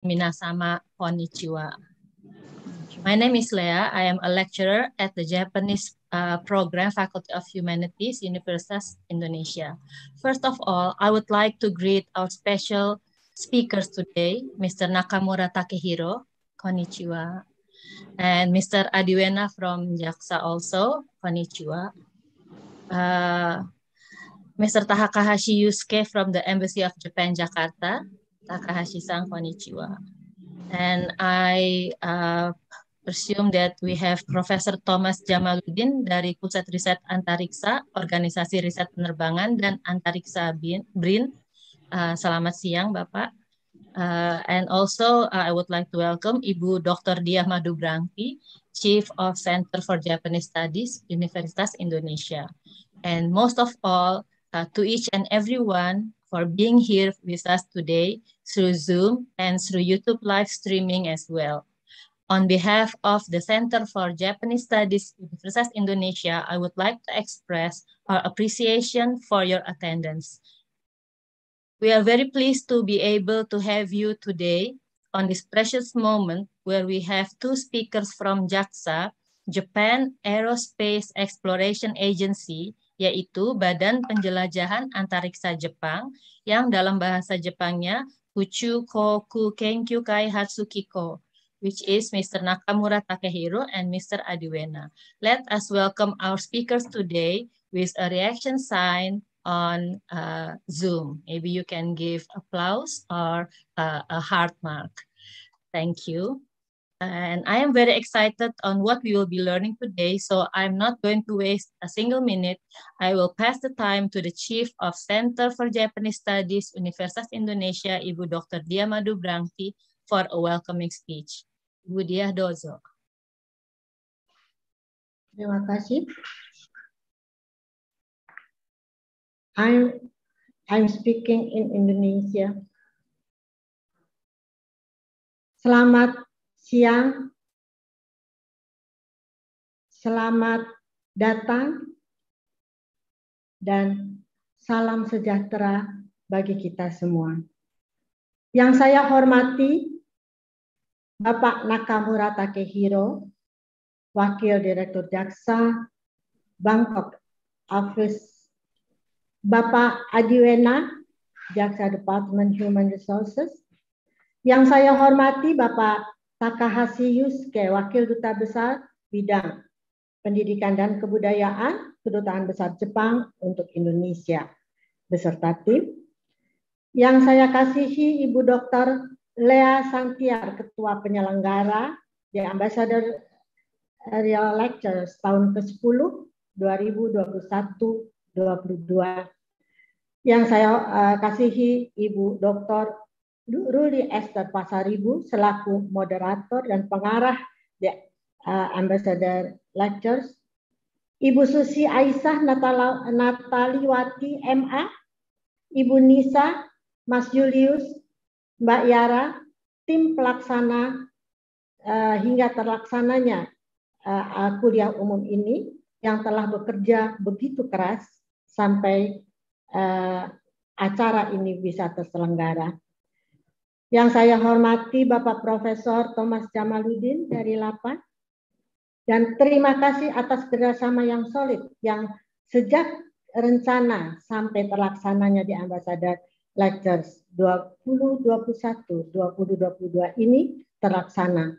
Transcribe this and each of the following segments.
Minasama konnichiwa. My name is Leah. I am a lecturer at the Japanese uh, Program Faculty of Humanities, Universitas Indonesia. First of all, I would like to greet our special speakers today, Mr. Nakamura Takehiro, konnichiwa, and Mr. Adiwena from JAXA also, konnichiwa. Uh, Mr. Tahakahashi Yusuke from the Embassy of Japan, Jakarta, Takahashi-san, konnichiwa. And I uh, presume that we have Professor Thomas Jamaluddin dari Pusat Riset Antariksa, Organisasi Riset Penerbangan dan Antariksa BRIN. Uh, selamat siang, Bapak. Uh, and also, uh, I would like to welcome Ibu Dr. Diah Madubranti, Chief of Center for Japanese Studies, Universitas Indonesia. And most of all, uh, to each and everyone, for being here with us today through Zoom and through YouTube live streaming as well. On behalf of the Center for Japanese Studies Universitas Indonesia, I would like to express our appreciation for your attendance. We are very pleased to be able to have you today on this precious moment where we have two speakers from JAXA, Japan Aerospace Exploration Agency, yaitu Badan Penjelajahan Antariksa Jepang yang dalam bahasa Jepangnya Kuchu Koku Kenkyu Kai Hatsukiko, which is Mr. Nakamura Takehiro and Mr. Adiwena. Let us welcome our speakers today with a reaction sign on uh, Zoom. Maybe you can give applause or uh, a heart mark. Thank you and I am very excited on what we will be learning today. So I'm not going to waste a single minute. I will pass the time to the Chief of Center for Japanese Studies, Universitas Indonesia, Ibu Dr. Dia Madu Brangti, for a welcoming speech. Ibu Dia Dozo. Terima kasih. I'm, I'm speaking in Indonesia. Selamat siang. Selamat datang dan salam sejahtera bagi kita semua. Yang saya hormati Bapak Nakamura Takehiro, Wakil Direktur Jaksa Bangkok Office, Bapak Adiwena, Jaksa Department Human Resources, yang saya hormati Bapak Takahashi Yusuke, Wakil Duta Besar Bidang Pendidikan dan Kebudayaan Kedutaan Besar Jepang untuk Indonesia, beserta tim. Yang saya kasihi Ibu Dr. Lea Santiar, Ketua Penyelenggara di Ambassador Real Lectures tahun ke-10 2021 2022 yang saya eh, kasihi Ibu Dr. Ruli Esther Pasaribu selaku moderator dan pengarah The eh, Ambassador Lectures, Ibu Susi Aisyah Nataliwati MA, Ibu Nisa, Mas Julius, Mbak Yara, tim pelaksana eh, hingga terlaksananya uh, kuliah umum ini yang telah bekerja begitu keras sampai acara ini bisa terselenggara. Yang saya hormati Bapak Profesor Thomas Jamaluddin dari LAPAN, dan terima kasih atas kerjasama yang solid yang sejak rencana sampai terlaksananya di Ambassador Lectures 2021-2022 ini terlaksana.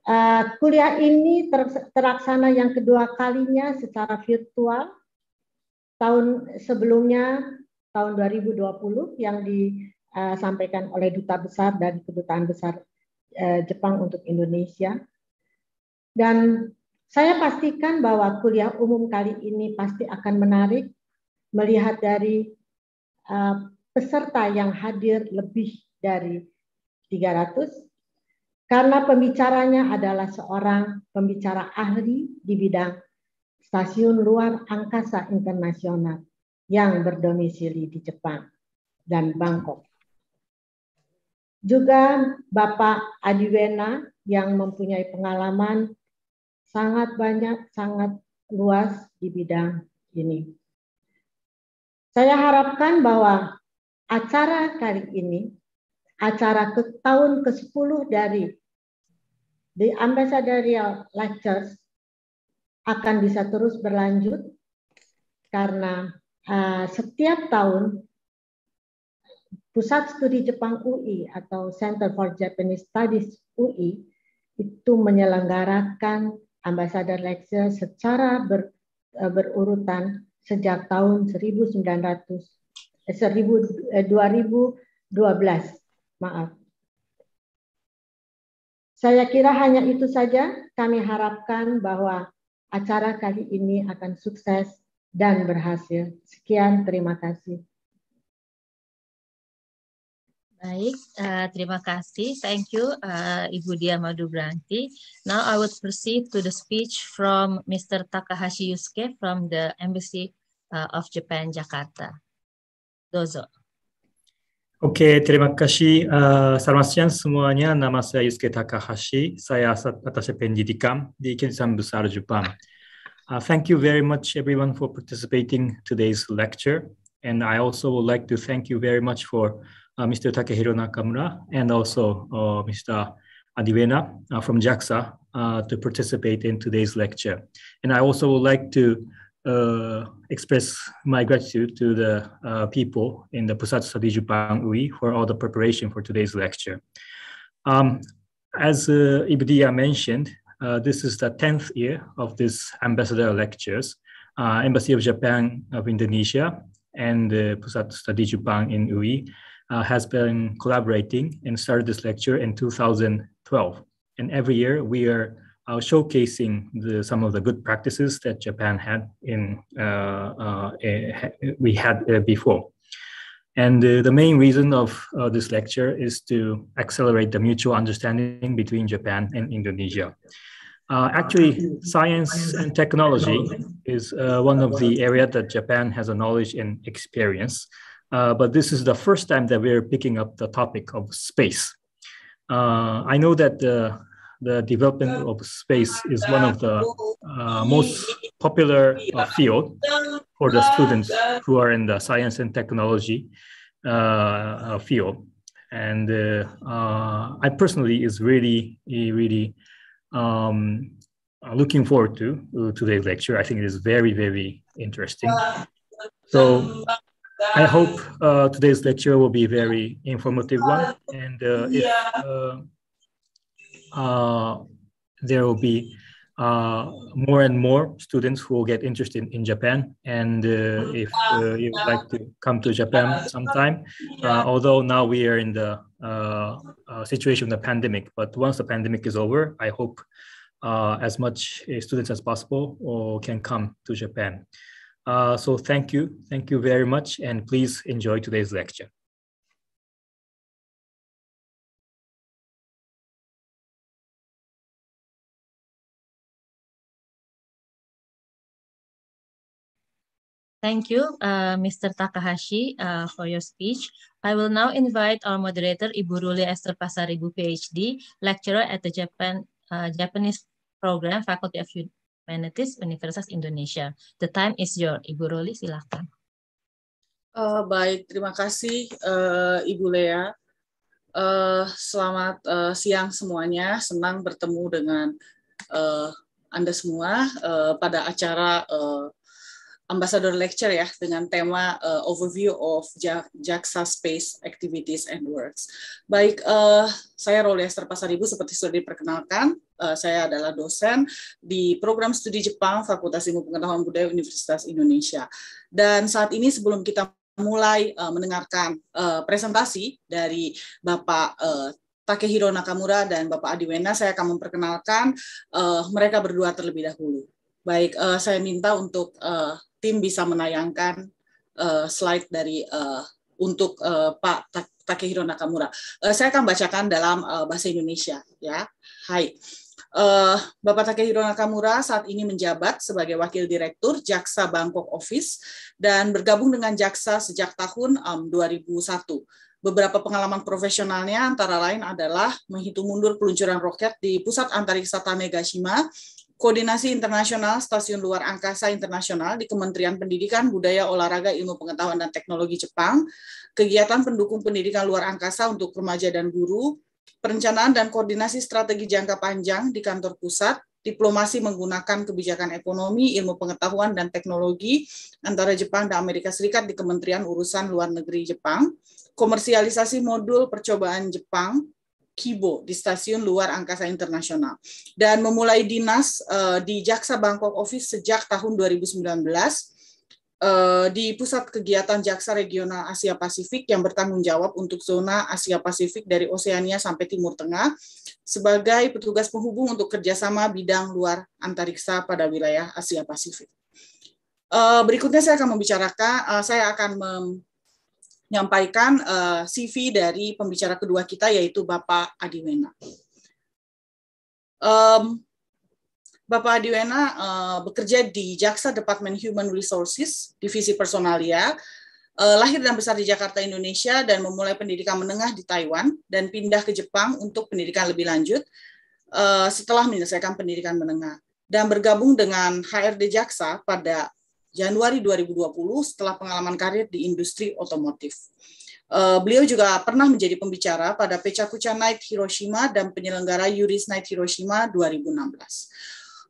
Uh, kuliah ini terlaksana yang kedua kalinya secara virtual. Tahun sebelumnya, tahun 2020 yang di uh, sampaikan oleh duta besar dan kedutaan besar uh, Jepang untuk Indonesia. Dan saya pastikan bahwa kuliah umum kali ini pasti akan menarik melihat dari uh, peserta yang hadir lebih dari 300 karena pembicaranya adalah seorang pembicara ahli di bidang stasiun luar angkasa internasional yang berdomisili di Jepang dan Bangkok. Juga Bapak Adiwena yang mempunyai pengalaman sangat banyak, sangat luas di bidang ini. Saya harapkan bahwa acara kali ini, acara ke tahun ke-10 dari The Ambassadorial Lectures akan bisa terus berlanjut karena uh, setiap tahun Pusat Studi Jepang UI atau Center for Japanese Studies UI itu menyelenggarakan ambassador lecture secara ber, eh, berurutan sejak tahun 1900 eh, 1000, eh, 2012 maaf saya kira hanya itu saja kami harapkan bahwa acara kali ini akan sukses dan berhasil sekian terima kasih Baik, uh, terima kasih. Thank you, uh, Ibu Dia Branti. Now I would proceed to the speech from Mr. Takahashi Yusuke from the Embassy eh, of Japan, Jakarta. Dozo. Oke, okay, terima kasih. Uh, selamat siang semuanya. Nama saya Yusuke Takahashi. Saya atas pendidikan di Kedutaan Besar Jepang. Uh, thank you very much everyone for participating today's lecture. And I also would like to thank you very much for Uh, Mr. Takehiro Nakamura, and also uh, Mr. Adivena uh, from JAXA to participate in today's lecture. And I also would like to uh, express my gratitude to the uh, people in the Pusat Study Japan UI for all the preparation for today's lecture. Um, as uh, Ibdia mentioned, uh, this is the 10th year of this ambassador lectures, Embassy of Japan of Indonesia and the Pusat Studi Jepang in UI uh, has been collaborating and started this lecture in 2012. And every year we are uh, showcasing the, some of the good practices that Japan had in uh, uh, eh, we had uh, before. And the main reason of this lecture is to accelerate the mutual understanding between Japan and Indonesia. Uh, actually, science and technology is uh, one of the areas that Japan has a knowledge and experience. Uh, but this is the first time that we're picking up the topic of space. Uh, I know that the, the development of space is one of the uh, most popular uh, field for the students who are in the science and technology uh, field. And I personally is really, really um, looking forward to today's lecture. I think it is very, very interesting. So I hope uh, today's lecture will be very informative one, and uh, if uh, uh, there will be uh, more and more students who will get interested in, in Japan, and uh, if you would like to come to Japan sometime, although now we are in the situation of the pandemic, but once the pandemic is over, I hope as much students as possible can come to Japan. Uh, so thank you. Thank you very much. And please enjoy today's lecture. Thank you, uh, Mr. Takahashi, uh, for your speech. I will now invite our moderator, Ibu Ruli Esther Pasaribu, PhD, lecturer at the Japan uh, Japanese program, Faculty of Humanities Universitas Indonesia. The time is your. Ibu Roli, silakan. Uh, baik, terima kasih uh, Ibu Lea. Uh, selamat uh, siang semuanya. Senang bertemu dengan uh, Anda semua uh, pada acara uh, ambassador lecture ya dengan tema uh, overview of JAXA Space Activities and Works. Baik, uh, saya Roli Esther Pasaribu seperti sudah diperkenalkan, uh, saya adalah dosen di program studi Jepang Fakultas Ilmu Pengetahuan Budaya Universitas Indonesia. Dan saat ini sebelum kita mulai uh, mendengarkan uh, presentasi dari Bapak uh, Takehiro Nakamura dan Bapak Adiwena, saya akan memperkenalkan uh, mereka berdua terlebih dahulu. Baik, uh, saya minta untuk uh, tim bisa menayangkan uh, slide dari uh, untuk uh, Pak Takehiro Nakamura. Uh, saya akan bacakan dalam uh, bahasa Indonesia ya. Hai. Uh, Bapak Takehiro Nakamura saat ini menjabat sebagai Wakil Direktur Jaksa Bangkok Office dan bergabung dengan Jaksa sejak tahun um, 2001. Beberapa pengalaman profesionalnya antara lain adalah menghitung mundur peluncuran roket di Pusat Antariksa Tamegashima Koordinasi Internasional Stasiun Luar Angkasa Internasional di Kementerian Pendidikan, Budaya, Olahraga, Ilmu Pengetahuan, dan Teknologi Jepang, kegiatan pendukung pendidikan luar angkasa untuk remaja dan guru, perencanaan dan koordinasi strategi jangka panjang di kantor pusat, diplomasi menggunakan kebijakan ekonomi, ilmu pengetahuan, dan teknologi antara Jepang dan Amerika Serikat di Kementerian Urusan Luar Negeri Jepang, komersialisasi modul percobaan Jepang, Kibo di stasiun luar angkasa internasional dan memulai dinas uh, di Jaksa Bangkok Office sejak tahun 2019 uh, eh, di pusat kegiatan Jaksa Regional Asia Pasifik yang bertanggung jawab untuk zona Asia Pasifik dari Oseania sampai Timur Tengah sebagai petugas penghubung untuk kerjasama bidang luar antariksa pada wilayah Asia Pasifik. Eh, berikutnya saya akan membicarakan, saya akan mem menyampaikan uh, eh, CV dari pembicara kedua kita yaitu Bapak Adiwena. Um, Bapak Adiwena uh, eh, bekerja di Jaksa Departemen Human Resources, Divisi Personalia, uh, lahir dan besar di Jakarta, Indonesia, dan memulai pendidikan menengah di Taiwan, dan pindah ke Jepang untuk pendidikan lebih lanjut uh, setelah menyelesaikan pendidikan menengah. Dan bergabung dengan HRD Jaksa pada Januari 2020 setelah pengalaman karir di industri otomotif. Eh, beliau juga pernah menjadi pembicara pada Pechakucha Night Hiroshima dan penyelenggara Yuris Night Hiroshima 2016.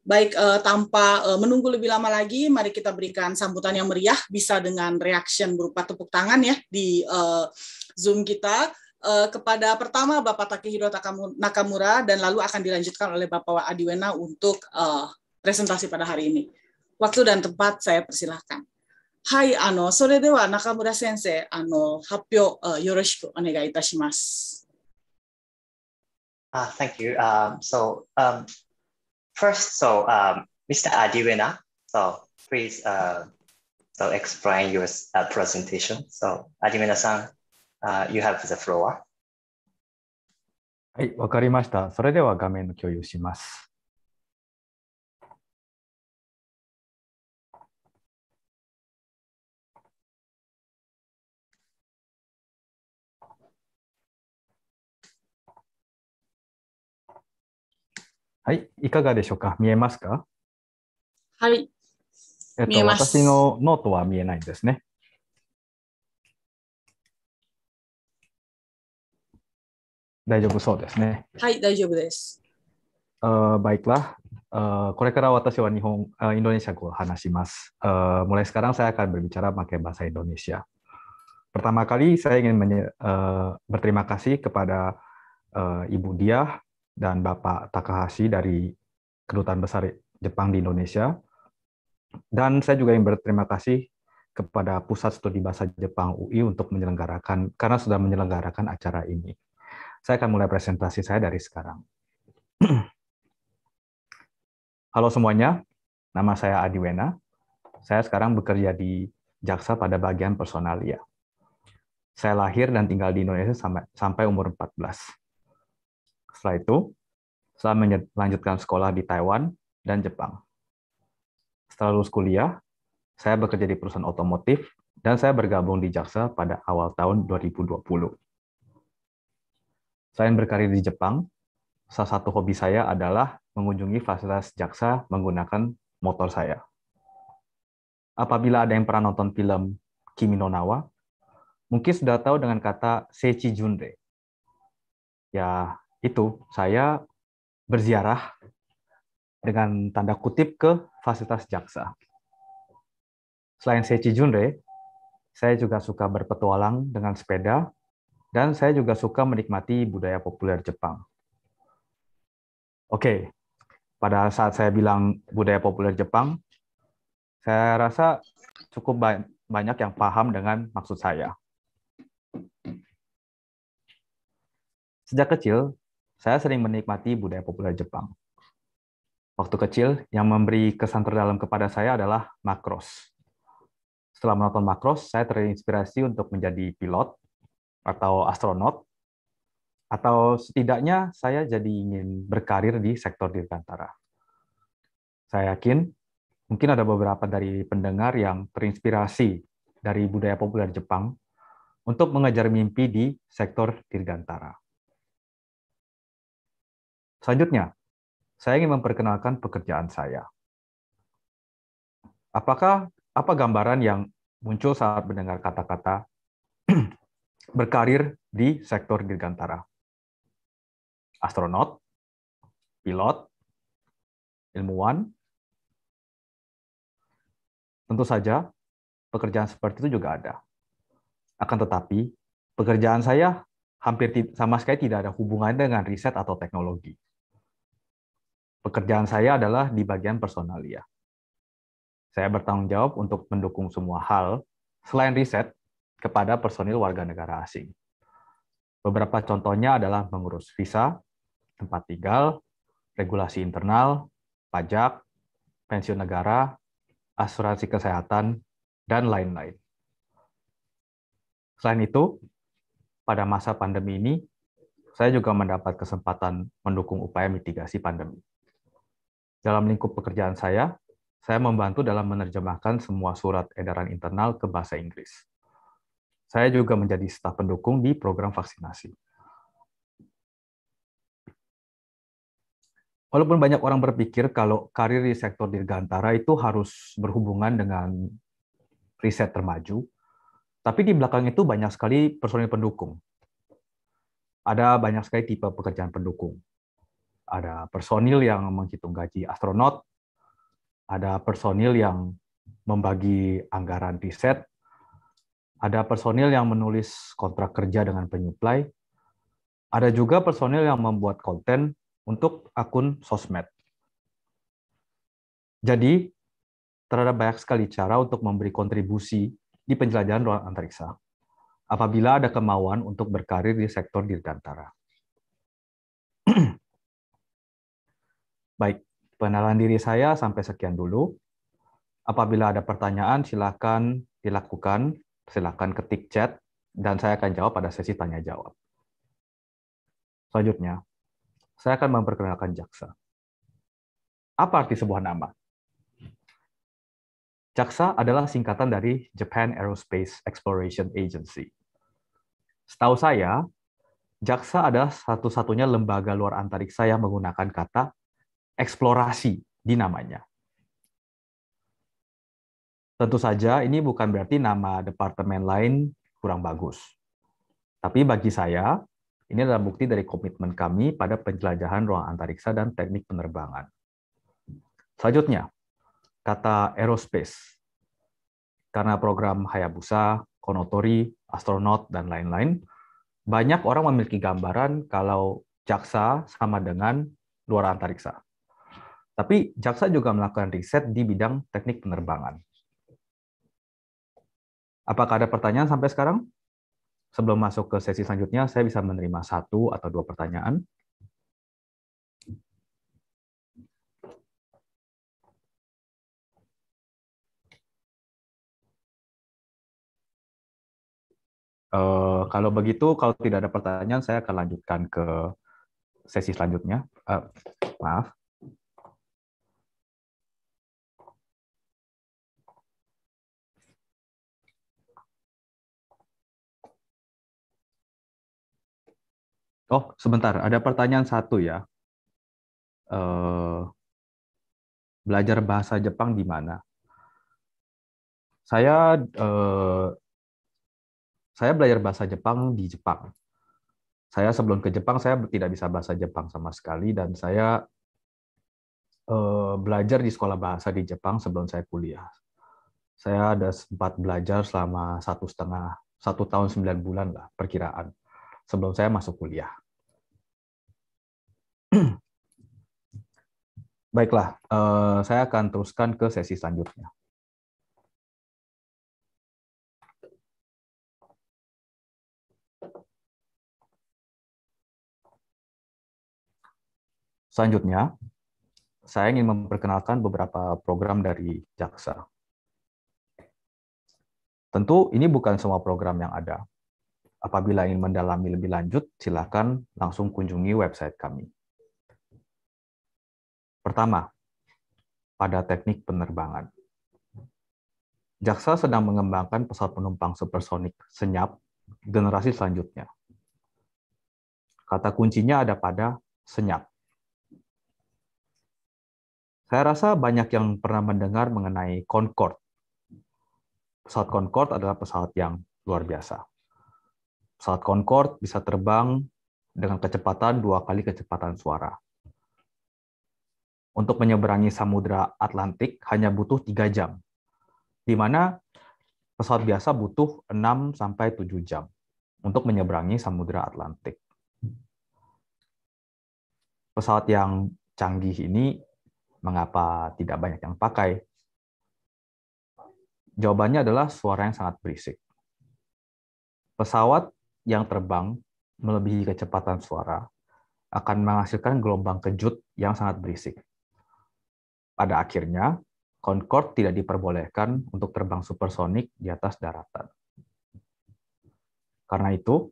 Baik, eh, tanpa eh, menunggu lebih lama lagi, mari kita berikan sambutan yang meriah, bisa dengan reaction berupa tepuk tangan ya di Zoom kita. kepada pertama Bapak Takehiro Nakamura dan lalu akan dilanjutkan oleh Bapak Adiwena untuk presentasi pada hari ini. waktu dan tempat saya persilahkan. はい、あの、それでは中村先生、あの、発表、よろしくお願いいたします。Uh, thank you. Um, so, um, first, so, um, Mr. Adiwena, so please, uh, so explain your uh, presentation. So, Adiwena-san, uh, you have the floor. はい、わかりました。それでは画面の共有します。はい、いかがでしょうか見えますかはい。見えます私のノートは見えないんですね。大丈夫そうですね。はい、大丈夫です。バイクは、これから私は日本、インドネシア語を話します。モレスカランサヤカンブリチャラマケバサインドネシア。p e マカリ m a kali saya ingin menye, uh, b e dan Bapak Takahashi dari Kedutaan Besar Jepang di Indonesia. Dan saya juga ingin berterima kasih kepada Pusat Studi Bahasa Jepang UI untuk menyelenggarakan karena sudah menyelenggarakan acara ini. Saya akan mulai presentasi saya dari sekarang. Halo semuanya, nama saya Adi Wena. Saya sekarang bekerja di Jaksa pada bagian personalia. Saya lahir dan tinggal di Indonesia sampai, sampai umur 14 setelah itu, saya melanjutkan sekolah di Taiwan dan Jepang. Setelah lulus kuliah, saya bekerja di perusahaan otomotif dan saya bergabung di Jaksa pada awal tahun 2020. Selain berkarir di Jepang, salah satu hobi saya adalah mengunjungi fasilitas Jaksa menggunakan motor saya. Apabila ada yang pernah nonton film Kimi no Nawa, mungkin sudah tahu dengan kata Seichi Junre. Ya, itu saya berziarah dengan tanda kutip ke fasilitas jaksa. Selain Seichi Junre, saya juga suka berpetualang dengan sepeda, dan saya juga suka menikmati budaya populer Jepang. Oke, pada saat saya bilang budaya populer Jepang, saya rasa cukup banyak yang paham dengan maksud saya. Sejak kecil, saya sering menikmati budaya populer Jepang. Waktu kecil, yang memberi kesan terdalam kepada saya adalah makros. Setelah menonton makros, saya terinspirasi untuk menjadi pilot atau astronot, atau setidaknya saya jadi ingin berkarir di sektor dirgantara. Saya yakin mungkin ada beberapa dari pendengar yang terinspirasi dari budaya populer Jepang untuk mengejar mimpi di sektor dirgantara. Selanjutnya, saya ingin memperkenalkan pekerjaan saya. Apakah apa gambaran yang muncul saat mendengar kata-kata berkarir di sektor dirgantara? Astronot, pilot, ilmuwan. Tentu saja, pekerjaan seperti itu juga ada. Akan tetapi, pekerjaan saya hampir sama sekali tidak ada hubungan dengan riset atau teknologi Pekerjaan saya adalah di bagian personalia. Saya bertanggung jawab untuk mendukung semua hal selain riset kepada personil warga negara asing. Beberapa contohnya adalah mengurus visa, tempat tinggal, regulasi internal, pajak, pensiun negara, asuransi kesehatan, dan lain-lain. Selain itu, pada masa pandemi ini, saya juga mendapat kesempatan mendukung upaya mitigasi pandemi. Dalam lingkup pekerjaan saya, saya membantu dalam menerjemahkan semua surat edaran internal ke bahasa Inggris. Saya juga menjadi staf pendukung di program vaksinasi. Walaupun banyak orang berpikir kalau karir di sektor dirgantara itu harus berhubungan dengan riset termaju, tapi di belakang itu banyak sekali personil pendukung. Ada banyak sekali tipe pekerjaan pendukung ada personil yang menghitung gaji astronot, ada personil yang membagi anggaran riset, ada personil yang menulis kontrak kerja dengan penyuplai, ada juga personil yang membuat konten untuk akun sosmed. Jadi, terhadap banyak sekali cara untuk memberi kontribusi di penjelajahan ruang antariksa apabila ada kemauan untuk berkarir di sektor dirgantara. Baik, pengenalan diri saya sampai sekian dulu. Apabila ada pertanyaan, silakan dilakukan. Silakan ketik chat, dan saya akan jawab pada sesi tanya-jawab. Selanjutnya, saya akan memperkenalkan jaksa. Apa arti sebuah nama? JAXA adalah singkatan dari Japan Aerospace Exploration Agency. Setahu saya, JAXA adalah satu-satunya lembaga luar antariksa yang menggunakan kata eksplorasi di namanya. Tentu saja ini bukan berarti nama departemen lain kurang bagus. Tapi bagi saya, ini adalah bukti dari komitmen kami pada penjelajahan ruang antariksa dan teknik penerbangan. Selanjutnya, kata aerospace. Karena program Hayabusa, Konotori, Astronaut dan lain-lain, banyak orang memiliki gambaran kalau jaksa sama dengan luar antariksa. Tapi jaksa juga melakukan riset di bidang teknik penerbangan. Apakah ada pertanyaan sampai sekarang? Sebelum masuk ke sesi selanjutnya, saya bisa menerima satu atau dua pertanyaan. Uh, kalau begitu, kalau tidak ada pertanyaan, saya akan lanjutkan ke sesi selanjutnya. Uh, maaf. Oh, sebentar, ada pertanyaan satu ya. Uh, belajar bahasa Jepang di mana? Saya uh, saya belajar bahasa Jepang di Jepang. Saya sebelum ke Jepang saya tidak bisa bahasa Jepang sama sekali dan saya uh, belajar di sekolah bahasa di Jepang sebelum saya kuliah. Saya ada sempat belajar selama satu setengah satu tahun sembilan bulan lah perkiraan sebelum saya masuk kuliah. Baiklah, eh, saya akan teruskan ke sesi selanjutnya. Selanjutnya, saya ingin memperkenalkan beberapa program dari Jaksa. Tentu ini bukan semua program yang ada. Apabila ingin mendalami lebih lanjut, silakan langsung kunjungi website kami. Pertama, pada teknik penerbangan. jaksa sedang mengembangkan pesawat penumpang supersonik senyap generasi selanjutnya. Kata kuncinya ada pada senyap. Saya rasa banyak yang pernah mendengar mengenai Concorde. Pesawat Concorde adalah pesawat yang luar biasa pesawat Concorde bisa terbang dengan kecepatan dua kali kecepatan suara. Untuk menyeberangi Samudra Atlantik hanya butuh tiga jam, di mana pesawat biasa butuh 6 sampai tujuh jam untuk menyeberangi Samudra Atlantik. Pesawat yang canggih ini mengapa tidak banyak yang pakai? Jawabannya adalah suara yang sangat berisik. Pesawat yang terbang melebihi kecepatan suara akan menghasilkan gelombang kejut yang sangat berisik. Pada akhirnya, Concorde tidak diperbolehkan untuk terbang supersonik di atas daratan. Karena itu,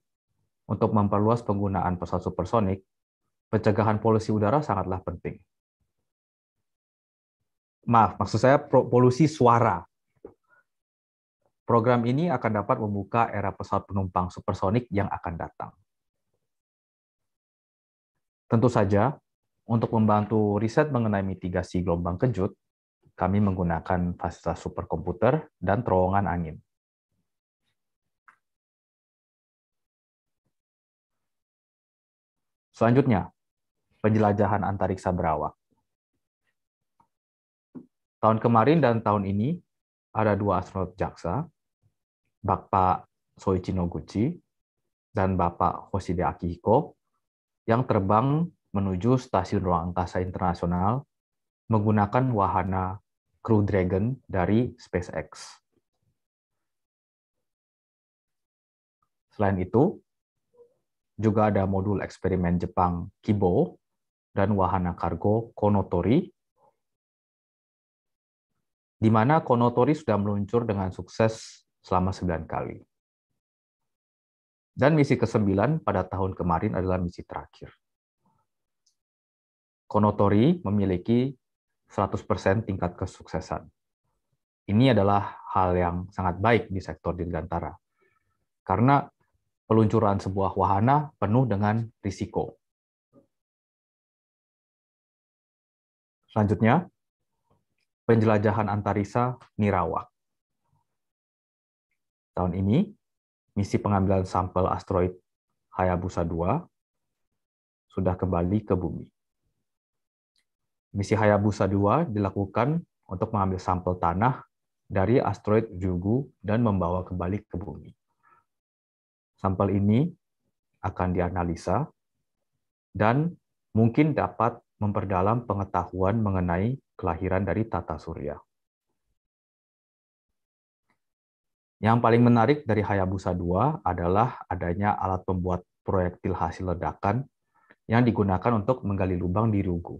untuk memperluas penggunaan pesawat supersonik, pencegahan polusi udara sangatlah penting. Maaf, maksud saya polusi suara, Program ini akan dapat membuka era pesawat penumpang supersonik yang akan datang. Tentu saja, untuk membantu riset mengenai mitigasi gelombang kejut, kami menggunakan fasilitas superkomputer dan terowongan angin. Selanjutnya, penjelajahan antariksa berawak. Tahun kemarin dan tahun ini, ada dua astronot jaksa. Bapak Soichi Noguchi dan Bapak Hoshide Akihiko yang terbang menuju Stasiun Ruang Angkasa Internasional menggunakan wahana Crew Dragon dari SpaceX. Selain itu, juga ada modul eksperimen Jepang Kibo dan wahana kargo Konotori, di mana Konotori sudah meluncur dengan sukses selama 9 kali. Dan misi ke-9 pada tahun kemarin adalah misi terakhir. Konotori memiliki 100% tingkat kesuksesan. Ini adalah hal yang sangat baik di sektor Dirgantara. Karena peluncuran sebuah wahana penuh dengan risiko. Selanjutnya, penjelajahan antariksa Nirawak. Tahun ini, misi pengambilan sampel asteroid Hayabusa 2 sudah kembali ke bumi. Misi Hayabusa 2 dilakukan untuk mengambil sampel tanah dari asteroid Jugu dan membawa kembali ke bumi. Sampel ini akan dianalisa dan mungkin dapat memperdalam pengetahuan mengenai kelahiran dari tata surya. Yang paling menarik dari Hayabusa 2 adalah adanya alat pembuat proyektil hasil ledakan yang digunakan untuk menggali lubang di Ryugu.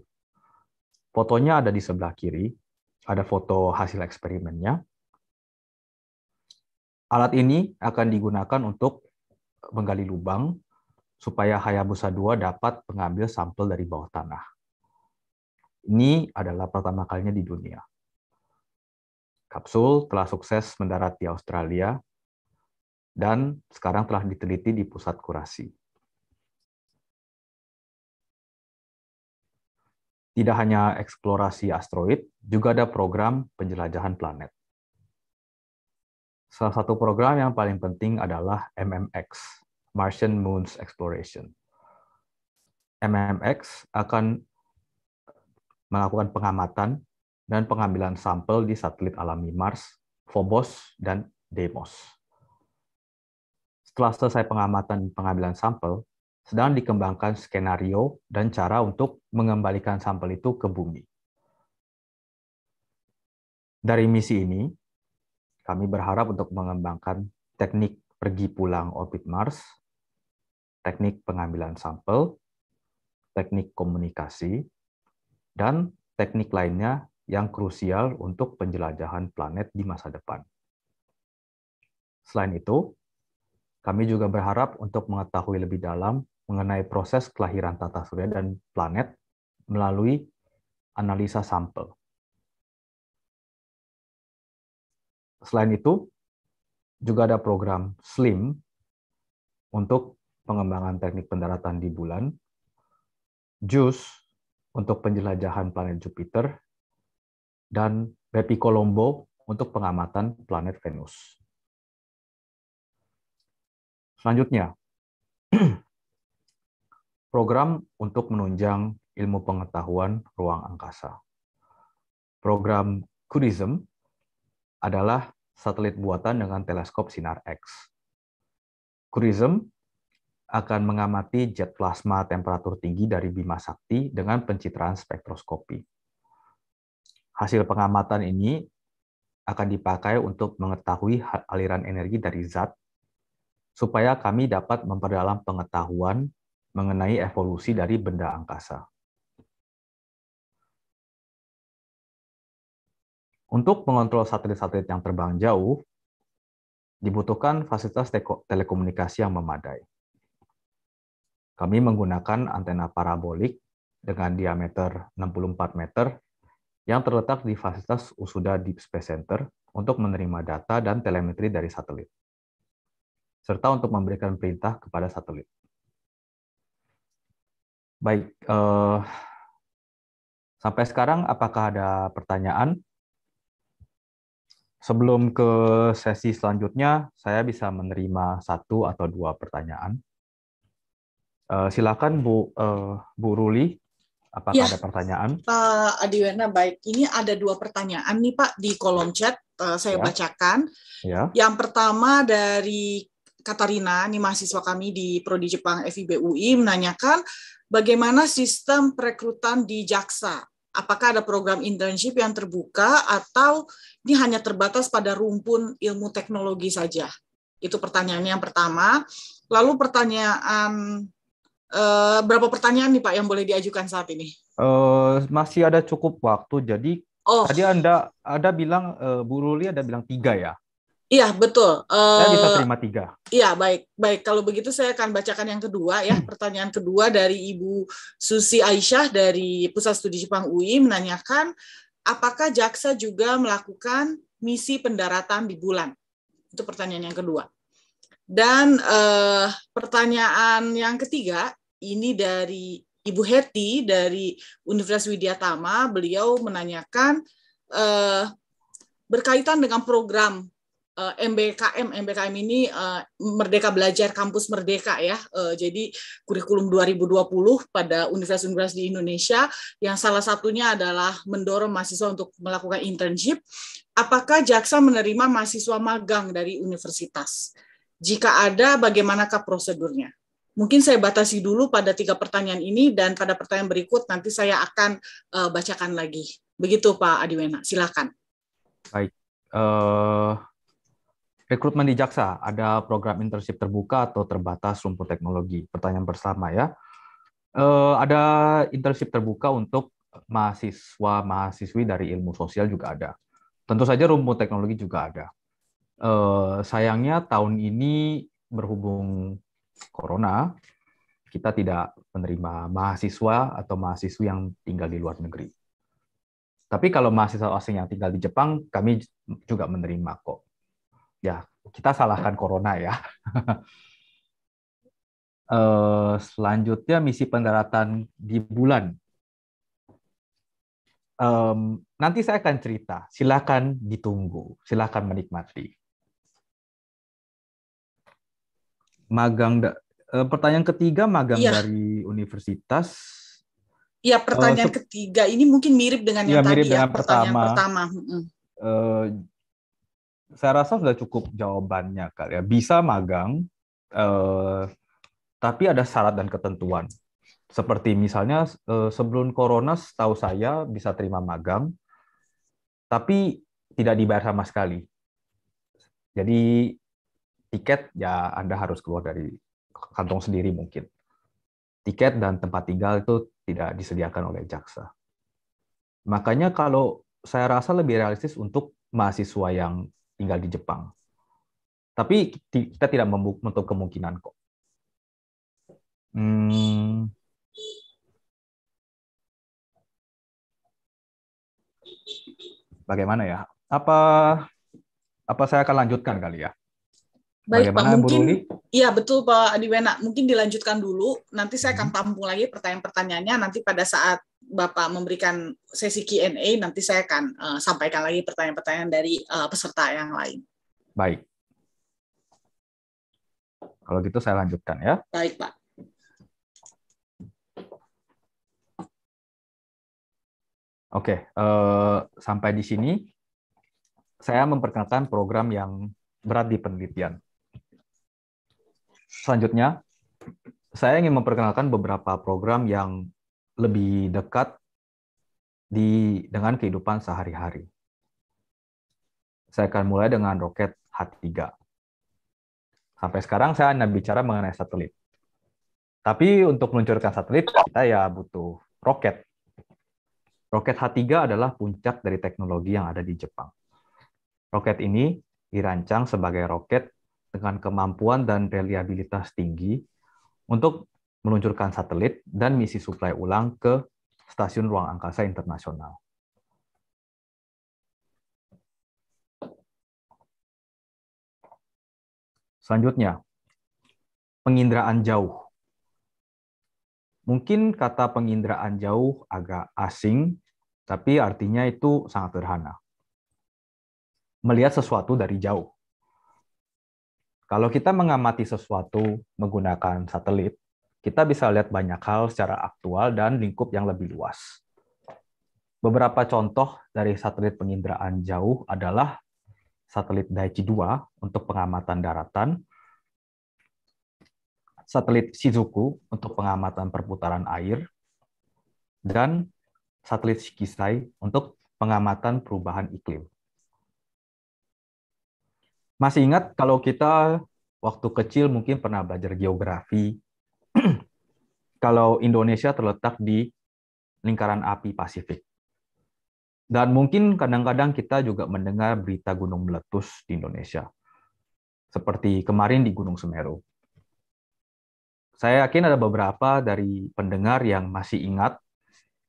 Fotonya ada di sebelah kiri, ada foto hasil eksperimennya. Alat ini akan digunakan untuk menggali lubang supaya Hayabusa 2 dapat mengambil sampel dari bawah tanah. Ini adalah pertama kalinya di dunia. Kapsul telah sukses mendarat di Australia dan sekarang telah diteliti di pusat kurasi. Tidak hanya eksplorasi asteroid, juga ada program penjelajahan planet. Salah satu program yang paling penting adalah MMX, Martian Moons Exploration. MMX akan melakukan pengamatan dan pengambilan sampel di satelit alami Mars, Phobos, dan Deimos. Setelah selesai pengamatan pengambilan sampel, sedang dikembangkan skenario dan cara untuk mengembalikan sampel itu ke bumi. Dari misi ini, kami berharap untuk mengembangkan teknik pergi pulang orbit Mars, teknik pengambilan sampel, teknik komunikasi, dan teknik lainnya yang krusial untuk penjelajahan planet di masa depan. Selain itu, kami juga berharap untuk mengetahui lebih dalam mengenai proses kelahiran tata surya dan planet melalui analisa sampel. Selain itu, juga ada program SLIM untuk pengembangan teknik pendaratan di bulan, JUICE untuk penjelajahan planet Jupiter dan Bepi Colombo untuk pengamatan planet Venus. Selanjutnya, program untuk menunjang ilmu pengetahuan ruang angkasa. Program Kurism adalah satelit buatan dengan teleskop sinar X. Kurism akan mengamati jet plasma temperatur tinggi dari Bima Sakti dengan pencitraan spektroskopi. Hasil pengamatan ini akan dipakai untuk mengetahui aliran energi dari zat, supaya kami dapat memperdalam pengetahuan mengenai evolusi dari benda angkasa. Untuk mengontrol satelit-satelit yang terbang jauh, dibutuhkan fasilitas telekomunikasi yang memadai. Kami menggunakan antena parabolik dengan diameter 64 meter yang terletak di fasilitas Usuda Deep Space Center untuk menerima data dan telemetri dari satelit, serta untuk memberikan perintah kepada satelit. Baik, eh, sampai sekarang apakah ada pertanyaan? Sebelum ke sesi selanjutnya, saya bisa menerima satu atau dua pertanyaan. Eh, silakan Bu, eh, Bu Ruli Apakah ya. ada pertanyaan? Pak eh, Adiwena, baik. Ini ada dua pertanyaan nih Pak di kolom chat. Uh, saya ya. bacakan. Ya. Yang pertama dari Katarina, ini mahasiswa kami di Prodi Jepang FIB UI, menanyakan bagaimana sistem perekrutan di Jaksa. Apakah ada program internship yang terbuka atau ini hanya terbatas pada rumpun ilmu teknologi saja? Itu pertanyaannya yang pertama. Lalu pertanyaan Eh, berapa pertanyaan nih Pak yang boleh diajukan saat ini? Uh, masih ada cukup waktu. Jadi oh. tadi Anda ada bilang uh, Bu Ruli ada bilang tiga ya? Iya betul. Uh, saya bisa terima tiga. Iya baik baik. Kalau begitu saya akan bacakan yang kedua ya. Hmm. Pertanyaan kedua dari Ibu Susi Aisyah dari Pusat Studi Jepang UI menanyakan apakah jaksa juga melakukan misi pendaratan di bulan? Itu pertanyaan yang kedua. Dan eh, pertanyaan yang ketiga ini dari Ibu Heti dari Universitas Widyatama, beliau menanyakan eh, berkaitan dengan program eh, MBKM. MBKM ini eh, Merdeka Belajar Kampus Merdeka ya. Eh, jadi kurikulum 2020 pada universitas-universitas di Indonesia yang salah satunya adalah mendorong mahasiswa untuk melakukan internship. Apakah jaksa menerima mahasiswa magang dari universitas? Jika ada, bagaimanakah prosedurnya? mungkin saya batasi dulu pada tiga pertanyaan ini dan pada pertanyaan berikut nanti saya akan uh, bacakan lagi. Begitu Pak Adiwena, silakan. Baik. Uh, rekrutmen di Jaksa, ada program internship terbuka atau terbatas rumput teknologi? Pertanyaan bersama ya. Uh, ada internship terbuka untuk mahasiswa-mahasiswi dari ilmu sosial juga ada. Tentu saja rumput teknologi juga ada. Uh, sayangnya tahun ini berhubung corona, kita tidak menerima mahasiswa atau mahasiswa yang tinggal di luar negeri. Tapi kalau mahasiswa asing yang tinggal di Jepang, kami juga menerima kok. Ya, kita salahkan corona ya. Eh, selanjutnya misi pendaratan di bulan. nanti saya akan cerita. Silakan ditunggu, silakan menikmati. magang da, uh, pertanyaan ketiga magang ya. dari universitas Iya eh, pertanyaan uh, ketiga ini mungkin mirip dengan iya, yang ya, tadi mirip ya dengan pertanyaan pertama, Uh, saya rasa sudah cukup jawabannya kali ya bisa magang uh, tapi ada syarat dan ketentuan seperti misalnya uh, sebelum corona setahu saya bisa terima magang tapi tidak dibayar sama sekali jadi tiket ya Anda harus keluar dari kantong sendiri mungkin. Tiket dan tempat tinggal itu tidak disediakan oleh jaksa. Makanya kalau saya rasa lebih realistis untuk mahasiswa yang tinggal di Jepang. Tapi kita tidak menutup kemungkinan kok. Hmm. Bagaimana ya? Apa apa saya akan lanjutkan kali ya? Baik Pak, mungkin iya betul Pak Adiwena, mungkin dilanjutkan dulu. Nanti saya akan tampung lagi pertanyaan-pertanyaannya nanti pada saat Bapak memberikan sesi Q&A nanti saya akan uh, sampaikan lagi pertanyaan-pertanyaan dari uh, peserta yang lain. Baik. Kalau gitu saya lanjutkan ya. Baik, Pak. Oke, uh, sampai di sini saya memperkenalkan program yang berat di penelitian. Selanjutnya, saya ingin memperkenalkan beberapa program yang lebih dekat di dengan kehidupan sehari-hari. Saya akan mulai dengan roket H3. Sampai sekarang saya hanya bicara mengenai satelit. Tapi untuk meluncurkan satelit, kita ya butuh roket. Roket H3 adalah puncak dari teknologi yang ada di Jepang. Roket ini dirancang sebagai roket dengan kemampuan dan reliabilitas tinggi untuk meluncurkan satelit dan misi suplai ulang ke Stasiun Ruang Angkasa Internasional. Selanjutnya, penginderaan jauh. Mungkin kata penginderaan jauh agak asing, tapi artinya itu sangat sederhana. Melihat sesuatu dari jauh. Kalau kita mengamati sesuatu menggunakan satelit, kita bisa lihat banyak hal secara aktual dan lingkup yang lebih luas. Beberapa contoh dari satelit penginderaan jauh adalah satelit Daiichi 2 untuk pengamatan daratan, satelit Shizuku untuk pengamatan perputaran air, dan satelit Shikisai untuk pengamatan perubahan iklim. Masih ingat kalau kita waktu kecil mungkin pernah belajar geografi. kalau Indonesia terletak di lingkaran api Pasifik. Dan mungkin kadang-kadang kita juga mendengar berita gunung meletus di Indonesia. Seperti kemarin di Gunung Semeru. Saya yakin ada beberapa dari pendengar yang masih ingat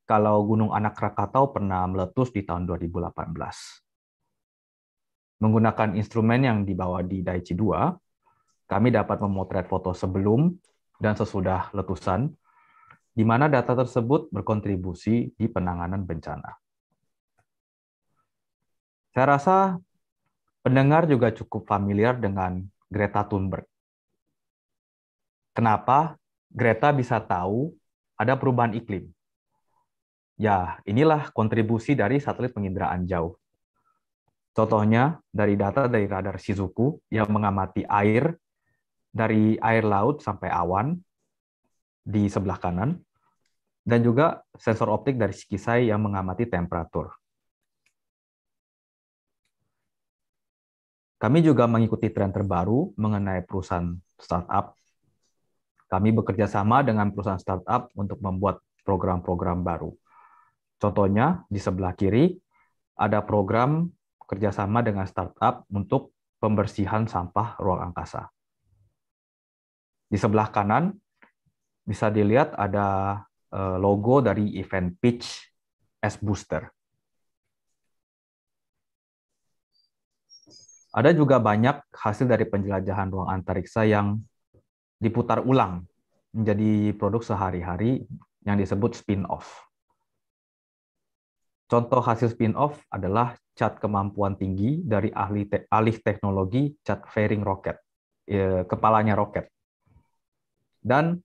kalau Gunung Anak Krakatau pernah meletus di tahun 2018 Menggunakan instrumen yang dibawa di Daiichi 2, kami dapat memotret foto sebelum dan sesudah letusan, di mana data tersebut berkontribusi di penanganan bencana. Saya rasa pendengar juga cukup familiar dengan Greta Thunberg. Kenapa Greta bisa tahu ada perubahan iklim? Ya, inilah kontribusi dari satelit penginderaan jauh. Contohnya dari data dari radar Shizuku yang mengamati air dari air laut sampai awan di sebelah kanan, dan juga sensor optik dari Shikisai yang mengamati temperatur. Kami juga mengikuti tren terbaru mengenai perusahaan startup. Kami bekerja sama dengan perusahaan startup untuk membuat program-program baru. Contohnya, di sebelah kiri ada program kerjasama dengan startup untuk pembersihan sampah ruang angkasa. Di sebelah kanan bisa dilihat ada eh, logo dari event pitch S Booster. Ada juga banyak hasil dari penjelajahan ruang antariksa yang diputar ulang menjadi produk sehari-hari yang disebut spin-off. Contoh hasil spin-off adalah cat kemampuan tinggi dari ahli te alih teknologi cat fairing roket, e, kepalanya roket. Dan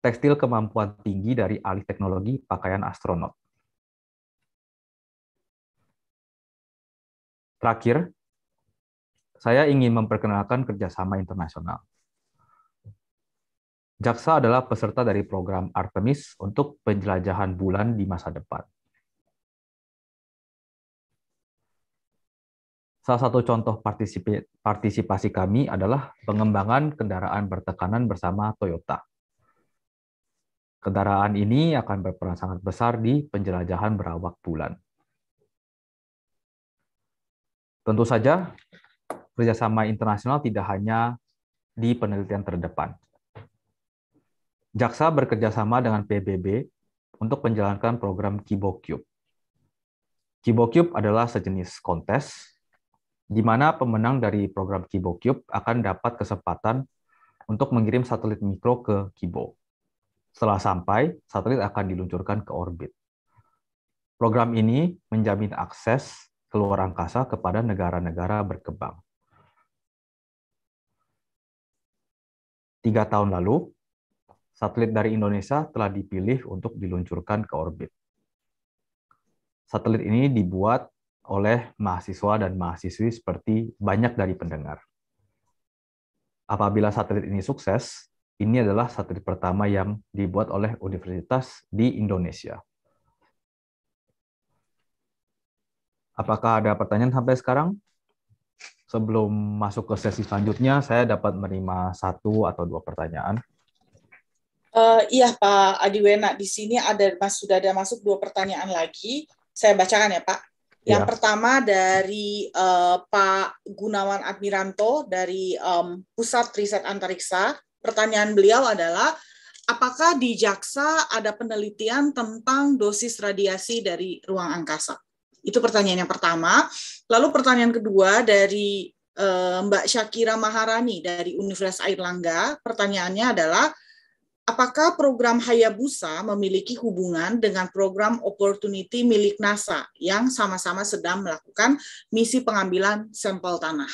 tekstil kemampuan tinggi dari alih teknologi pakaian astronot. Terakhir, saya ingin memperkenalkan kerjasama internasional. Jaksa adalah peserta dari program Artemis untuk penjelajahan bulan di masa depan. Salah satu contoh partisipasi kami adalah pengembangan kendaraan bertekanan bersama Toyota. Kendaraan ini akan berperan sangat besar di penjelajahan berawak bulan. Tentu saja, kerjasama internasional tidak hanya di penelitian terdepan. Jaksa bekerjasama dengan PBB untuk menjalankan program Kibo Cube. Kibo Cube adalah sejenis kontes di mana pemenang dari program Kibo Cube akan dapat kesempatan untuk mengirim satelit mikro ke Kibo. Setelah sampai, satelit akan diluncurkan ke orbit. Program ini menjamin akses ke luar angkasa kepada negara-negara berkembang. Tiga tahun lalu, satelit dari Indonesia telah dipilih untuk diluncurkan ke orbit. Satelit ini dibuat oleh mahasiswa dan mahasiswi seperti banyak dari pendengar. Apabila satelit ini sukses, ini adalah satelit pertama yang dibuat oleh universitas di Indonesia. Apakah ada pertanyaan sampai sekarang? Sebelum masuk ke sesi selanjutnya, saya dapat menerima satu atau dua pertanyaan. Uh, iya Pak Adiwena, di sini ada sudah ada masuk dua pertanyaan lagi. Saya bacakan ya Pak. Yang ya. pertama dari uh, Pak Gunawan Admiranto dari um, Pusat Riset Antariksa. Pertanyaan beliau adalah, apakah di Jaksa ada penelitian tentang dosis radiasi dari ruang angkasa? Itu pertanyaan yang pertama. Lalu pertanyaan kedua dari uh, Mbak Syakira Maharani dari Universitas Airlangga. Pertanyaannya adalah, apakah program Hayabusa memiliki hubungan dengan program Opportunity milik NASA yang sama-sama sedang melakukan misi pengambilan sampel tanah?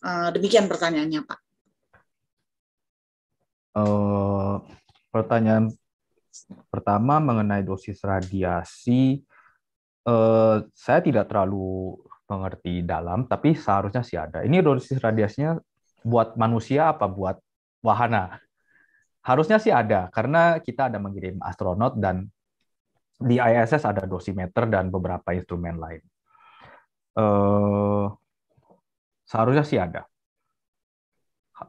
Eh, demikian pertanyaannya, Pak. Uh, pertanyaan pertama mengenai dosis radiasi, uh, saya tidak terlalu mengerti dalam, tapi seharusnya sih ada. Ini dosis radiasinya buat manusia apa buat wahana? Harusnya sih ada, karena kita ada mengirim astronot dan di ISS ada dosimeter dan beberapa instrumen lain. Eh, seharusnya sih ada.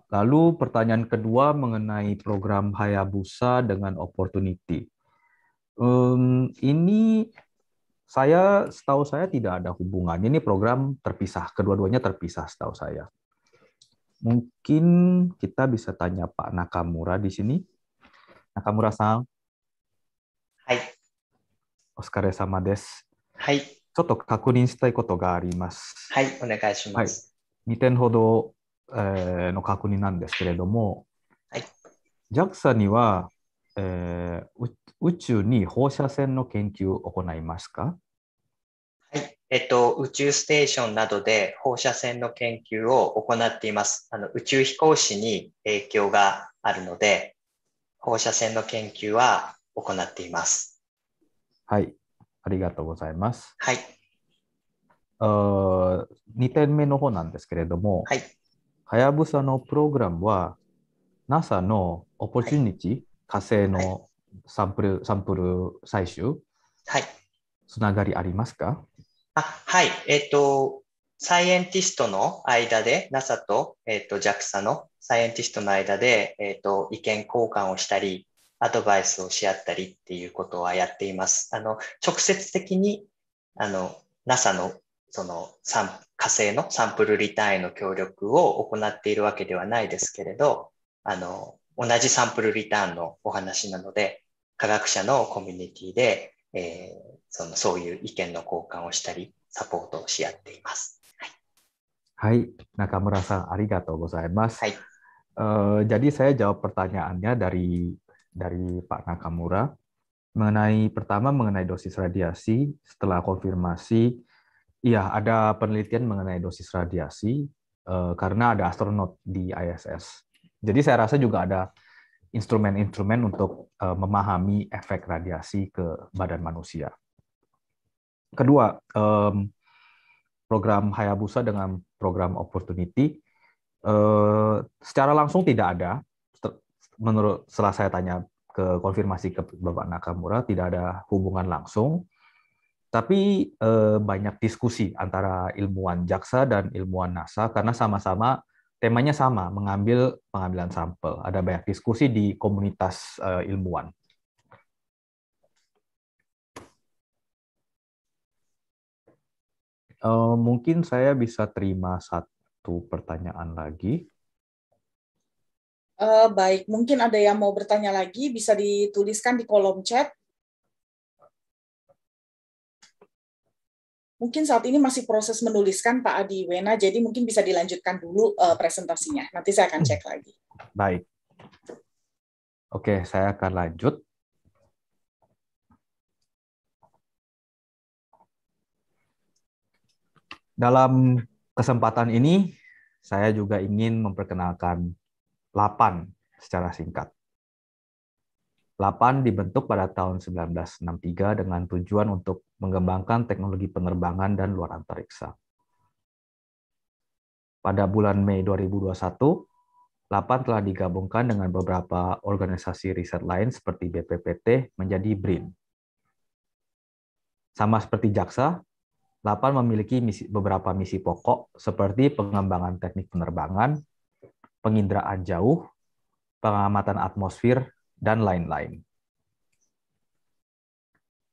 Lalu pertanyaan kedua mengenai program Hayabusa dengan Opportunity. Um, ini saya setahu saya tidak ada hubungannya. Ini program terpisah, kedua-duanya terpisah setahu saya. Mungkin kita bisa tanya Pak Nakamura di sini. Nakamura さん。はい。お疲れ様です。はい。ちょっと確認したいことがあります。はい、お願いします。はい、2点ほど、えー、の確認なんですけれども、はい、JAXA には、えー、宇宙に放射線の研究を行いますかえっと、宇宙ステーションなどで放射線の研究を行っています。あの宇宙飛行士に影響があるので、放射線の研究は行っています。はい、ありがとうございます。はい。あ2点目の方なんですけれども、はやぶさのプログラムは NASA のオポチュニティ、はい、火星のサンプル、はい、サンプル採集、はい、つながりありますかあはい、えっ、ー、と、サイエンティストの間で、NASA と,、えー、と JAXA のサイエンティストの間で、えと意見交換をしたり、アドバイスをし合ったりっていうことはやっています。あの、直接的に、あの、NASA のその火星のサンプルリターンへの協力を行っているわけではないですけれど、あの、同じサンプルリターンのお話なので、科学者のコミュニティで、えー、そのそういう意見の交換をしたり、サポートをし合っています。はい、はい、中村さん、ありがとうございます。はい、uh, jadi saya jawab pertanyaannya dari dari Pak Nakamura mengenai pertama mengenai dosis radiasi. Setelah konfirmasi, iya ada penelitian mengenai dosis radiasi uh, karena ada astronot di ISS. Jadi saya rasa juga ada instrumen-instrumen untuk uh, memahami efek radiasi ke badan manusia kedua um, program Hayabusa dengan program Opportunity uh, secara langsung tidak ada menurut setelah saya tanya ke konfirmasi ke Bapak Nakamura tidak ada hubungan langsung tapi uh, banyak diskusi antara ilmuwan jaksa dan ilmuwan NASA karena sama-sama temanya sama mengambil pengambilan sampel ada banyak diskusi di komunitas uh, ilmuwan Eh, mungkin saya bisa terima satu pertanyaan lagi. Uh, baik, mungkin ada yang mau bertanya lagi, bisa dituliskan di kolom chat. Mungkin saat ini masih proses menuliskan Pak Adi Wena, jadi mungkin bisa dilanjutkan dulu uh, presentasinya. Nanti saya akan hmm. cek lagi. Baik. Oke, saya akan lanjut. Dalam kesempatan ini, saya juga ingin memperkenalkan LAPAN secara singkat. LAPAN dibentuk pada tahun 1963 dengan tujuan untuk mengembangkan teknologi penerbangan dan luar antariksa. Pada bulan Mei 2021, LAPAN telah digabungkan dengan beberapa organisasi riset lain seperti BPPT menjadi BRIN. Sama seperti Jaksa. Lapan memiliki misi, beberapa misi pokok seperti pengembangan teknik penerbangan, penginderaan jauh, pengamatan atmosfer, dan lain-lain.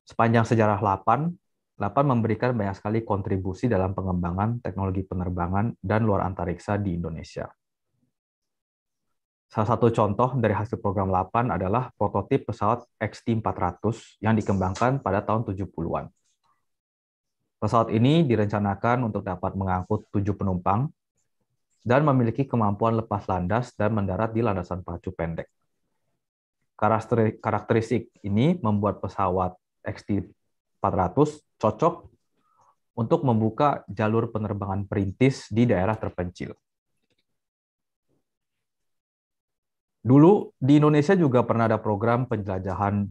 Sepanjang sejarah Lapan, 8 memberikan banyak sekali kontribusi dalam pengembangan teknologi penerbangan dan luar antariksa di Indonesia. Salah satu contoh dari hasil program Lapan adalah prototip pesawat XT-400 yang dikembangkan pada tahun 70-an. Pesawat ini direncanakan untuk dapat mengangkut tujuh penumpang dan memiliki kemampuan lepas landas dan mendarat di landasan pacu pendek. Karakteristik ini membuat pesawat XT400 cocok untuk membuka jalur penerbangan perintis di daerah terpencil. Dulu di Indonesia juga pernah ada program penjelajahan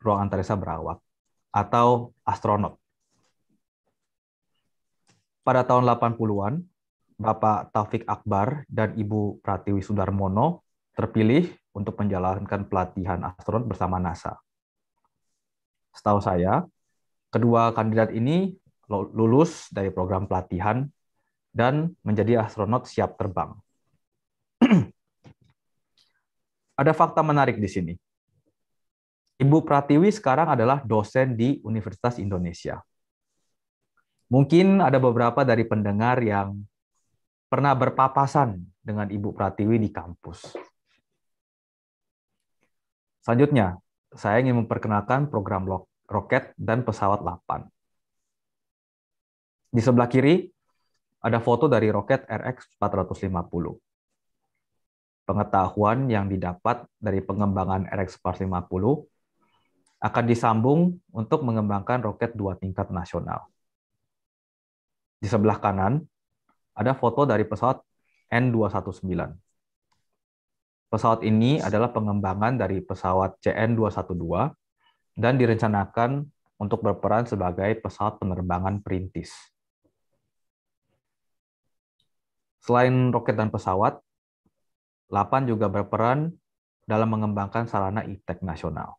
ruang antariksa berawak atau astronot. Pada tahun 80-an, Bapak Taufik Akbar dan Ibu Pratiwi Sudarmono terpilih untuk menjalankan pelatihan astronot bersama NASA. Setahu saya, kedua kandidat ini lulus dari program pelatihan dan menjadi astronot siap terbang. Ada fakta menarik di sini. Ibu Pratiwi sekarang adalah dosen di Universitas Indonesia. Mungkin ada beberapa dari pendengar yang pernah berpapasan dengan Ibu Pratiwi di kampus. Selanjutnya, saya ingin memperkenalkan program roket dan pesawat Lapan. Di sebelah kiri, ada foto dari roket RX-450. Pengetahuan yang didapat dari pengembangan RX-450 akan disambung untuk mengembangkan roket dua tingkat nasional. Di sebelah kanan ada foto dari pesawat N219. Pesawat ini adalah pengembangan dari pesawat CN212 dan direncanakan untuk berperan sebagai pesawat penerbangan perintis. Selain roket dan pesawat, Lapan juga berperan dalam mengembangkan sarana e nasional.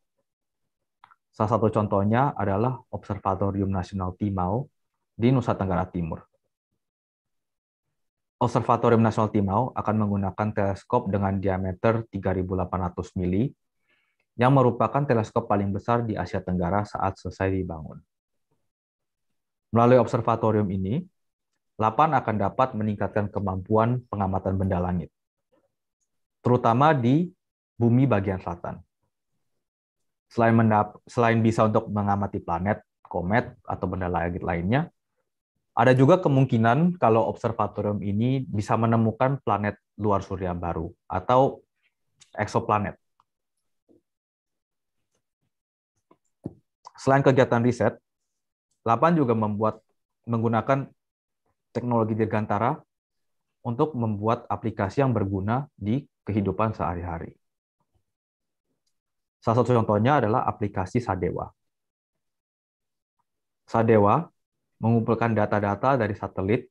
Salah satu contohnya adalah Observatorium Nasional Timau di Nusa Tenggara Timur. Observatorium Nasional Timau akan menggunakan teleskop dengan diameter 3.800 mili yang merupakan teleskop paling besar di Asia Tenggara saat selesai dibangun. Melalui observatorium ini, LAPAN akan dapat meningkatkan kemampuan pengamatan benda langit, terutama di bumi bagian selatan. Selain, selain bisa untuk mengamati planet, komet, atau benda langit lainnya, ada juga kemungkinan kalau observatorium ini bisa menemukan planet luar surya baru atau exoplanet. Selain kegiatan riset, Lapan juga membuat menggunakan teknologi dirgantara untuk membuat aplikasi yang berguna di kehidupan sehari-hari. Salah satu contohnya adalah aplikasi Sadewa. Sadewa mengumpulkan data-data dari satelit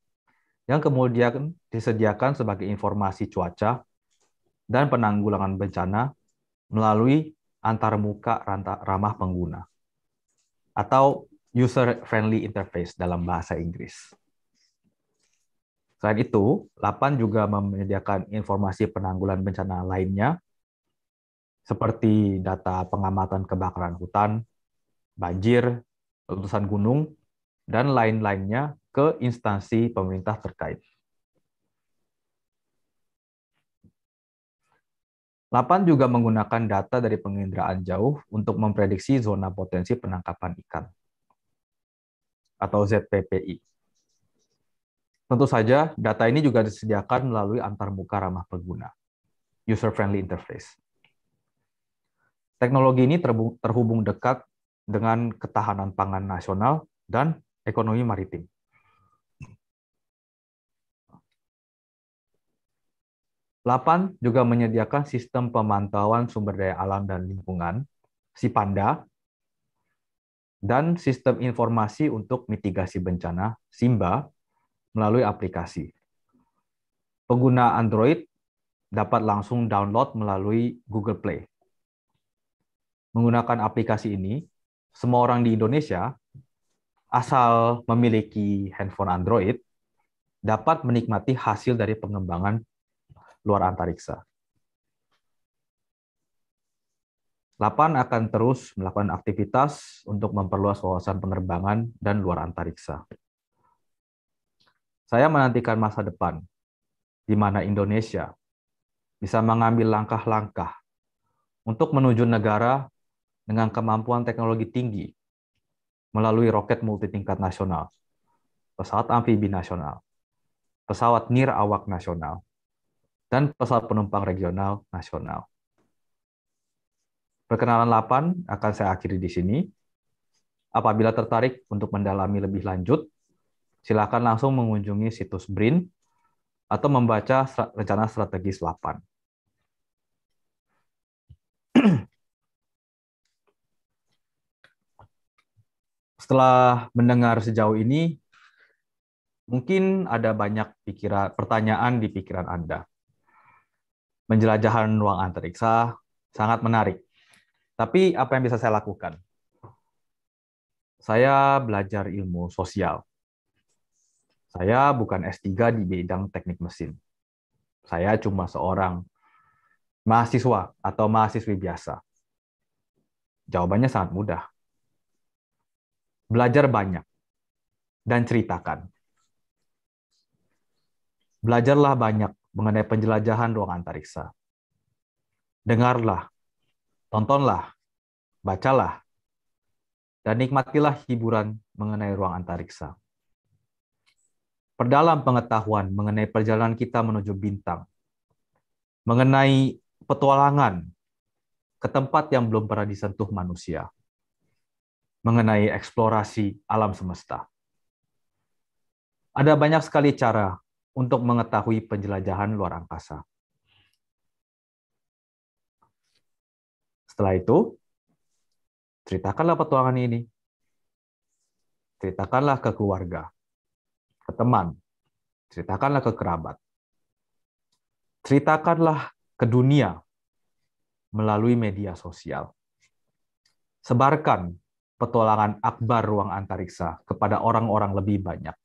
yang kemudian disediakan sebagai informasi cuaca dan penanggulangan bencana melalui antarmuka ramah pengguna atau user-friendly interface dalam bahasa Inggris. Selain itu, Lapan juga menyediakan informasi penanggulan bencana lainnya, seperti data pengamatan kebakaran hutan, banjir, letusan gunung, dan lain-lainnya ke instansi pemerintah terkait. 8 juga menggunakan data dari penginderaan jauh untuk memprediksi zona potensi penangkapan ikan atau ZPPI. Tentu saja, data ini juga disediakan melalui antarmuka ramah pengguna, user-friendly interface. Teknologi ini terhubung dekat dengan ketahanan pangan nasional dan ekonomi maritim. Lapan juga menyediakan sistem pemantauan sumber daya alam dan lingkungan, SIPANDA, dan sistem informasi untuk mitigasi bencana, SIMBA, melalui aplikasi. Pengguna Android dapat langsung download melalui Google Play. Menggunakan aplikasi ini, semua orang di Indonesia asal memiliki handphone Android dapat menikmati hasil dari pengembangan luar antariksa. 8 akan terus melakukan aktivitas untuk memperluas wawasan penerbangan dan luar antariksa. Saya menantikan masa depan di mana Indonesia bisa mengambil langkah-langkah untuk menuju negara dengan kemampuan teknologi tinggi melalui roket multitingkat nasional, pesawat amfibi nasional, pesawat nirawak nasional, dan pesawat penumpang regional nasional. Perkenalan 8 akan saya akhiri di sini. Apabila tertarik untuk mendalami lebih lanjut, silakan langsung mengunjungi situs BRIN atau membaca rencana strategis 8. setelah mendengar sejauh ini, mungkin ada banyak pikiran pertanyaan di pikiran Anda. Penjelajahan ruang antariksa sangat menarik. Tapi apa yang bisa saya lakukan? Saya belajar ilmu sosial. Saya bukan S3 di bidang teknik mesin. Saya cuma seorang mahasiswa atau mahasiswi biasa. Jawabannya sangat mudah belajar banyak, dan ceritakan. Belajarlah banyak mengenai penjelajahan ruang antariksa. Dengarlah, tontonlah, bacalah, dan nikmatilah hiburan mengenai ruang antariksa. Perdalam pengetahuan mengenai perjalanan kita menuju bintang, mengenai petualangan ke tempat yang belum pernah disentuh manusia mengenai eksplorasi alam semesta. Ada banyak sekali cara untuk mengetahui penjelajahan luar angkasa. Setelah itu, ceritakanlah petualangan ini. Ceritakanlah ke keluarga, ke teman, ceritakanlah ke kerabat. Ceritakanlah ke dunia melalui media sosial. Sebarkan petualangan akbar ruang antariksa kepada orang-orang lebih banyak.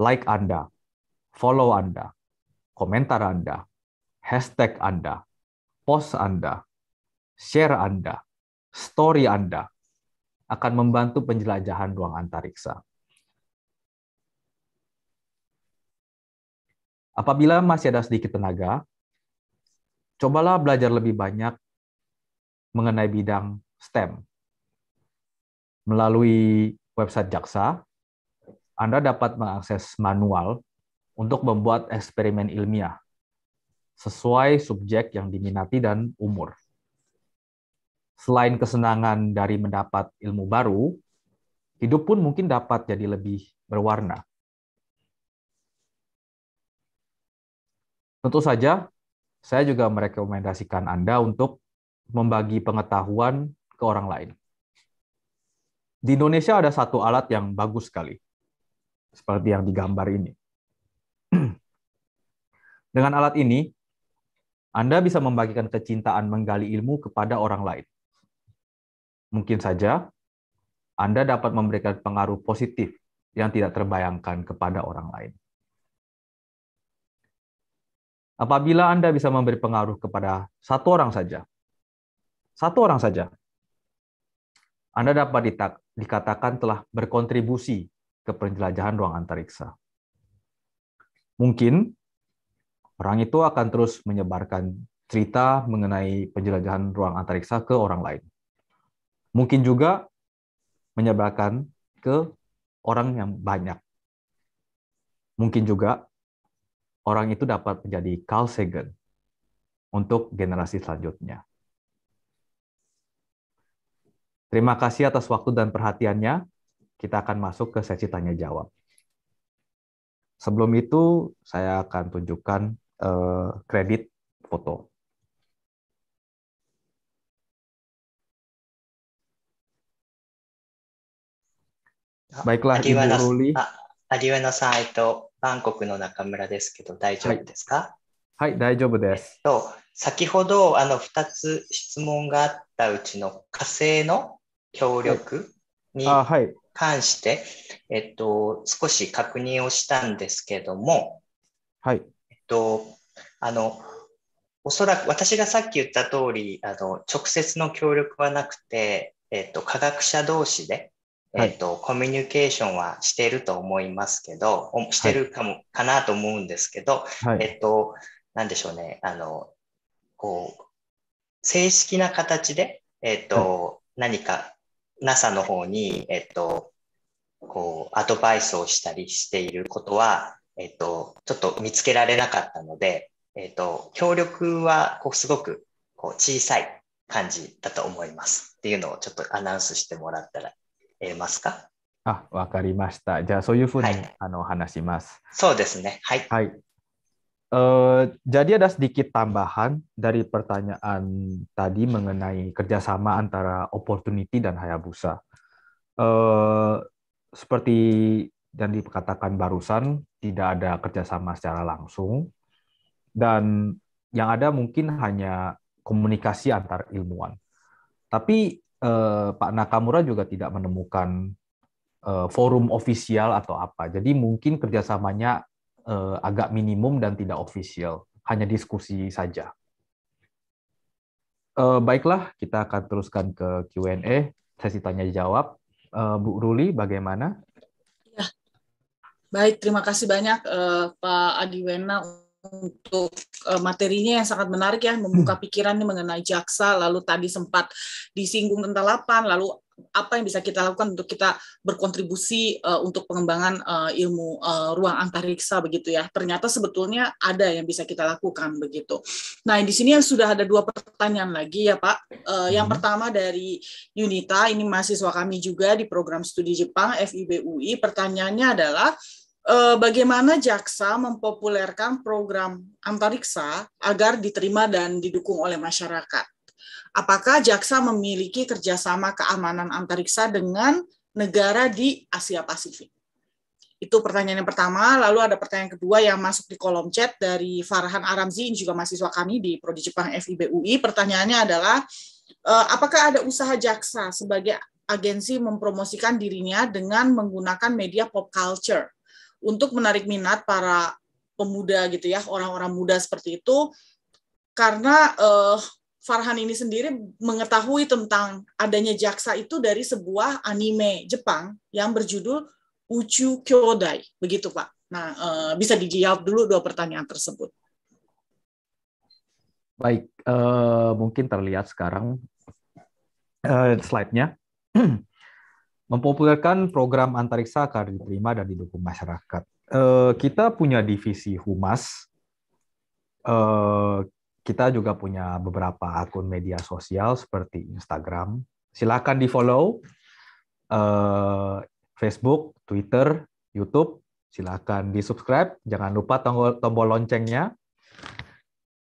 Like Anda, follow Anda, komentar Anda, hashtag Anda, post Anda, share Anda, story Anda akan membantu penjelajahan ruang antariksa. Apabila masih ada sedikit tenaga, cobalah belajar lebih banyak mengenai bidang STEM. Melalui website Jaksa, Anda dapat mengakses manual untuk membuat eksperimen ilmiah sesuai subjek yang diminati dan umur. Selain kesenangan dari mendapat ilmu baru, hidup pun mungkin dapat jadi lebih berwarna. Tentu saja, saya juga merekomendasikan Anda untuk membagi pengetahuan ke orang lain. Di Indonesia ada satu alat yang bagus sekali, seperti yang digambar ini. Dengan alat ini, Anda bisa membagikan kecintaan menggali ilmu kepada orang lain. Mungkin saja Anda dapat memberikan pengaruh positif yang tidak terbayangkan kepada orang lain. Apabila Anda bisa memberi pengaruh kepada satu orang saja, satu orang saja, anda dapat dikatakan telah berkontribusi ke penjelajahan ruang antariksa. Mungkin orang itu akan terus menyebarkan cerita mengenai penjelajahan ruang antariksa ke orang lain. Mungkin juga menyebarkan ke orang yang banyak. Mungkin juga orang itu dapat menjadi Carl Sagan untuk generasi selanjutnya. Terima kasih atas waktu dan perhatiannya. Kita akan masuk ke sesi tanya jawab. Sebelum itu, saya akan tunjukkan eh, kredit foto. Ya, Baiklah, Ibu Ruli. アディウェノさん、えっと、バンコクの中村ですけど、大丈夫ですか、はい、はい、大丈夫です。えっと、先ほど、あの、2つ質問があったうちの火星の協力に関して、はいえっと、少し確認をしたんですけども、はい。えっと、あの、おそらく私がさっき言った通り、あの、直接の協力はなくて、えっと、科学者同士で、えっと、はい、コミュニケーションはしてると思いますけど、してるかも、はい、かなと思うんですけど、はい、えっと、何でしょうね、あの、こう、正式な形で、えっと、何か NASA の方に、えっと、こう、アドバイスをしたりしていることは、えっと、ちょっと見つけられなかったので、えっと、協力は、こう、すごく、こう、小さい感じだと思いますっていうのをちょっとアナウンスしてもらったら、えますかあ、わかりました。じゃあ、そういうふうに、はい、あの、話します。そうですね。はい。はい。Uh, jadi ada sedikit tambahan dari pertanyaan tadi mengenai kerjasama antara Opportunity dan Hayabusa. Uh, seperti yang dikatakan barusan, tidak ada kerjasama secara langsung, dan yang ada mungkin hanya komunikasi antar ilmuwan. Tapi uh, Pak Nakamura juga tidak menemukan forum ofisial atau apa. Jadi mungkin kerjasamanya uh, agak minimum dan tidak official, hanya diskusi saja. Uh, baiklah, kita akan teruskan ke Q&A, sesi tanya jawab. Uh, Bu Ruli, bagaimana? Ya. Baik, terima kasih banyak uh, Pak Wena untuk materinya yang sangat menarik ya membuka pikiran mengenai jaksa lalu tadi sempat disinggung tentang lapan lalu apa yang bisa kita lakukan untuk kita berkontribusi uh, untuk pengembangan uh, ilmu uh, ruang antariksa begitu ya. Ternyata sebetulnya ada yang bisa kita lakukan begitu. Nah, di sini sudah ada dua pertanyaan lagi ya, Pak. Uh, yang hmm. pertama dari Yunita, ini mahasiswa kami juga di program studi Jepang FIBUI. Pertanyaannya adalah bagaimana jaksa mempopulerkan program antariksa agar diterima dan didukung oleh masyarakat apakah jaksa memiliki kerjasama keamanan antariksa dengan negara di Asia Pasifik? Itu pertanyaan yang pertama. Lalu ada pertanyaan kedua yang masuk di kolom chat dari Farhan Aramzi, juga mahasiswa kami di Prodi Jepang FIB UI. Pertanyaannya adalah, eh, apakah ada usaha jaksa sebagai agensi mempromosikan dirinya dengan menggunakan media pop culture untuk menarik minat para pemuda gitu ya, orang-orang muda seperti itu karena uh, Farhan ini sendiri mengetahui tentang adanya jaksa itu dari sebuah anime Jepang yang berjudul Uchu Kyodai, begitu Pak. Nah, eh, bisa dijawab dulu dua pertanyaan tersebut. Baik, uh, mungkin terlihat sekarang uh, slide-nya. Mempopulerkan program antariksa akan diterima dan didukung masyarakat. Uh, kita punya divisi humas, uh, kita juga punya beberapa akun media sosial seperti Instagram. Silakan di follow uh, eh, Facebook, Twitter, YouTube. Silakan di subscribe. Jangan lupa tombol, tombol loncengnya.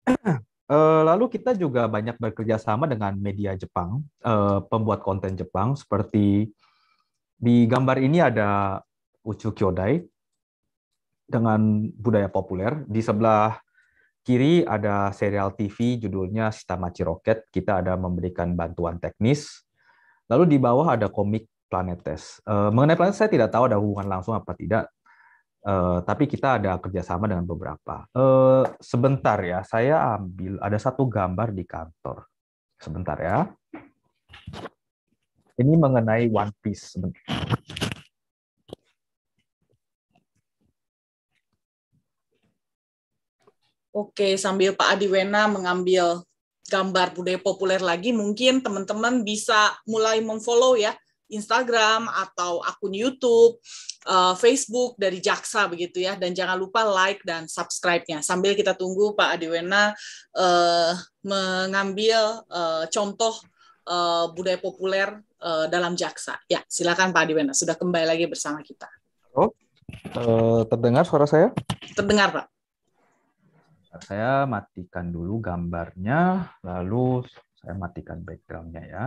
Eh, lalu kita juga banyak bekerja sama dengan media Jepang, eh, pembuat konten Jepang seperti di gambar ini ada Uchu Kyodai dengan budaya populer. Di sebelah kiri ada serial TV judulnya Sitamachi Rocket. Kita ada memberikan bantuan teknis. Lalu di bawah ada komik Planetes. Eh, mengenai Planetes saya tidak tahu ada hubungan langsung apa tidak. Eh, tapi kita ada kerjasama dengan beberapa. Eh, sebentar ya, saya ambil ada satu gambar di kantor. Sebentar ya. Ini mengenai One Piece. Oke, sambil Pak Adi Wena mengambil gambar budaya populer lagi, mungkin teman-teman bisa mulai memfollow ya Instagram atau akun YouTube, eh, Facebook dari Jaksa begitu ya. Dan jangan lupa like dan subscribe-nya. Sambil kita tunggu Pak Adiwena uh, mengambil uh, contoh uh, budaya populer uh, dalam Jaksa. Ya, silakan Pak Adiwena. Sudah kembali lagi bersama kita. Oh, terdengar suara saya? Terdengar Pak. Saya matikan dulu gambarnya, lalu saya matikan backgroundnya ya.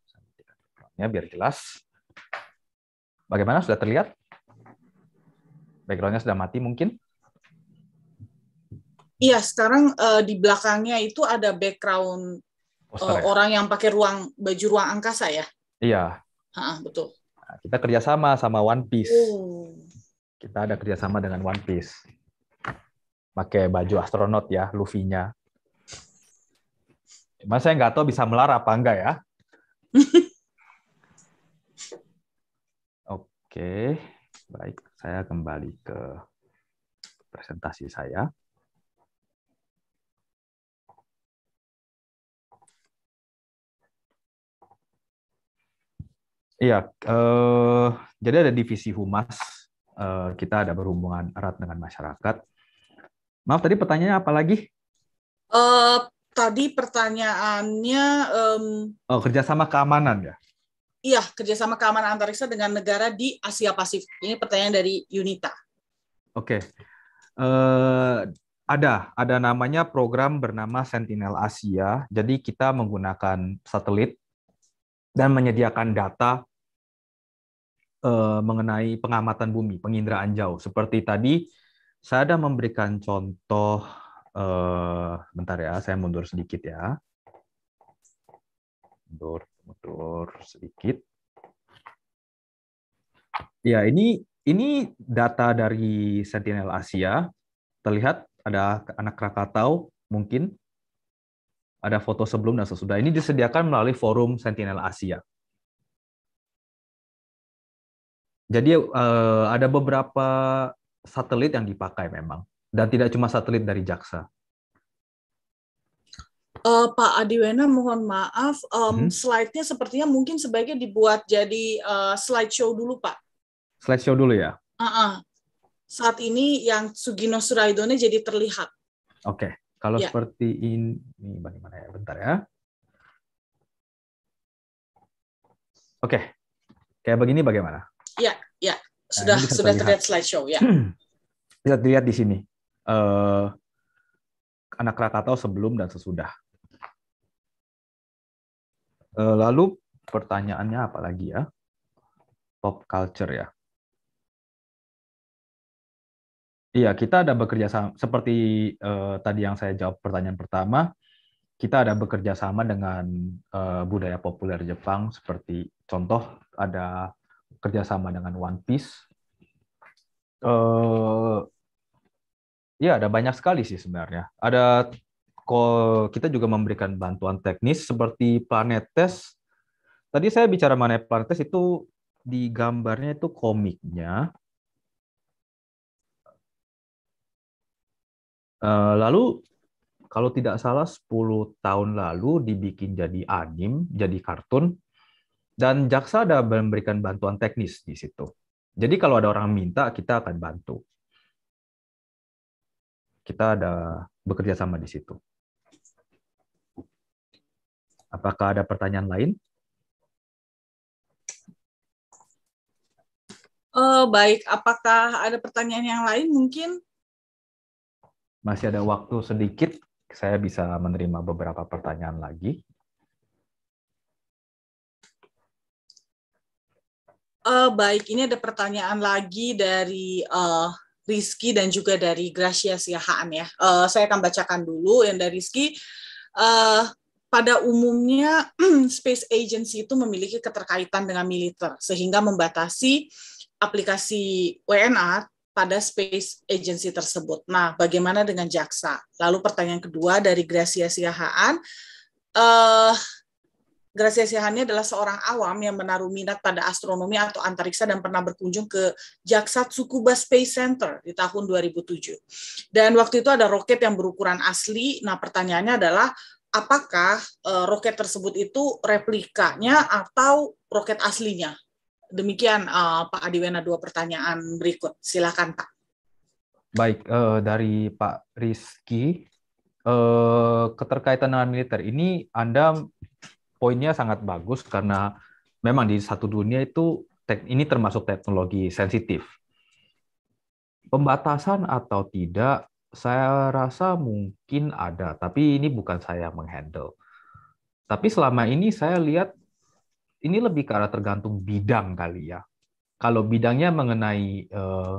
Saya matikan backgroundnya biar jelas. Bagaimana sudah terlihat? Backgroundnya sudah mati mungkin? Iya, sekarang uh, di belakangnya itu ada background uh, orang yang pakai ruang baju ruang angkasa ya. Iya. Ha, betul. Nah, kita kerjasama sama One Piece. Oh kita ada kerjasama dengan One Piece. Pakai baju astronot ya, Luffy-nya. Mas saya nggak tahu bisa melar apa enggak ya. Oke, baik. Saya kembali ke presentasi saya. Iya, eh, jadi ada divisi humas Eh, kita ada berhubungan erat dengan masyarakat. Maaf tadi pertanyaannya apa lagi? Uh, tadi pertanyaannya um, oh, kerjasama keamanan ya? Iya kerjasama keamanan antariksa dengan negara di Asia Pasifik. Ini pertanyaan dari Yunita. Oke, okay. uh, eh, ada ada namanya program bernama Sentinel Asia. Jadi kita menggunakan satelit dan menyediakan data uh, mengenai pengamatan bumi, penginderaan jauh. Seperti tadi saya ada memberikan contoh uh, bentar ya, saya mundur sedikit ya. Mundur, mundur sedikit. Ya, ini ini data dari Sentinel Asia. Terlihat ada anak Krakatau mungkin ada foto sebelum dan sesudah. Ini disediakan melalui forum Sentinel Asia. Jadi uh, ada beberapa satelit yang dipakai memang dan tidak cuma satelit dari Jaksa. Uh, Pak Adiwena, mohon maaf, um, hmm? slide-nya sepertinya mungkin sebaiknya dibuat jadi uh, eh, show dulu, Pak. Slide show dulu ya? Uh-uh. Saat ini yang Sugino suraidone jadi terlihat. Oke, okay. kalau ya. seperti ini, bagaimana ya? Bentar ya. Oke, kayak begini bagaimana? ya, ya. Sudah nah, sudah terlihat slideshow ya. Hmm. Bisa dilihat di sini. Uh, anak Krakatau sebelum dan sesudah. Uh, lalu pertanyaannya apa lagi ya? Pop culture ya. Iya, kita ada bekerja sama seperti uh, tadi yang saya jawab pertanyaan pertama, kita ada bekerja sama dengan uh, budaya populer Jepang seperti contoh ada kerjasama dengan One Piece. Uh, ya ada banyak sekali sih sebenarnya. Ada kita juga memberikan bantuan teknis seperti planet test. Tadi saya bicara mengenai planet test itu di gambarnya itu komiknya. Eh, lalu kalau tidak salah 10 tahun lalu dibikin jadi anim, jadi kartun. Dan jaksa ada memberikan bantuan teknis di situ. Jadi kalau ada orang minta, kita akan bantu. Kita ada bekerja sama di situ. Apakah ada pertanyaan lain? Oh, baik, apakah ada pertanyaan yang lain mungkin? Masih ada waktu sedikit, saya bisa menerima beberapa pertanyaan lagi. Uh, baik, ini ada pertanyaan lagi dari uh, Rizky dan juga dari Gracia Siahaan ya. Uh, saya akan bacakan dulu yang dari Rizky. Uh, pada umumnya space agency itu memiliki keterkaitan dengan militer sehingga membatasi aplikasi WNA pada space agency tersebut. Nah, bagaimana dengan jaksa? Lalu pertanyaan kedua dari Gracia Siahaan, uh, Gracia Sehani adalah seorang awam yang menaruh minat pada astronomi atau antariksa dan pernah berkunjung ke Jaksa Tsukuba Space Center di tahun 2007. Dan waktu itu ada roket yang berukuran asli. Nah, pertanyaannya adalah apakah uh, roket tersebut itu replikanya atau roket aslinya? Demikian uh, Pak Adiwena dua pertanyaan berikut. Silakan Pak. Baik, uh, dari Pak Rizky, keterkaitan dengan militer ini Anda poinnya sangat bagus karena memang di satu dunia itu ini termasuk teknologi sensitif. Pembatasan atau tidak, saya rasa mungkin ada, tapi ini bukan saya yang menghandle. Tapi selama ini saya lihat ini lebih karena tergantung bidang kali ya. Kalau bidangnya mengenai uh,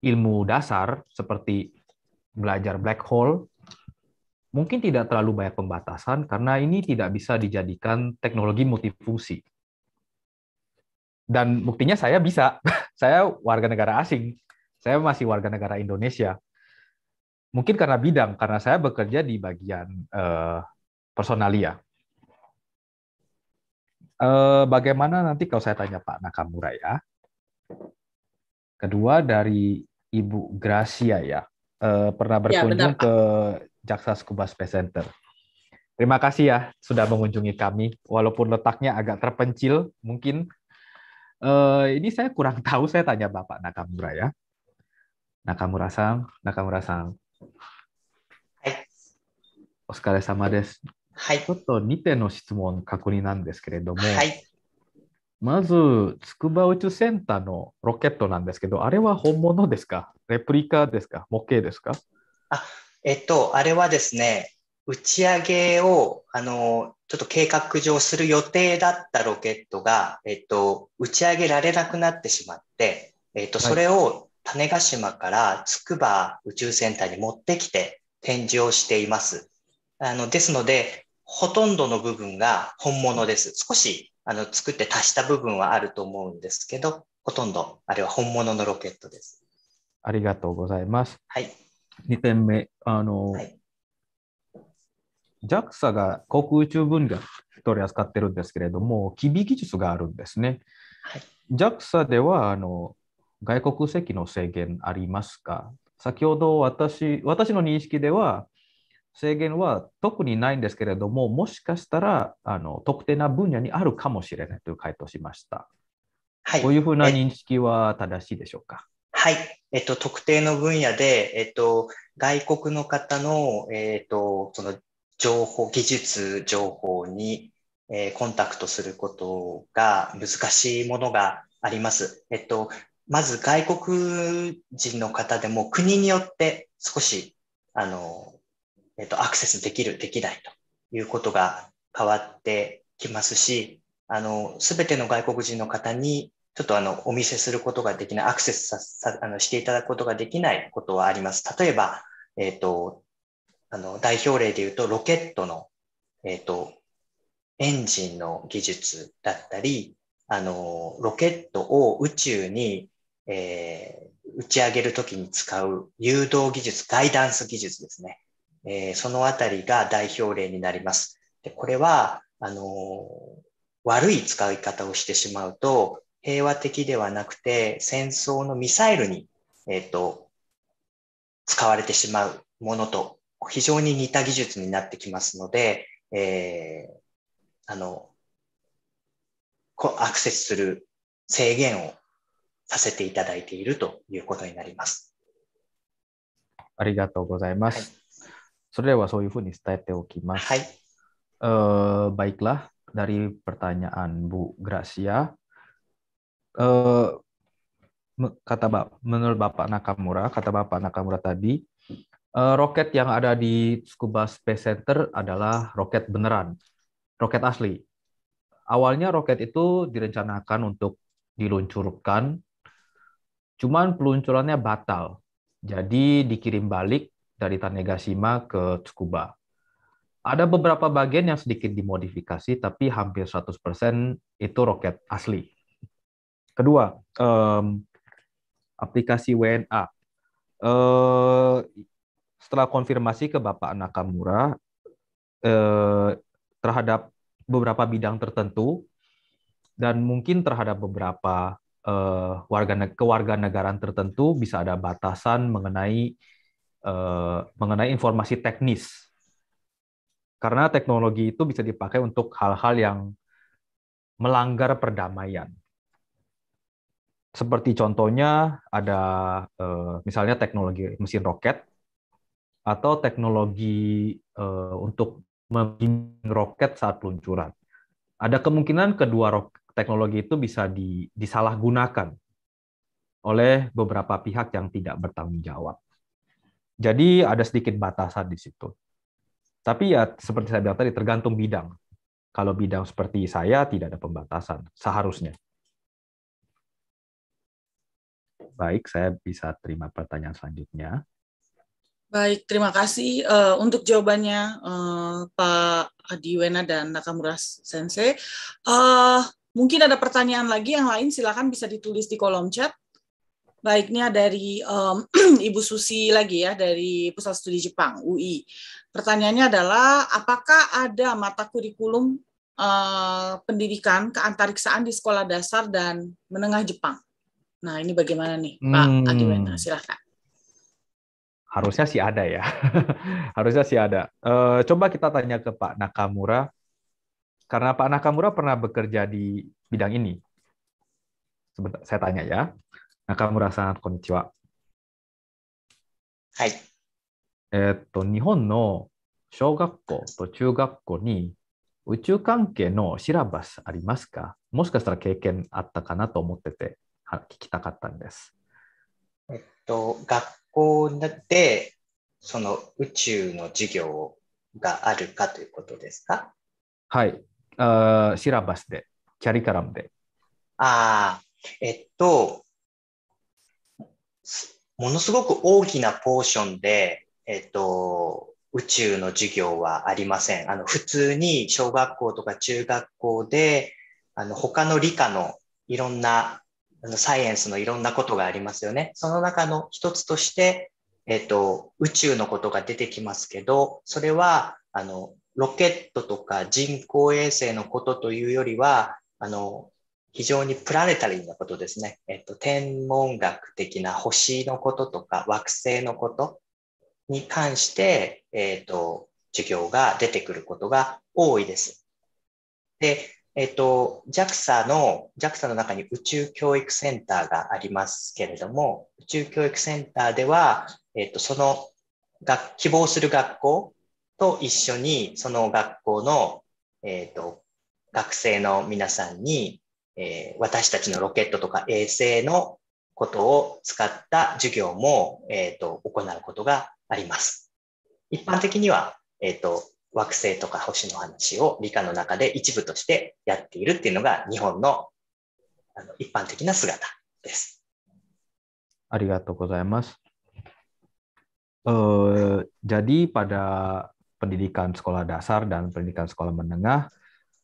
ilmu dasar seperti belajar black hole mungkin tidak terlalu banyak pembatasan karena ini tidak bisa dijadikan teknologi multifungsi. Dan buktinya saya bisa. saya warga negara asing. Saya masih warga negara Indonesia. Mungkin karena bidang, karena saya bekerja di bagian eh, personalia. Eh, bagaimana nanti kalau saya tanya Pak Nakamura ya? Kedua dari Ibu Gracia ya, eh, pernah ya, berkunjung ya, ke Jaksa Scuba Space Center. Terima kasih ya sudah mengunjungi kami, walaupun letaknya agak terpencil mungkin. Uh, ini saya kurang tahu, saya tanya Bapak Nakamura ya. Nakamura Sang, Nakamura Sang. Hai. Oskare sama desu. desu ka? Ah, えっと、あれはですね、打ち上げを、あの、ちょっと計画上する予定だったロケットが、えっと、打ち上げられなくなってしまって、えっと、それを種子島からつくば宇宙センターに持ってきて展示をしています。あの、ですので、ほとんどの部分が本物です。少し、あの、作って足した部分はあると思うんですけど、ほとんど、あれは本物のロケットです。ありがとうございます。はい。2点目、あの、はい、JAXA が航空宇宙分野取り扱ってるんですけれども、機微技術があるんですね。はい、JAXA ではあの外国籍の制限ありますか先ほど私私の認識では制限は特にないんですけれども、もしかしたらあの特定な分野にあるかもしれないという回答しました。はい、こういうふうな認識は正しいでしょうか。はい。えっと、特定の分野で、えっと、外国の方の、えっと、その情報、技術情報に、えー、コンタクトすることが難しいものがあります。えっと、まず外国人の方でも国によって少し、あの、えっと、アクセスできる、できないということが変わってきますし、あの、すべての外国人の方にちょっとあの、お見せすることができない、アクセスさあのしていただくことができないことはあります。例えば、えっ、ー、と、あの、代表例で言うと、ロケットの、えっ、ー、と、エンジンの技術だったり、あの、ロケットを宇宙に、えー、打ち上げるときに使う誘導技術、ガイダンス技術ですね。えー、そのあたりが代表例になります。でこれは、あの、悪い使い方をしてしまうと、平和的ではなくて戦争のミサイルに、えーと、使われてしまうものと非常に似た技術になってきますので、えー、あのアクセスする制限をさせていただいているということになります。ありがとうございます。はい、それではそういうふうに伝えておきます。はい。Uh, baiklah, dari pertanyaan Bu Gracia, Eh, kata Bapak, menurut Bapak Nakamura, kata Bapak Nakamura tadi, uh, roket yang ada di Scuba Space Center adalah roket beneran, roket asli. Awalnya roket itu direncanakan untuk diluncurkan, cuman peluncurannya batal. Jadi dikirim balik dari Tanegashima ke Tsukuba. Ada beberapa bagian yang sedikit dimodifikasi, tapi hampir 100% itu roket asli. Kedua, um, aplikasi WNA. Uh, eh, setelah konfirmasi ke Bapak Nakamura uh, terhadap beberapa bidang tertentu dan mungkin terhadap beberapa uh, warga kewarganegaraan tertentu bisa ada batasan mengenai uh, mengenai informasi teknis karena teknologi itu bisa dipakai untuk hal-hal yang melanggar perdamaian seperti contohnya ada eh, misalnya teknologi mesin roket atau teknologi eh, untuk membimbing roket saat peluncuran. Ada kemungkinan kedua teknologi itu bisa disalahgunakan oleh beberapa pihak yang tidak bertanggung jawab. Jadi ada sedikit batasan di situ. Tapi ya seperti saya bilang tadi tergantung bidang. Kalau bidang seperti saya tidak ada pembatasan seharusnya. Baik, saya bisa terima pertanyaan selanjutnya. Baik, terima kasih uh, untuk jawabannya uh, Pak Adi Wena dan Nakamura Sensei. Uh, mungkin ada pertanyaan lagi yang lain, silakan bisa ditulis di kolom chat. Baiknya dari um, Ibu Susi lagi ya, dari Pusat Studi Jepang, UI. Pertanyaannya adalah, apakah ada mata kurikulum uh, pendidikan keantariksaan di sekolah dasar dan menengah Jepang? Nah, ini bagaimana nih, Pak hmm. Adiwena? Ah, Silahkan. Harusnya sih ada ya. Harusnya sih ada. E, coba kita tanya ke Pak Nakamura. Karena Pak Nakamura pernah bekerja di bidang ini. Sebentar, saya tanya ya. Nakamura sangat konnichiwa. Hai. Eh, to, Nihon no 聞きたかったんです。えっと、学校でその宇宙の授業があるかということですかはい。あシラバスで、キャリカラムで。ああ、えっと、ものすごく大きなポーションで、えっと、宇宙の授業はありません。あの、普通に小学校とか中学校で、あの、他の理科のいろんなサイエンスのいろんなことがありますよね。その中の一つとして、えっ、と、宇宙のことが出てきますけど、それは、あの、ロケットとか人工衛星のことというよりは、あの、非常にプラネタリーなことですね。えっ、と、天文学的な星のこととか惑星のことに関して、えっ、と、授業が出てくることが多いです。で、えっと、JAXA の、JAXA の中に宇宙教育センターがありますけれども、宇宙教育センターでは、えっと、そのが、希望する学校と一緒に、その学校の、えっと、学生の皆さんに、えー、私たちのロケットとか衛星のことを使った授業も、えっと、行うことがあります。一般的には、えっと、惑星とか星の話を理科の中で一部としてやっているっていうのが日本のあの一般的な姿です。ありがとうございます。Uh, jadi pada pendidikan sekolah dasar dan pendidikan sekolah menengah,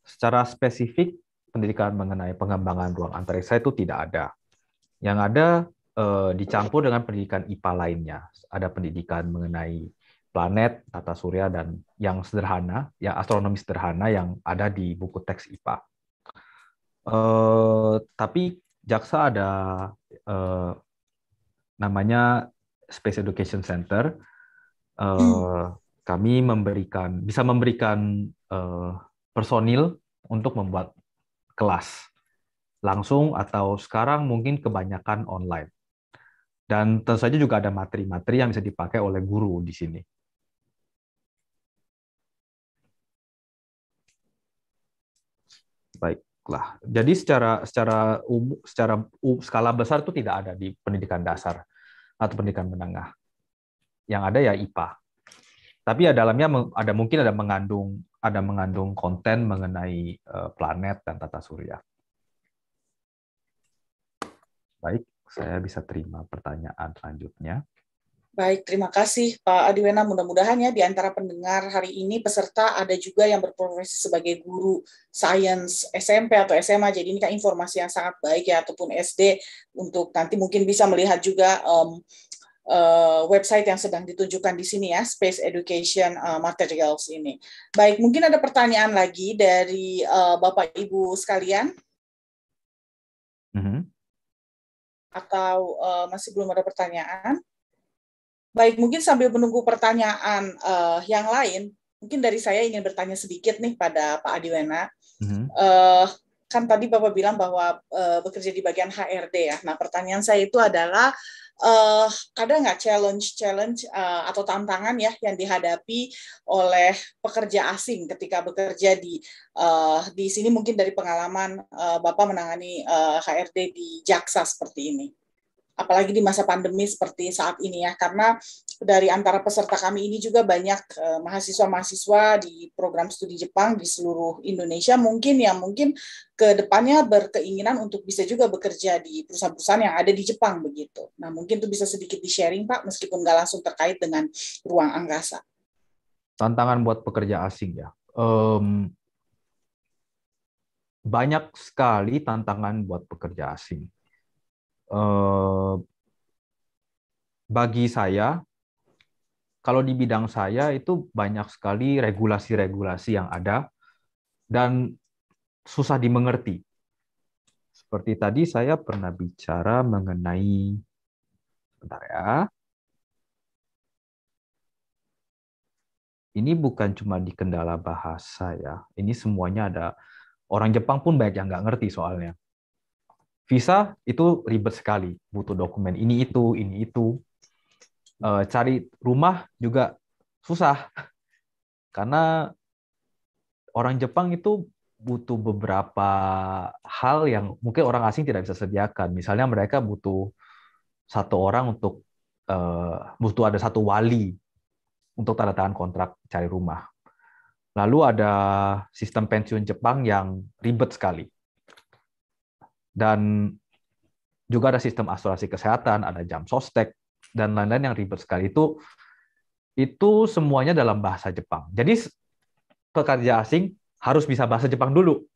secara spesifik pendidikan mengenai pengembangan ruang antariksa itu tidak ada. Yang ada eh, dicampur dengan pendidikan IPA lainnya. Ada pendidikan mengenai planet, tata surya, dan yang sederhana, ya astronomi sederhana yang ada di buku teks IPA. Uh, eh, tapi jaksa ada uh, namanya Space Education Center. Uh, Kami memberikan, bisa memberikan uh, personil untuk membuat kelas langsung atau sekarang mungkin kebanyakan online. Dan tentu saja juga ada materi-materi yang bisa dipakai oleh guru di sini. baiklah. Jadi secara secara um, secara um, skala besar itu tidak ada di pendidikan dasar atau pendidikan menengah. Yang ada ya IPA. Tapi ya dalamnya ada mungkin ada mengandung ada mengandung konten mengenai eh, planet dan tata surya. Baik, saya bisa terima pertanyaan selanjutnya. Baik, terima kasih Pak Adiwena. Mudah-mudahan ya di antara pendengar hari ini peserta ada juga yang berprofesi sebagai guru sains SMP atau SMA. Jadi ini kan informasi yang sangat baik ya ataupun SD untuk nanti mungkin bisa melihat juga um, website yang sedang ditunjukkan di sini ya, Space Education uh, Materials ini. Baik, mungkin ada pertanyaan lagi dari uh, Bapak Ibu sekalian. Mm -hmm. Atau uh, masih belum ada pertanyaan? Baik, mungkin sambil menunggu pertanyaan uh, yang lain, mungkin dari saya ingin bertanya sedikit nih pada Pak Adiwena. Mm-hmm. Uh, kan tadi Bapak bilang bahwa uh, bekerja di bagian HRD ya. Nah, pertanyaan saya itu adalah uh, ada nggak challenge-challenge uh, atau tantangan ya yang dihadapi oleh pekerja asing ketika bekerja di uh, di sini mungkin dari pengalaman uh, Bapak menangani uh, HRD di Jaksa seperti ini apalagi di masa pandemi seperti saat ini ya karena dari antara peserta kami ini juga banyak mahasiswa eh, mahasiswa-mahasiswa di program studi Jepang di seluruh Indonesia mungkin yang mungkin ke depannya berkeinginan untuk bisa juga bekerja di perusahaan-perusahaan yang ada di Jepang begitu. Nah, mungkin itu bisa sedikit di-sharing Pak meskipun nggak langsung terkait dengan ruang angkasa. Tantangan buat pekerja asing ya. Um, banyak sekali tantangan buat pekerja asing Eh, bagi saya kalau di bidang saya itu banyak sekali regulasi-regulasi yang ada dan susah dimengerti. Seperti tadi saya pernah bicara mengenai bentar ya. Ini bukan cuma di kendala bahasa ya. Ini semuanya ada orang Jepang pun banyak yang nggak ngerti soalnya. Visa itu ribet sekali, butuh dokumen ini itu, ini itu. Eh, cari rumah juga susah. Karena orang Jepang itu butuh beberapa hal yang mungkin orang asing tidak bisa sediakan. Misalnya mereka butuh satu orang untuk eh, butuh ada satu wali untuk tanda tangan kontrak cari rumah. Lalu ada sistem pensiun Jepang yang ribet sekali dan juga ada sistem asuransi kesehatan, ada jam sostek, dan lain-lain yang ribet sekali. Itu itu semuanya dalam bahasa Jepang. Jadi pekerja asing harus bisa bahasa Jepang dulu.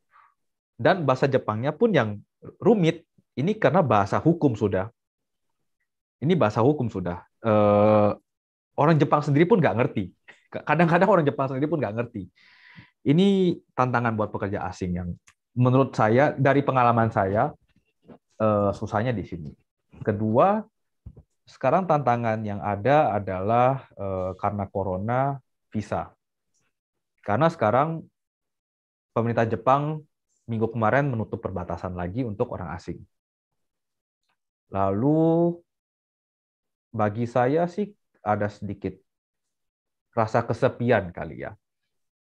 Dan bahasa Jepangnya pun yang rumit. Ini karena bahasa hukum sudah. Ini bahasa hukum sudah. Eh, orang Jepang sendiri pun nggak ngerti. Kadang-kadang orang Jepang sendiri pun nggak ngerti. Ini tantangan buat pekerja asing yang menurut saya dari pengalaman saya eh, susahnya di sini. Kedua, sekarang tantangan yang ada adalah eh, karena corona visa. Karena sekarang pemerintah Jepang minggu kemarin menutup perbatasan lagi untuk orang asing. Lalu bagi saya sih ada sedikit rasa kesepian kali ya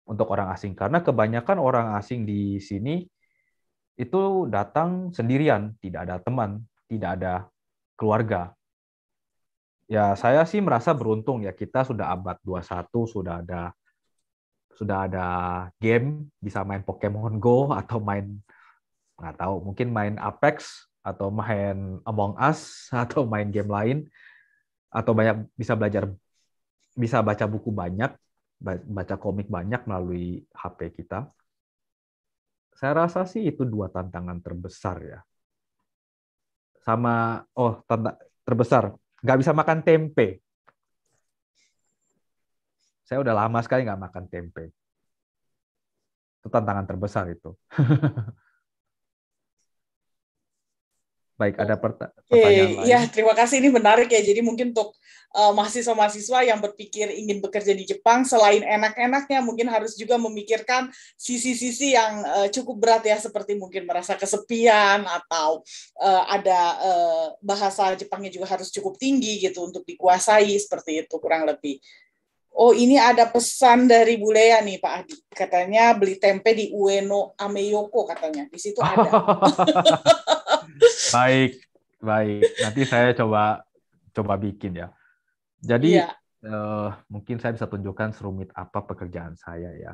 untuk orang asing karena kebanyakan orang asing di sini itu datang sendirian, tidak ada teman, tidak ada keluarga. Ya, saya sih merasa beruntung ya kita sudah abad 21 sudah ada sudah ada game bisa main Pokemon Go atau main nggak tahu mungkin main Apex atau main Among Us atau main game lain atau banyak bisa belajar bisa baca buku banyak baca komik banyak melalui HP kita saya rasa sih itu dua tantangan terbesar ya. Sama oh terbesar nggak bisa makan tempe. Saya udah lama sekali nggak makan tempe. Itu tantangan terbesar itu. Baik, ada perta pertanyaan okay. Ya, lain. Ya, terima kasih. Ini menarik ya. Jadi mungkin untuk uh, mahasiswa-mahasiswa yang berpikir ingin bekerja di Jepang, selain enak-enaknya, mungkin harus juga memikirkan sisi-sisi yang uh, cukup berat ya, seperti mungkin merasa kesepian atau uh, ada uh, bahasa Jepangnya juga harus cukup tinggi gitu untuk dikuasai seperti itu kurang lebih. Oh ini ada pesan dari Bu Lea nih Pak Adi. Katanya beli tempe di Ueno Ameyoko katanya. Di situ ada. baik, baik. Nanti saya coba coba bikin ya. Jadi uh, mungkin saya bisa tunjukkan serumit apa pekerjaan saya ya.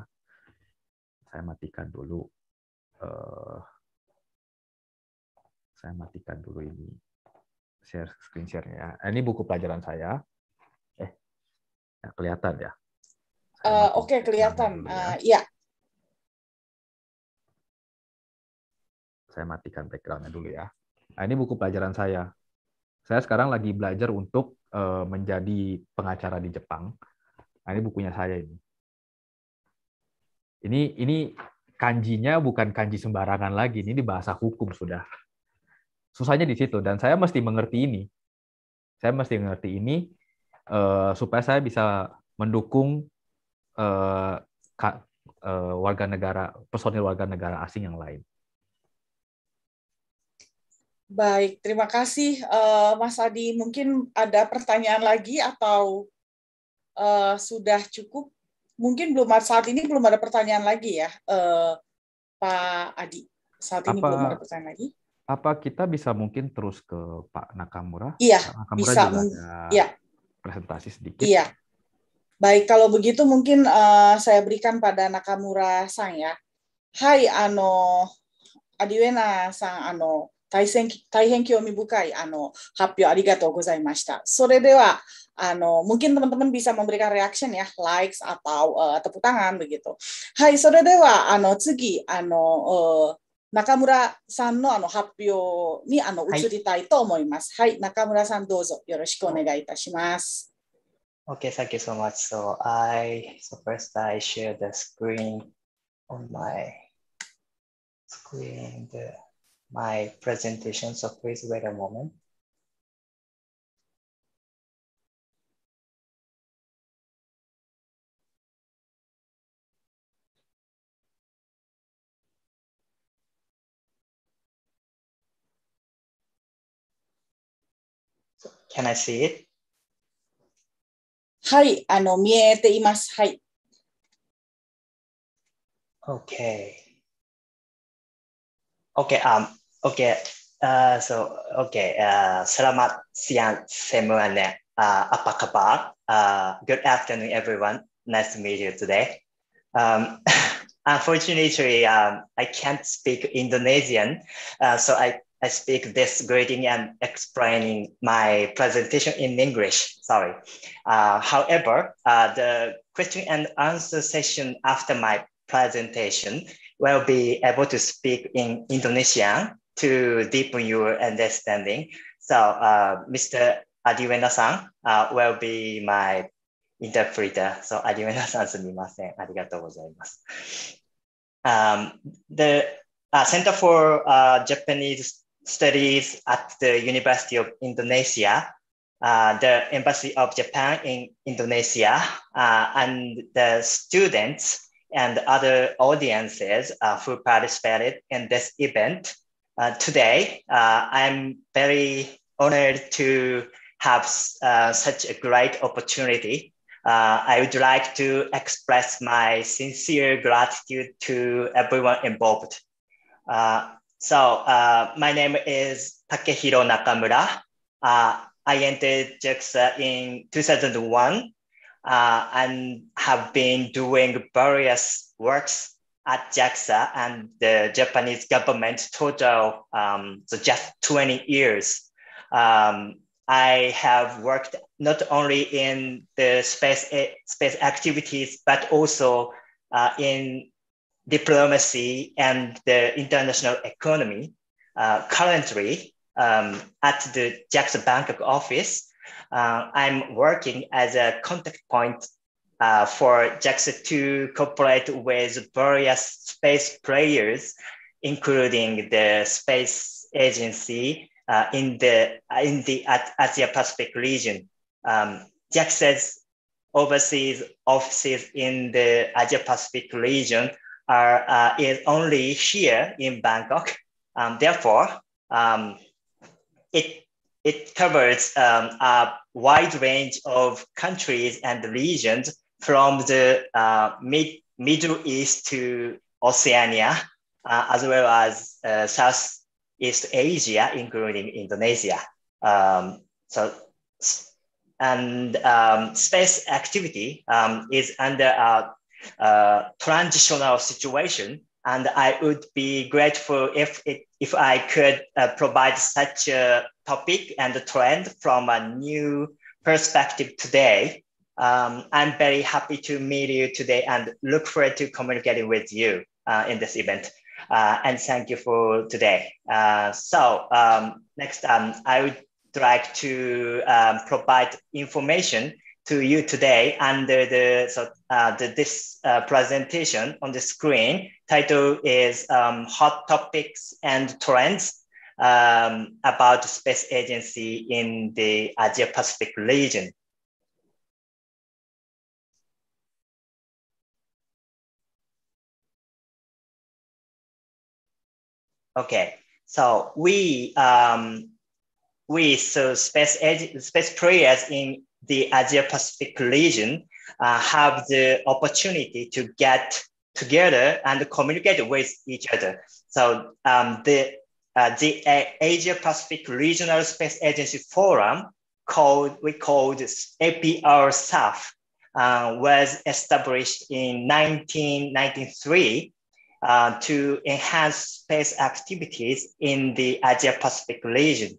Saya matikan dulu. Uh, saya matikan dulu ini share screen share-nya. Eh, ini buku pelajaran saya. Eh, ya kelihatan ya. Uh, Oke, okay, kelihatan. Uh, ya. Iya. Saya matikan backgroundnya dulu ya. Nah, ini buku pelajaran saya. Saya sekarang lagi belajar untuk uh, menjadi pengacara di Jepang. Nah, ini bukunya saya ini. Ini ini kanjinya bukan kanji sembarangan lagi. Ini di bahasa hukum sudah. Susahnya di situ dan saya mesti mengerti ini. Saya mesti mengerti ini uh, supaya saya bisa mendukung uh, ka, uh, warga negara personil warga negara asing yang lain. Baik, terima kasih uh, Mas Adi. Mungkin ada pertanyaan lagi atau uh, sudah cukup? Mungkin belum saat ini belum ada pertanyaan lagi ya, uh, Pak Adi. Saat ini belum ada pertanyaan lagi. Apa kita bisa mungkin terus ke Pak Nakamura? Iya, Pak Nakamura bisa. Juga ada iya. Presentasi sedikit. Iya. Baik, kalau begitu mungkin uh, saya berikan pada Nakamura sang ya. Hai Ano, Adiwena sang Ano. 大変大変興味深いあの発表ありがとうございました。それでは、ano, mungkin teman-teman bisa memberikan reaction ya, likes atau uh, tepuk tangan begitu. Hai, soredewa, ano, tsugi, ano, uh, Nakamura san no ano happyo ni ano utsuri tai to omoimasu. Hai, Nakamura san dozo yoroshiku onegai itashimasu. Okay, thank you so much. So I so first I share the screen on my screen the my presentation, so please wait a moment. can I see it? はい、あの、見えています。はい。Okay. Okay, um, okay. Uh, so okay. Uh, selamat siang semuanya. Uh, apa kabar? Uh, good afternoon, everyone. Nice to meet you today. Um, unfortunately, um, I can't speak Indonesian, uh, so I, I speak this greeting and explaining my presentation in English. Sorry. Uh, however, uh, the question and answer session after my presentation will be able to speak in Indonesian to deepen your understanding. So uh, Mr. Adiwena-san uh, will be my interpreter. So Adiwena-san, sumimasen. Arigatou gozaimasu. Um, the uh, Center for uh, Japanese Studies at the University of Indonesia, uh, the Embassy of Japan in Indonesia, uh, and the students and other audiences uh, who participated in this event. Uh, today, uh, I'm very honored to have such a great opportunity uh, I would like to express my sincere gratitude to everyone involved. Uh, so uh, my name is Takehiro Nakamura. I entered JAXA in 2001 uh, and have been doing various works at JAXA and the Japanese government total um, so just 20 years. Um, I have worked not only in the space, eh, space activities, but also uh, in diplomacy and the international economy. Uh, currently, um, at the JAXA Bangkok office, uh, I'm working as a contact point uh, for JAXA to cooperate with various space players, including the space agency uh, in the in the Asia Pacific region. Um, JAXA's overseas offices in the Asia Pacific region are uh, is only here in Bangkok. Um, therefore, um, it it covers um, a wide range of countries and regions from the uh, mid- Middle East to Oceania, uh, as well as uh, Southeast Asia, including Indonesia. Um, so, and um, space activity um, is under a, a transitional situation and I would be grateful if it, if I could uh, provide such a topic and a trend from a new perspective today. Um, I'm very happy to meet you today and look forward to communicating with you uh, in this event. Uh, and thank you for today. Uh, so um, next, um, I would like to um, provide information to you today under the, so, uh, the this uh, presentation on the screen. Title is um, Hot Topics and Trends um, about Space Agency in the Asia Pacific region. Okay, so we um, we so space space players in the Asia Pacific region uh, have the opportunity to get together and communicate with each other. So um, the uh, the Asia Pacific Regional Space Agency Forum called we called APR SAF uh, was established in 1993 uh, to enhance space activities in the Asia Pacific region.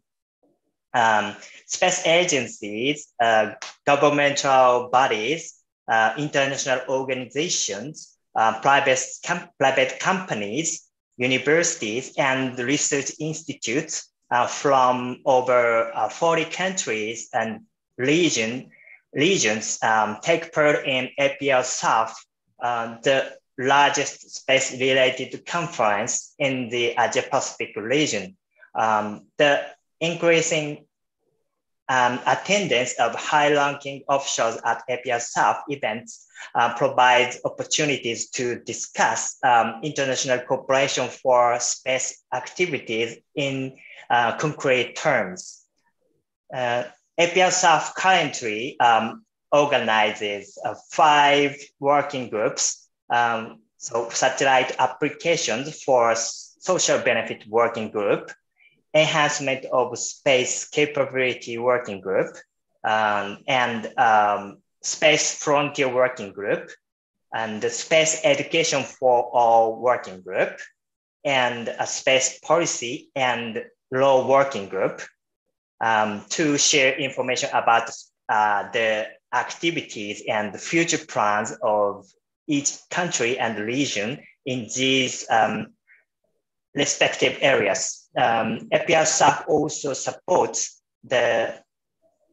Um, space agencies, uh, governmental bodies, uh, international organizations, uh, private, com- private companies, universities, and research institutes uh, from over uh, 40 countries and region, regions um, take part in APL South, um, the largest space-related conference in the Asia-Pacific region. Um, the increasing um, attendance of high-ranking officials at API events uh, provides opportunities to discuss um, international cooperation for space activities in uh, concrete terms. Uh, API currently um, organizes uh, five working groups, um, so satellite applications for social benefit working group, enhancement of space capability working group um, and um, space frontier working group and the space education for all working group and a space policy and law working group um, to share information about uh, the activities and future plans of each country and region in these um, respective areas um, also supports the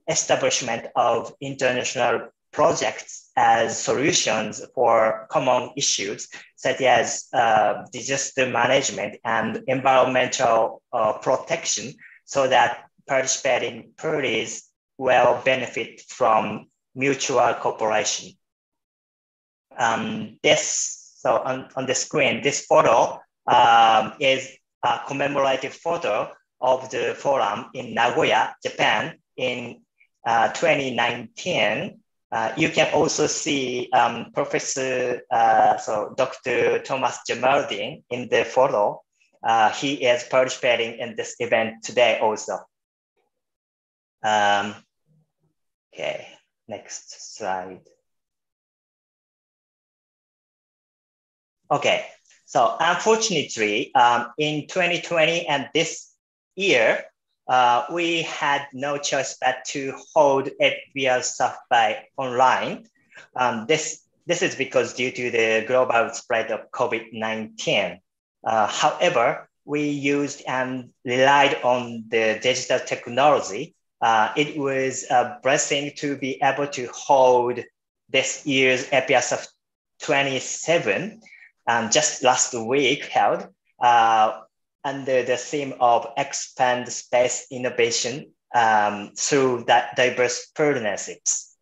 establishment of international projects as solutions for common issues such as uh, disaster management and environmental uh, protection so that participating parties will benefit from mutual cooperation. Um, this, so on, on the screen, this photo um, is uh, a commemorative photo of the forum in Nagoya, Japan in uh, 2019. Uh, you can also see um, Professor, so Dr. Thomas Jamaldin in the photo. he is participating in this event today also. Um, okay, next slide. Okay, so unfortunately, um, in 2020 and this year, uh, we had no choice but to hold FBL by online. Um, this, this is because due to the global spread of COVID-19. Uh, however, we used and relied on the digital technology. Uh, it was a uh, blessing to be able to hold this year's EPS 27 um, just last week held uh, under the theme of expand space innovation um, through that diverse partnerships.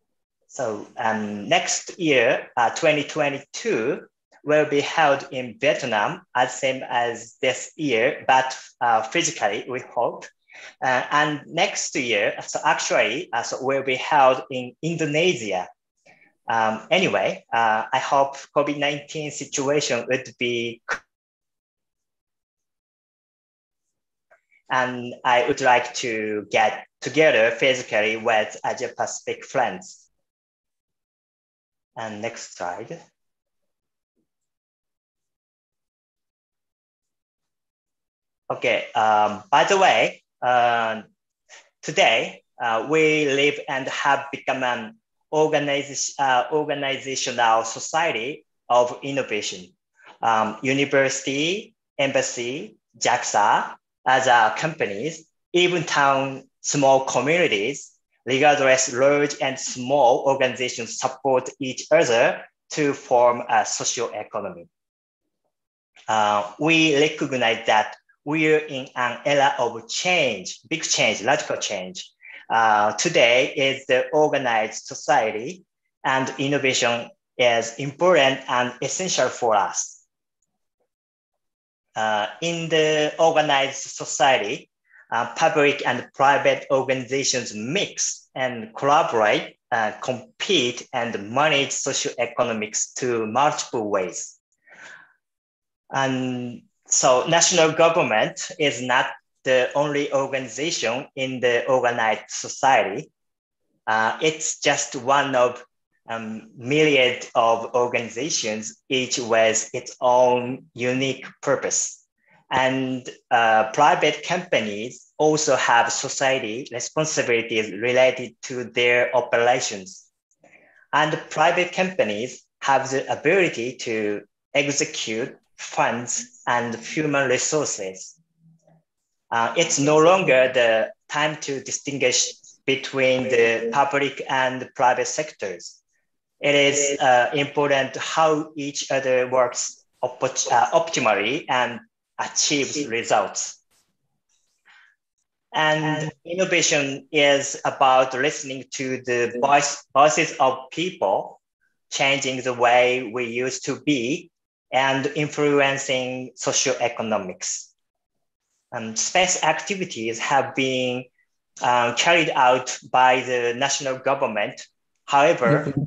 So um, next year, uh, 2022, will be held in Vietnam as same as this year, but uh, physically, we hope. Uh, and next year, so actually, uh, so will be held in Indonesia um, anyway, uh, I hope COVID-19 situation would be and I would like to get together physically with Asia Pacific friends. And next slide. Okay, um, by the way, uh, today uh, we live and have become an uh, organizational society of innovation. Um, university, embassy, JAXA, other companies, even town, small communities, regardless large and small organizations support each other to form a social economy. Uh, we recognize that we're in an era of change, big change, radical change uh, today is the organized society and innovation is important and essential for us. Uh, in the organized society, uh, public and private organizations mix and collaborate, uh, compete, and manage social economics to multiple ways. And so national government is not the only organization in the organized society. Uh, it's just one of um, myriad of organizations, each with its own unique purpose. And uh, private companies also have society responsibilities related to their operations. And private companies have the ability to execute funds and human resources uh, it's no longer the time to distinguish between the public and the private sectors. It is uh, important how each other works op uh, optimally and achieves results. And innovation is about listening to the voice, voices of people, changing the way we used to be, and influencing socioeconomics um, space activities have been um, carried out by the national government. However, mm-hmm.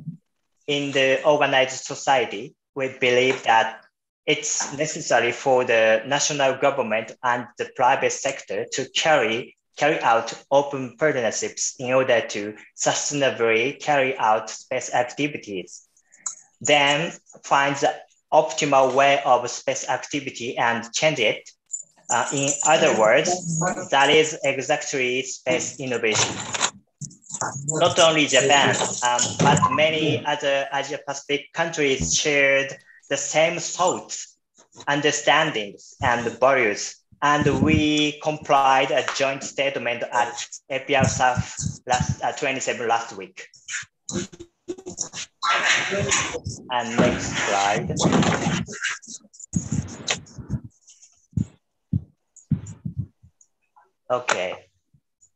in the organized society, we believe that it's necessary for the national government and the private sector to carry carry out open partnerships in order to sustainably carry out space activities. Then find the optimal way of space activity and change it uh, in other words, that is exactly space innovation. Not only Japan, um, but many other Asia-Pacific countries shared the same thoughts, understandings, and values and we complied a joint statement at APR South last uh, 27 last week. And next slide. Okay.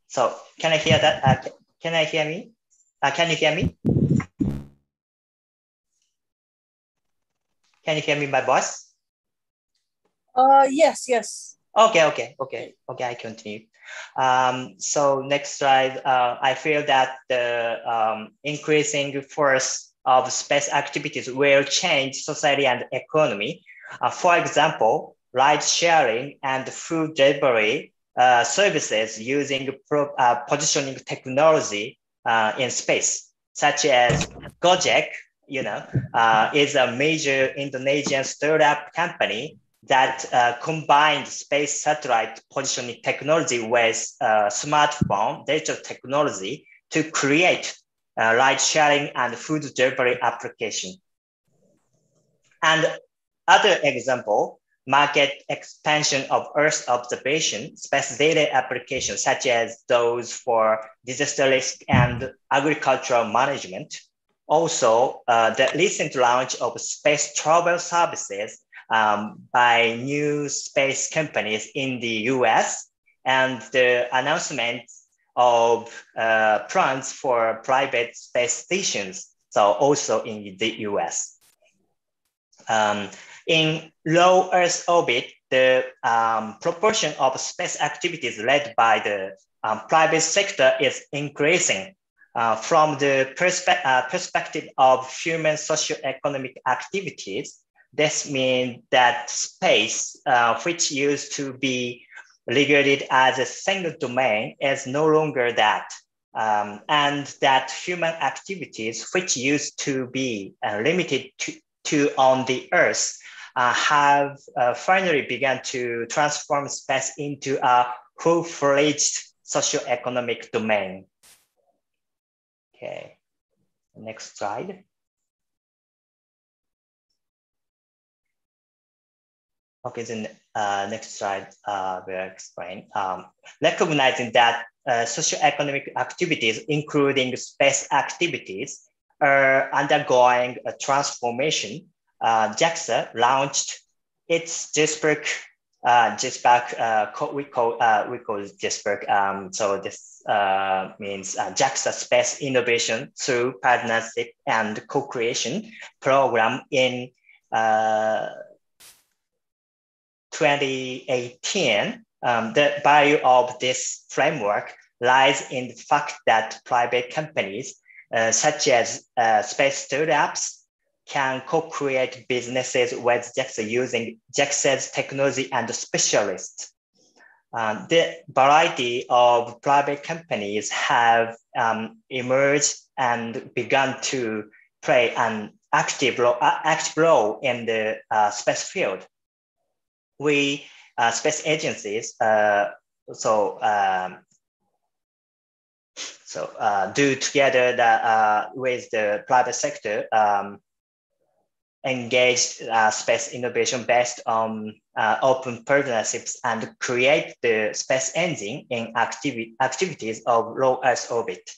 So can I hear that? Uh, can I hear me? Uh, can you hear me? Can you hear me, my boss? Uh, yes, yes. Okay, okay, okay, okay, I continue. Um, so next slide, uh, I feel that the um, increasing force of space activities will change society and economy. Uh, for example, ride sharing and food delivery uh, services using pro, uh, positioning technology uh, in space, such as Gojek, you know, uh, is a major Indonesian startup company that uh, combined space satellite positioning technology with uh, smartphone digital technology to create ride sharing and food delivery application. And other example market expansion of Earth observation, space data applications such as those for disaster risk and agricultural management. Also, uh, the recent launch of space travel services um, by new space companies in the US and the announcement of uh, plans for private space stations, so also in the US. Um, in low Earth orbit, the um, proportion of space activities led by the um, private sector is increasing uh, from the perspe uh, perspective of human socioeconomic activities. This means that space, uh, which used to be regarded as a single domain, is no longer that. Um, and that human activities, which used to be uh, limited to, to on the earth, uh, have uh, finally begun to transform space into a full-fledged socioeconomic domain. Okay, next slide. Okay, then uh, next slide uh, will explain. Um, recognizing that uh, socioeconomic activities, including space activities, are undergoing a transformation uh, JAXA launched its JISPERC, uh, uh, we call, uh, we call JISPERC. Um, so this uh, means uh, JAXA Space Innovation through Partnership and Co-Creation Program in uh, 2018. Um, the value of this framework lies in the fact that private companies uh, such as space startups can co-create businesses with JAXA using JAXA's technology and specialists. Um, the variety of private companies have um, emerged and begun to play an active role, active role in the uh, space field. We uh, space agencies uh, so um, so uh, do together the, uh, with the private sector um, engage uh, space innovation based on uh, open partnerships and create the space engine in activi activities of low Earth orbit.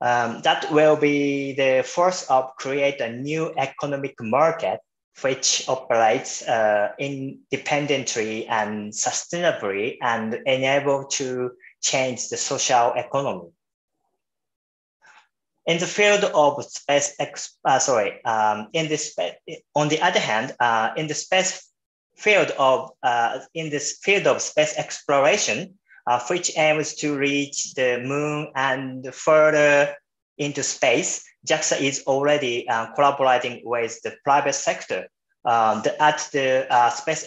Um, that will be the force of create a new economic market which operates uh, independently and sustainably and enable to change the social economy. In the field of space, ex, uh, sorry, um, in this, on the other hand, uh, in the space field of, uh, in this field of space exploration, uh, which aims to reach the moon and further into space, JAXA is already uh, collaborating with the private sector um, the, at the uh, Space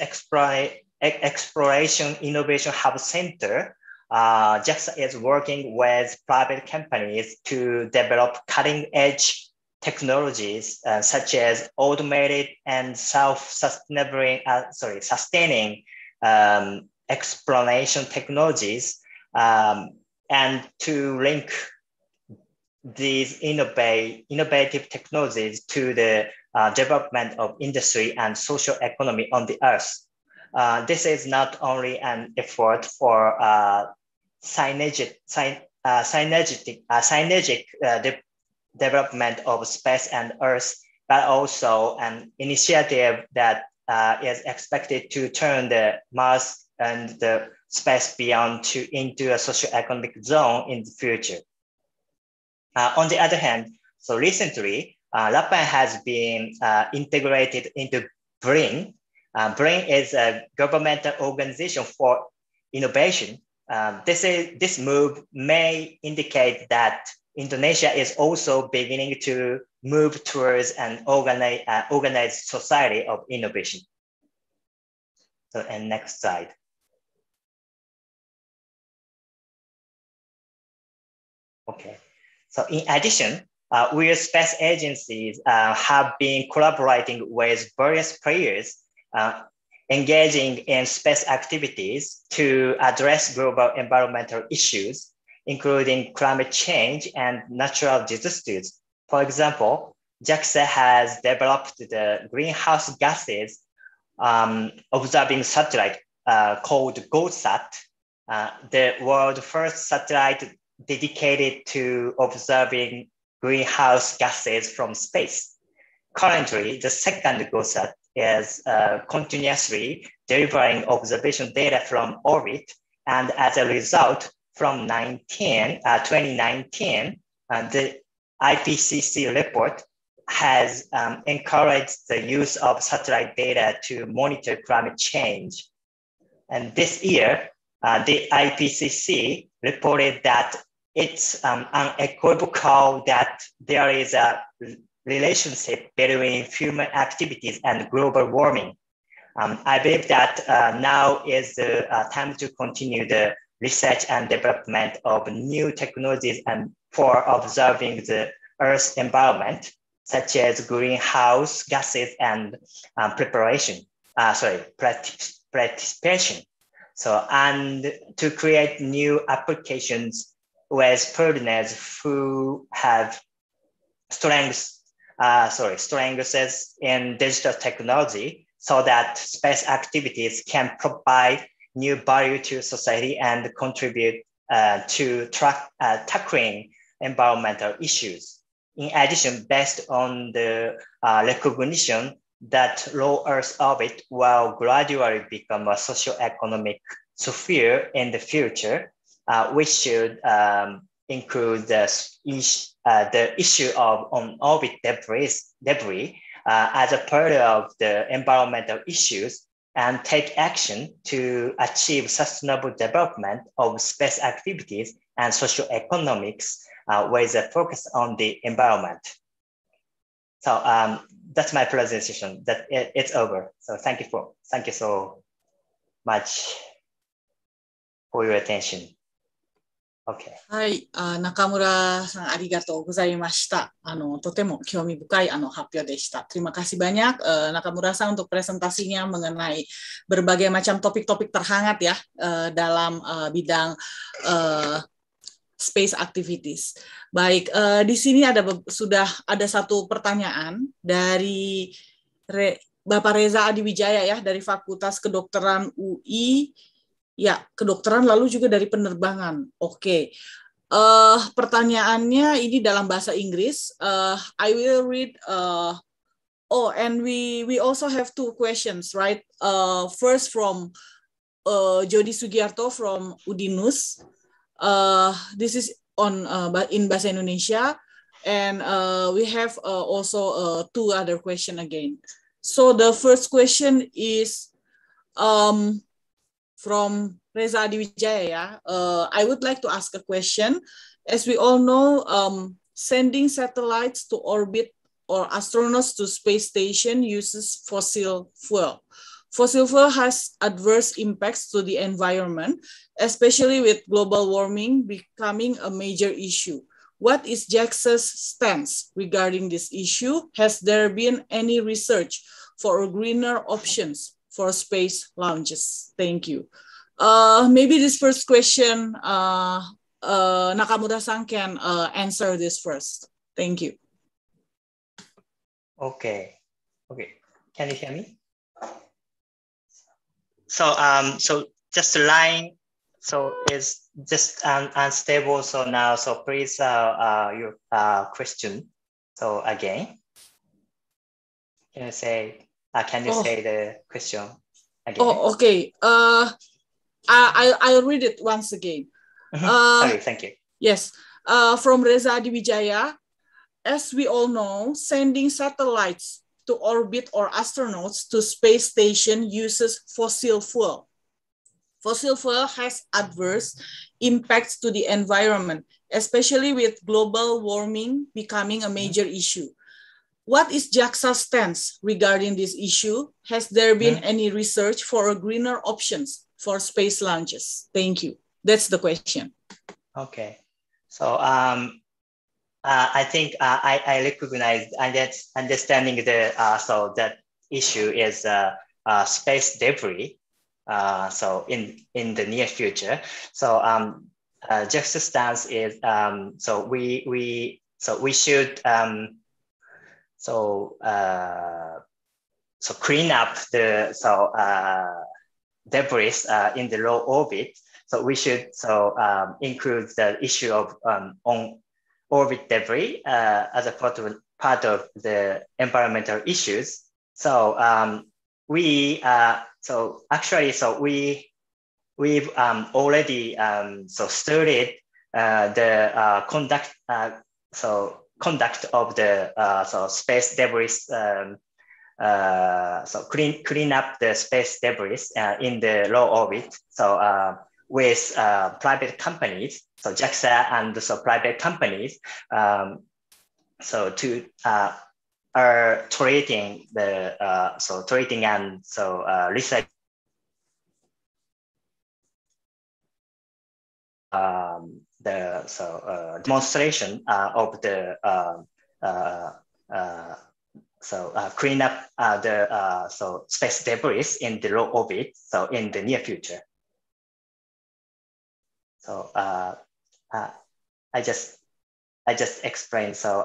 Exploration Innovation Hub Center uh, JAXA is working with private companies to develop cutting edge technologies uh, such as automated and self-sustainable, uh, sorry, sustaining um, explanation technologies um, and to link these innovate, innovative technologies to the uh, development of industry and social economy on the earth. Uh, this is not only an effort for uh, synergic, uh, synergetic, uh, synergic uh, de development of space and Earth, but also an initiative that uh, is expected to turn the Mars and the space beyond to, into a socio-economic zone in the future. Uh, on the other hand, so recently, Japan has been integrated into BRIN. BRIN is a governmental organization for innovation um, this, is, this move may indicate that Indonesia is also beginning to move towards an organize, uh, organized society of innovation. So, and next slide. Okay. So in addition, uh, we space agencies uh, have been collaborating with various players uh, engaging in space activities to address global environmental issues, including climate change and natural disasters. For example, JAXA has developed the greenhouse gases um, observing satellite uh, called GoSat, uh, the world's first satellite dedicated to observing greenhouse gases from space. Currently, the second GoSat is uh, continuously delivering observation data from orbit. And as a result, from 19, uh, 2019, uh, the IPCC report has um, encouraged the use of satellite data to monitor climate change. And this year, uh, the IPCC reported that it's um, unequivocal that there is a relationship between human activities and global warming. Um, I believe that uh, now is the uh, time to continue the research and development of new technologies and for observing the Earth's environment, such as greenhouse gases and um, preparation, uh, sorry, participation. So, and to create new applications with partners who have strengths uh, sorry, strengths in digital technology so that space activities can provide new value to society and contribute uh, to track, uh, tackling environmental issues. In addition, based on the uh, recognition that low Earth orbit will gradually become a socio-economic sphere in the future, uh, we should um, include the, uh, the issue of on-orbit debris, debris uh, as a part of the environmental issues and take action to achieve sustainable development of space activities and social economics uh, with a focus on the environment. So um, that's my presentation. That it, it's over. So thank you for thank you so much for your attention. Okay. terima kasih banyak uh, Nakamura san untuk presentasinya mengenai berbagai macam topik-topik terhangat ya uh, dalam bidang uh, space activities. Baik, di sini ada sudah ada satu pertanyaan dari Re, Bapak Reza Adiwijaya ya dari Fakultas Kedokteran UI Ya, kedokteran lalu juga dari penerbangan. Oke. Okay. Uh, eh, pertanyaannya ini dalam bahasa Inggris. Uh, I will read uh, Oh, and we we also have two questions, right? Uh, first from uh, Jody Sugiarto from Udinus. Uh, this is on uh, in bahasa Indonesia, and uh, we have uh, also uh, two other question again. So the first question is, um, from Reza Adiwijaya. Uh, I would like to ask a question. As we all know, um, sending satellites to orbit or astronauts to space station uses fossil fuel. Fossil fuel has adverse impacts to the environment, especially with global warming becoming a major issue. What is JAXA's stance regarding this issue? Has there been any research for greener options for space lounges. Thank you. Uh, maybe this first question, uh, uh, Nakamura-san can uh, answer this first. Thank you. Okay. Okay. Can you hear me? So um, so just line. So it's just unstable. So now, so please uh, uh, your uh, question. So again, can you say uh, can you oh. say the question again? Oh, okay. Uh, I, I, I'll read it once again. uh, Sorry, thank you. Yes. Uh, from Reza Diwijaya, as we all know, sending satellites to orbit or astronauts to space station uses fossil fuel. Fossil fuel has adverse impacts to the environment, especially with global warming becoming a major issue. What is JAXA's stance regarding this issue? Has there been yeah. any research for greener options for space launches? Thank you. That's the question. Okay. So um, uh, I think uh, I, I recognize and that understanding the uh, so that issue is uh, uh, space debris. Uh, so in in the near future, so um, uh, stance is um, so we we so we should um, so uh, so clean up the so uh, debris uh, in the low orbit. So we should so um, include the issue of um, on orbit debris uh, as a part of part of the environmental issues. So um, we uh, so actually so we we've um, already um, so started uh, the uh, conduct uh, so conduct of the uh, so space debris, um, uh, so clean, clean up the space debris uh, in the low orbit. So uh, with uh, private companies, so JAXA and so private companies, um, so to uh, are treating the so treating and so research. Um, the so uh, demonstration uh, of the um, uh, so uh, clean up uh, the uh, so space debris in the low orbit so in the near future. So uh, I just I just explained. So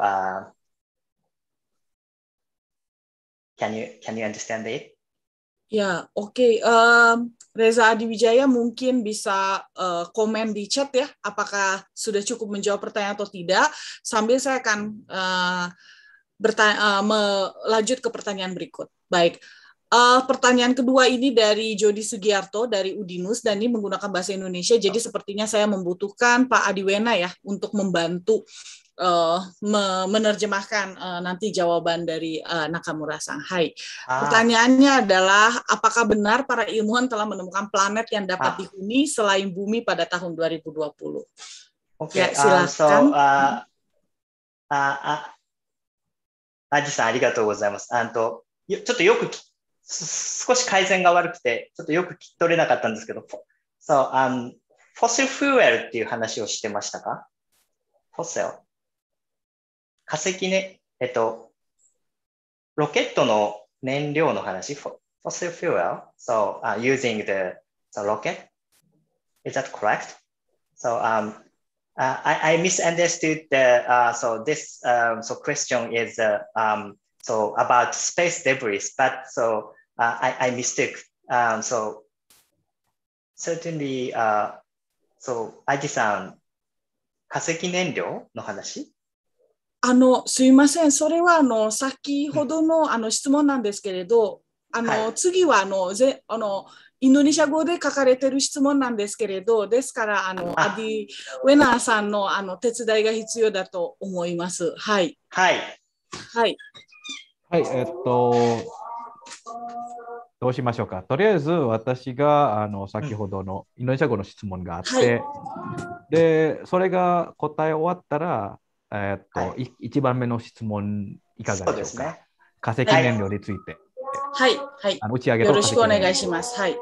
can you can you understand it? Ya, oke. Okay. Um, Reza Adiwijaya mungkin bisa uh, komen di chat ya, apakah sudah cukup menjawab pertanyaan atau tidak. Sambil saya akan uh, uh, melanjut ke pertanyaan berikut. Baik. Uh, pertanyaan kedua ini dari Jody Sugiarto dari Udinus dan ini menggunakan bahasa Indonesia. Jadi sepertinya saya membutuhkan Pak Adiwena ya untuk membantu uh, menerjemahkan uh, nanti jawaban dari uh, Nakamura Shanghai. Ah. Pertanyaannya adalah apakah benar para ilmuwan telah menemukan planet yang dapat ah. dihuni selain bumi pada tahun 2020? Oke, okay. ya, um, silakan. Uh, so, uh, uh, uh, uh Aji 化石ね、えっと、ロケットの燃料の話、fossil fuel, so、uh, using the, the rocket, is that correct? So um, uh, I, I misunderstood the, uh, so this um, so question is uh, um, so about space debris, but so uh, I, I mistook. Um, so certainly, uh, so Aji-san, 化石燃料の話あのすいません、それはあの先ほどのあの質問なんですけれど、あの、はい、次はあのぜあのインドネシア語で書かれてる質問なんですけれど、ですからあのアディ・ウェナーさんのあの手伝いが必要だと思います。はい。はい。はい。はい、えっと、どうしましょうか。とりあえず私があの先ほどのインドネシア語の質問があって、はい、で、それが答え終わったら、えー、っと、はい、1番目の質問いかがでしょうか。うね、化石燃料について。はい、はい。打ち上げよろしくお願いします。はい。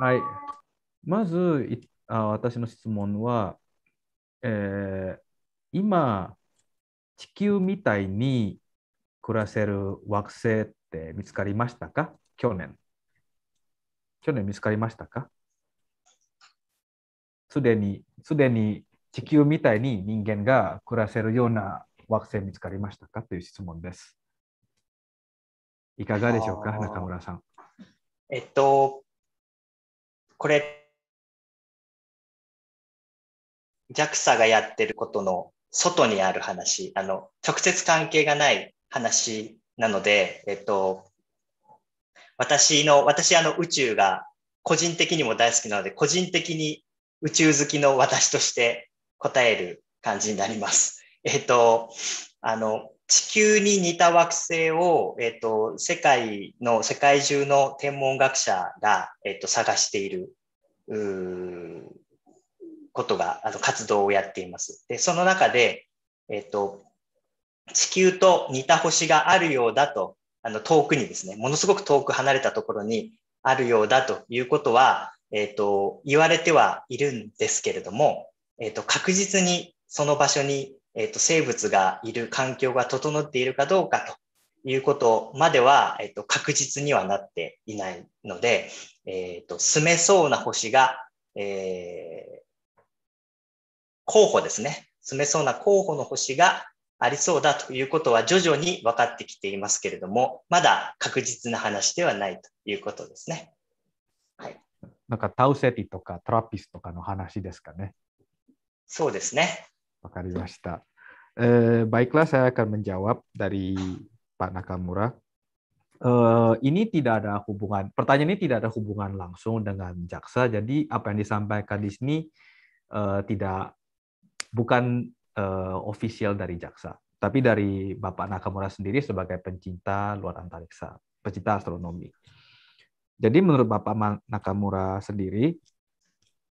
はい。まずいあ、私の質問は、えー、今、地球みたいに暮らせる惑星って見つかりましたか去年。去年見つかりましたかすでに、すでに地球みたいに人間が暮らせるような惑星見つかりましたかという質問です。いかがでしょうか、中村さん。えっと、これ、JAXA がやってることの外にある話、あの、直接関係がない話なので、えっと、私の、私、あの、宇宙が個人的にも大好きなので、個人的に宇宙好きの私として答える感じになります。えっ、ー、と、あの、地球に似た惑星を、えっ、ー、と、世界の、世界中の天文学者が、えっ、ー、と、探している、ことが、あの、活動をやっています。で、その中で、えっと、地球と似た星があるようだと、あの、遠くにですね、ものすごく遠く離れたところにあるようだということは、えっと、言われてはいるんですけれども、えっ、ー、と、確実にその場所に、えっ、ー、と、生物がいる環境が整っているかどうかということまでは、えっ、ー、と、確実にはなっていないので、えっ、と、住めそうな星が、え候補ですね。住めそうな候補の星がありそうだということは徐々に分かってきていますけれども、まだ確実な話ではないということですね。はい、なんかタウセティとかトラピスとかの話ですかね。そうですね。わかりました。Eh, baiklah, saya akan menjawab dari Pak Nakamura. Eh, ini tidak ada hubungan, pertanyaan ini tidak ada hubungan langsung dengan jaksa. Jadi apa yang disampaikan di sini eh, tidak bukan eh, official dari jaksa, tapi dari Bapak Nakamura sendiri sebagai pencinta luar antariksa, pencinta astronomi. Jadi menurut Bapak Nakamura sendiri,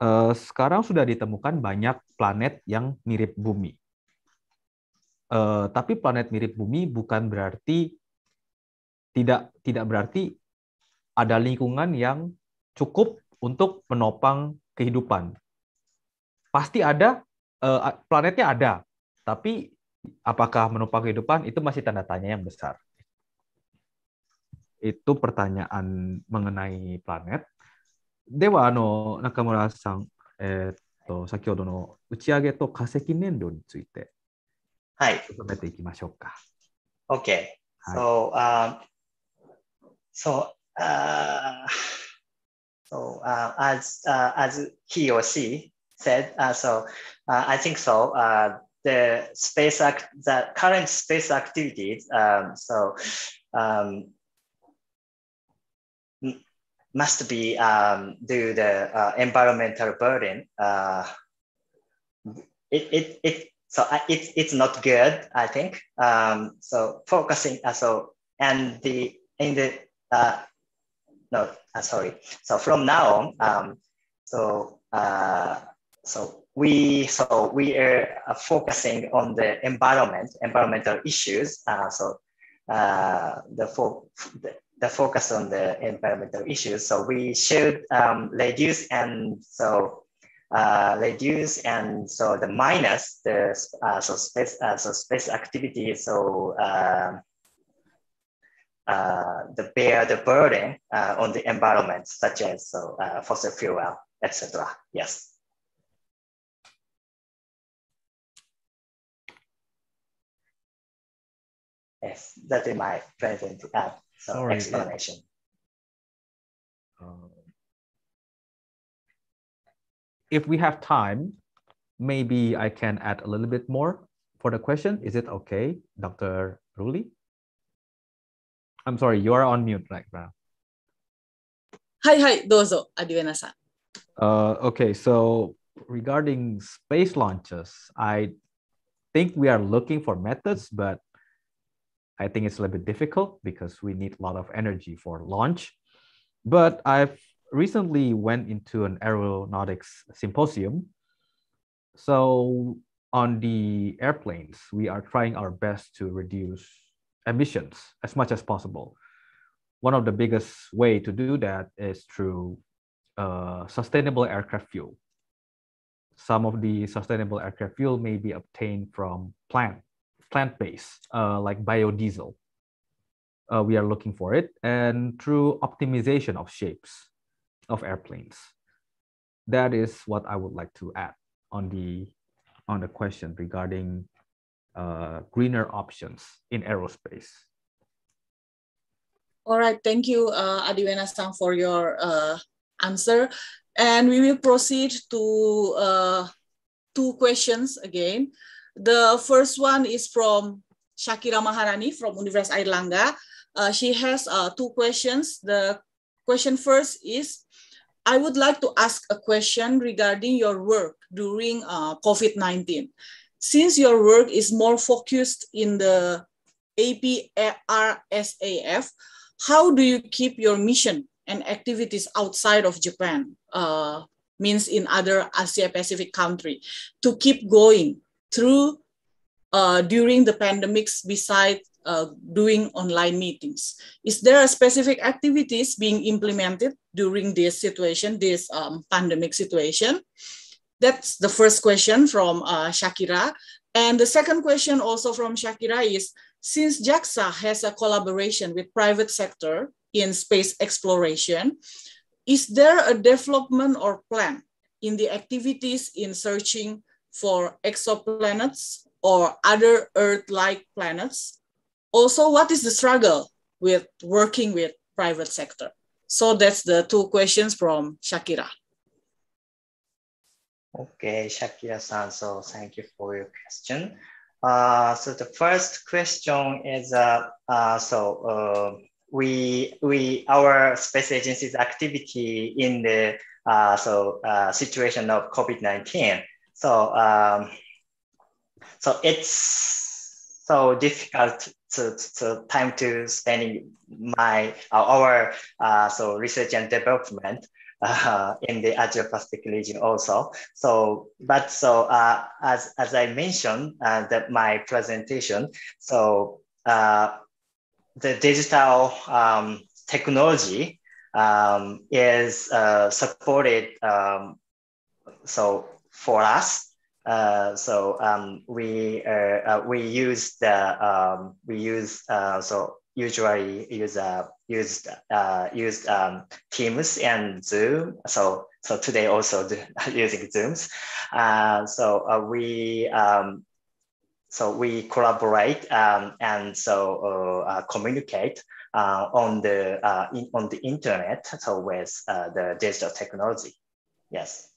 Eh, sekarang sudah ditemukan banyak planet yang mirip bumi. Eh, tapi planet mirip bumi bukan berarti tidak tidak berarti ada lingkungan yang cukup untuk menopang kehidupan. Pasti ada eh, planetnya ada, tapi apakah menopang kehidupan itu masih tanda tanya yang besar. Itu pertanyaan mengenai planet. では、あの、中村さん、えー、っと、先ほどの打ち上げと化石燃料について、はい。進めていきましょうか。Okay. So, um, so, uh, so uh, as uh, as he or she said, uh, so uh, I think so. Uh, the space act, the current space activities. Um, so, um, must be um, due the uh, environmental burden. Uh, it, it, it, so it, it's not good, I think. Um, so focusing, uh, so, and the, in the, uh, no, uh, sorry. So from now on, um, so, uh, so we, so we are uh, focusing on the environment, environmental issues. Uh, so uh, the, for, the the focus on the environmental issues. So we should um, reduce and so uh, reduce and so the minus the uh, so space uh, so space activity so um, uh, the bear the burden uh, on the environment such as so uh, fossil fuel etc. Yes. Yes, that is my present. Uh, so oh, Sorry. explanation. Uh, if we have time, maybe I can add a little bit more for the question. Is it okay, Dr. Ruli? I'm sorry, you are on mute right now. Hi, hi, dozo, adiwena-san. Uh, okay, so regarding space launches, I think we are looking for methods, but I think it's a little bit difficult because we need a lot of energy for launch. But I've recently went into an aeronautics symposium. So on the airplanes, we are trying our best to reduce emissions as much as possible. One of the biggest way to do that is through uh, sustainable aircraft fuel. Some of the sustainable aircraft fuel may be obtained from plant plant-based, uh, like biodiesel. Uh, we are looking for it, and through optimization of shapes of airplanes. That is what I would like to add on the on the question regarding uh, greener options in aerospace. All right, thank you, uh, Adiwena San, for your uh, answer. And we will proceed to uh, two questions again. The first one is from Shakira Maharani from Universitas Airlangga. Uh, she has uh, two questions. The question first is, I would like to ask a question regarding your work during uh, COVID-19. Since your work is more focused in the APRSAF, how do you keep your mission and activities outside of Japan, uh, means in other Asia-Pacific country, to keep going through uh, during the pandemics besides uh, doing online meetings. Is there a specific activities being implemented during this situation, this um, pandemic situation? That's the first question from uh, Shakira. And the second question also from Shakira is, since JAXA has a collaboration with private sector in space exploration, is there a development or plan in the activities in searching for exoplanets or other Earth-like planets. Also, what is the struggle with working with private sector? So that's the two questions from Shakira. Okay, Shakira-san, so thank you for your question. Uh, so the first question is, uh, uh, so uh, we, we, our space agency's activity in the uh, so uh, situation of COVID-19 so um, so it's so difficult to, to time to spending my uh, our uh, so research and development uh, in the Asia Pacific region also. So, but so uh, as as I mentioned uh, that my presentation, so uh, the digital um, technology um, is uh, supported. Um, so for us. Uh, so um, we uh, uh we use the um, we use uh, so usually use uh, used uh, used um, Teams and Zoom. So so today also using Zooms. Uh, so uh, we um, so we collaborate um, and so uh, uh communicate on the in, on the internet. So with the digital technology, yes.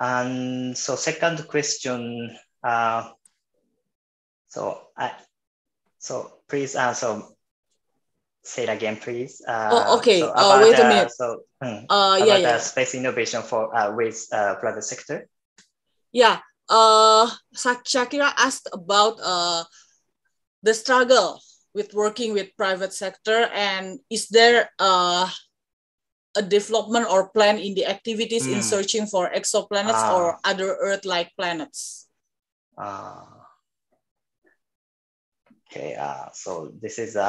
And so second question, uh, so I, so please answer, uh, say it again, please. Uh, oh, okay, so uh, wait a uh, minute. So, hmm, uh, yeah, uh, yeah. space innovation for uh, with uh, private sector. Yeah, uh, Shakira asked about uh, the struggle with working with private sector and is there uh, a development or plan in the activities mm. in hmm. searching for exoplanets ah. or other Earth-like planets. Ah. Okay, uh, so this is a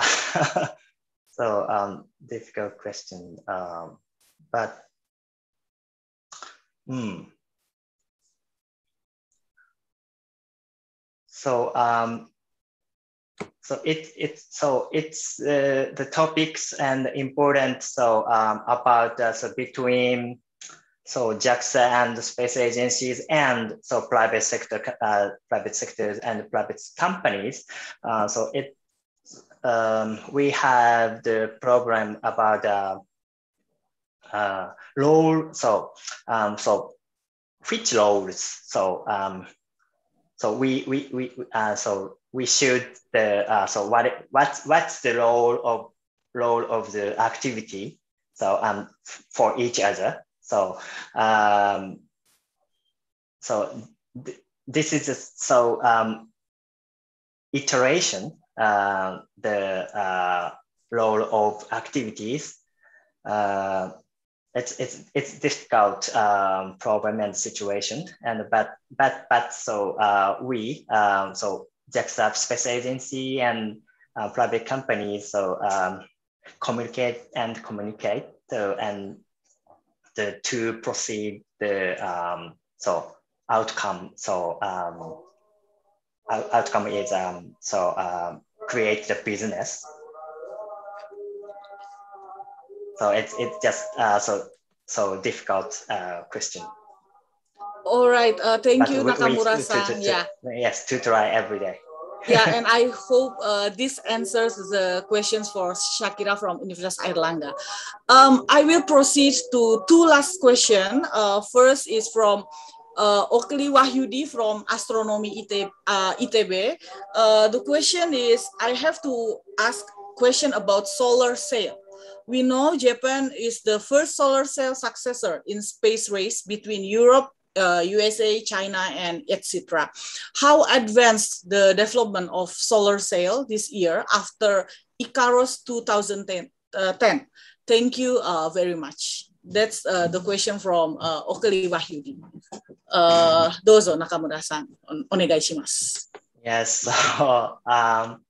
so um, difficult question, um, but hmm. So um, so it, so it's uh, the topics and important so um, about uh, so between so JAXA and space agencies and so private sector uh, private sectors and private companies. Uh, so it um, we have the program about uh, uh, role so um, so which roles so um, so we we, we uh, so we should the uh, so what what's what's the role of role of the activity so um for each other so um so th this is a, so um iteration uh, the uh, role of activities uh, it's it's it's difficult um, problem and situation. And but but but so uh, we um, so JAXA space agency and uh, private companies so um, communicate and communicate so and the to proceed the um, so outcome so um, outcome is um, so um, create the business so it's it's just uh, so so difficult uh, question. All right. Uh, thank but you, Nakamura-san. Yeah. Yes, to try every day. yeah, and I hope uh, this answers the questions for Shakira from Universitas Erlanga. Um, I will proceed to two last questions. Uh, first is from uh, Okli Wahyudi from Astronomy Ite uh, ITB. Uh, the question is, I have to ask question about solar sail we know Japan is the first solar cell successor in space race between Europe, uh, USA, China, and etc. How advanced the development of solar cell this year after Icarus 2010? Uh, Thank you uh, very much. That's uh, the question from uh, Okeli Wahyudi. Uh, dozo Nakamura-san, onegai shimasu. Yes, so um,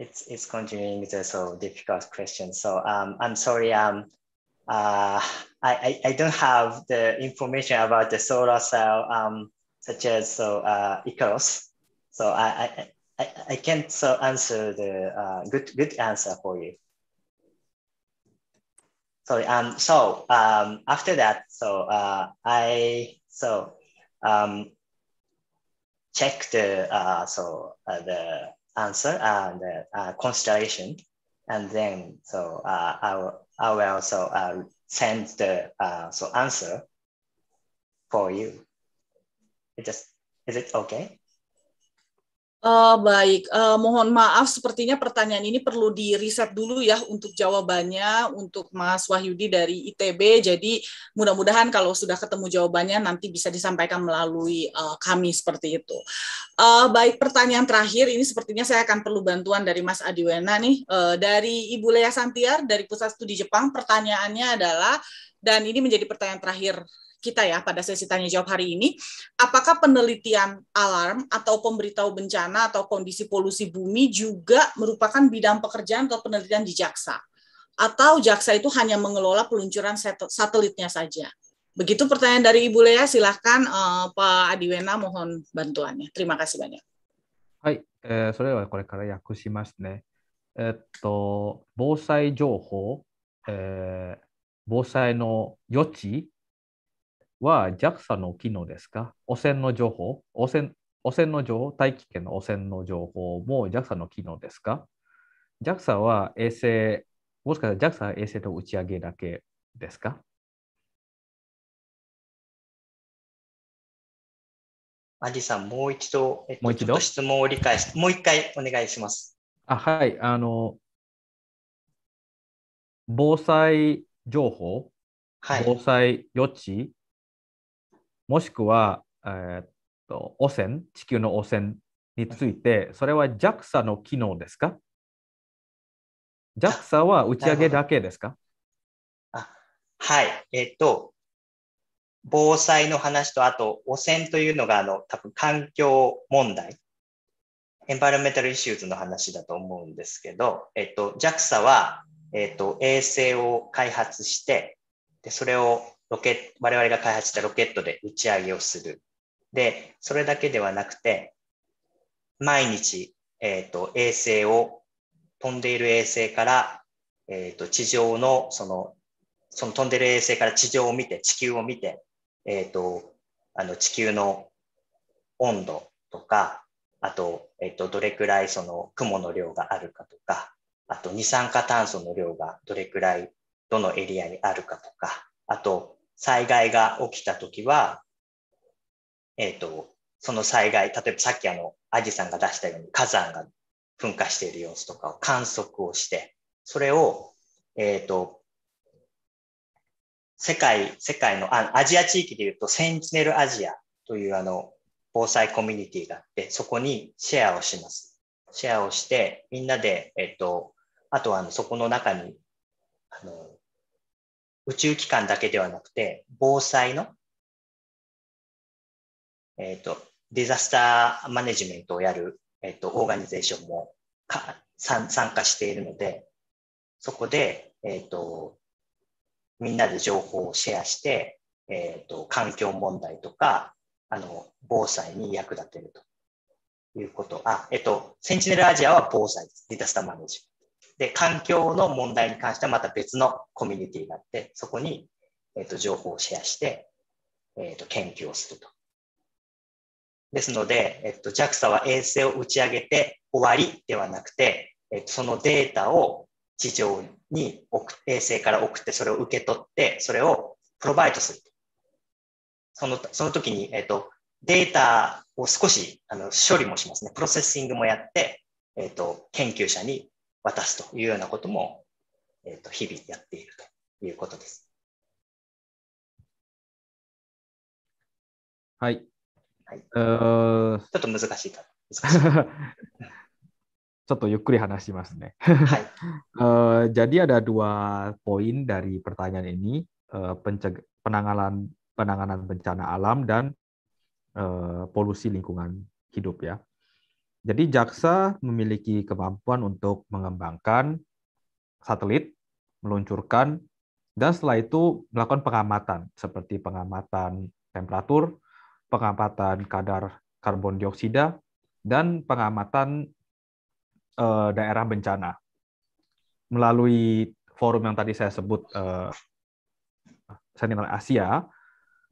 it's, it's continuing It's a so difficult question. So um, I'm sorry, um, uh, I, I, I don't have the information about the solar cell, um, such as so uh, Icarus. So I, I, I, I can't so answer the uh, good, good answer for you. Sorry, um, so um, after that, so uh, I, so um, check the, uh, so uh, the answer, uh, the uh, constellation, and then so uh, I will I will also uh, send the uh, so answer for you. It just is it okay? Uh, baik, uh, mohon maaf, sepertinya pertanyaan ini perlu diriset dulu ya untuk jawabannya untuk Mas Wahyudi dari ITB. Jadi mudah-mudahan kalau sudah ketemu jawabannya nanti bisa disampaikan melalui uh, kami seperti itu. Uh, baik, pertanyaan terakhir ini sepertinya saya akan perlu bantuan dari Mas Adiwena nih uh, dari Ibu Lea Santiar dari Pusat Studi Jepang. Pertanyaannya adalah dan ini menjadi pertanyaan terakhir kita ya pada sesi tanya jawab hari ini, apakah penelitian alarm atau pemberitahu bencana atau kondisi polusi bumi juga merupakan bidang pekerjaan atau penelitian di jaksa? Atau jaksa itu hanya mengelola peluncuran satelitnya saja? Begitu pertanyaan dari Ibu Lea, silahkan uh, eh, Pak Adiwena mohon bantuannya. Terima kasih banyak. Hai, はい、えー、それはこれから訳しますね。えっと、防災情報、えー、防災の余地 eh, は JAXA の機能ですか汚染の情報汚染汚染の情報大気圏の汚染の情報も JAXA の機能ですか ?JAXA は衛星、もしかしたら JAXA は衛星と打ち上げだけですかアジさん、もう一度、えっと、もう一度質問を理解して、もう一回お願いします。あはい、あの、防災情報、はい、防災予知、もしくは、えー、っと汚染、地球の汚染について、それは JAXA の機能ですか ?JAXA は打ち上げだけですかあはい、えー、っと、防災の話と、あと汚染というのが、あの多分環境問題、エンバイロメタルイシューズの話だと思うんですけど、えっと、JAXA は、えっと、衛星を開発して、でそれをロケ我々が開発したロケットで打ち上げをする。で、それだけではなくて、毎日、えっ、ー、と、衛星を、飛んでいる衛星から、えっ、ー、と、地上の、その、その飛んでる衛星から地上を見て、地球を見て、えっ、ー、と、あの、地球の温度とか、あと、えっ、と、どれくらいその雲の量があるかとか、あと、二酸化炭素の量がどれくらい、どのエリアにあるかとか、あと、災害が起きた時は、えっ、ー、と、その災害、例えばさっきあの、アジさんが出したように火山が噴火している様子とかを観測をして、それを、えっ、ー、と、世界、世界のあ、アジア地域でいうとセンチネルアジアというあの、防災コミュニティがあって、そこにシェアをします。シェアをして、みんなで、えっ、ー、と、あとはあのそこの中に、あの、宇宙機関だけではなくて、防災の、えっ、ー、と、ディザスターマネジメントをやる、えっ、ー、と、オーガニゼーションもか参加しているので、そこで、えっ、ー、と、みんなで情報をシェアして、えっ、と、環境問題とか、あの、防災に役立てるということ。あ、えっ、と、センチネルアジアは防災です。デザスターマネジメント。で、環境の問題に関してはまた別のコミュニティがあって、そこに、えーと、情報をシェアして、えーと、研究をすると。ですので、えっ、と、JAXA は衛星を打ち上げて終わりではなくて、えっ、と、そのデータを地上に衛星から送って、それを受け取って、それをプロバイドする。そのその時に、えっ、と、データを少しあの処理もしますね。プロセッシングもやって、えっと、研究者に渡すというようなことも、えー、と日々やっているということです。はい。はい、ちょっと難しいか。難しい。Contoh jadi ada dua poin dari pertanyaan ini uh, penceg penanganan penanganan bencana alam dan uh, polusi lingkungan hidup ya. Jadi jaksa memiliki kemampuan untuk mengembangkan satelit, meluncurkan, dan setelah itu melakukan pengamatan, seperti pengamatan temperatur, pengamatan kadar karbon dioksida, dan pengamatan eh, daerah bencana. Melalui forum yang tadi saya sebut eh, Sentinel Asia,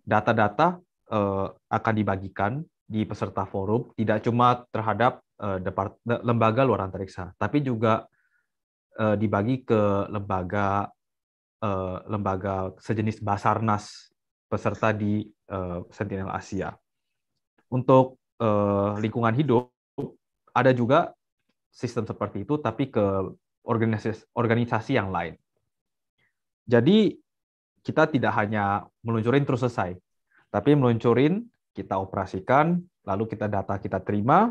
data-data eh, akan dibagikan di peserta forum tidak cuma terhadap eh, depart lembaga luar antariksa, tapi juga eh, dibagi ke lembaga eh, lembaga sejenis Basarnas peserta di Sentinel Asia. Untuk lingkungan hidup ada juga sistem seperti itu, tapi ke organisasi organisasi yang lain. Jadi kita tidak hanya meluncurin terus selesai, tapi meluncurin kita operasikan, lalu kita data kita terima,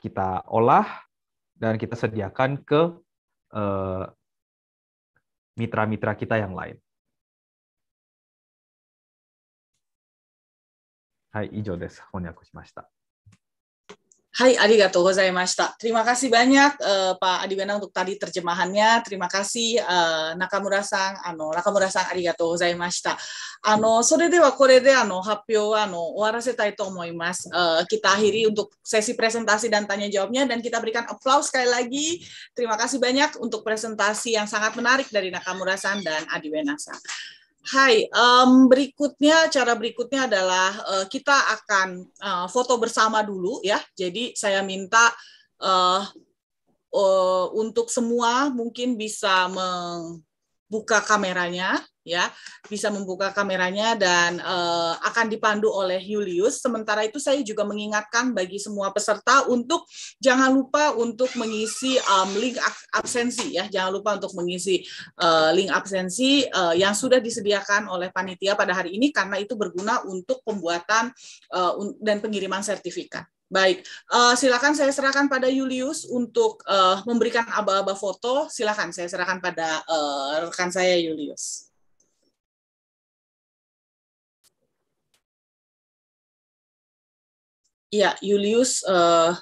kita olah, dan kita sediakan ke eh, mitra-mitra eh, kita yang lain. Hai, ijo desu. Konyaku shimashita. Hai, arigatou gozaimashita. Terima kasih banyak uh, Pak Adi untuk tadi terjemahannya. Terima kasih uh, Nakamura-san. Ano, Nakamura-san arigatou gozaimashita. Ano, sore dewa kore de ano happyo ano owarasetai to omoimasu. Uh, kita akhiri untuk sesi presentasi dan tanya jawabnya dan kita berikan aplaus sekali lagi. Terima kasih banyak untuk presentasi yang sangat menarik dari Nakamura-san dan Adi san Hai, um, berikutnya cara berikutnya adalah uh, kita akan uh, foto bersama dulu ya. Jadi saya minta uh, uh, untuk semua mungkin bisa membuka kameranya ya bisa membuka kameranya dan uh, akan dipandu oleh Julius. Sementara itu saya juga mengingatkan bagi semua peserta untuk jangan lupa untuk mengisi um, link absensi ya, jangan lupa untuk mengisi uh, link absensi uh, yang sudah disediakan oleh panitia pada hari ini karena itu berguna untuk pembuatan uh, dan pengiriman sertifikat. Baik, uh, silakan saya serahkan pada Julius untuk uh, memberikan aba-aba foto. Silakan saya serahkan pada uh, rekan saya Julius. Ya, Julius uh,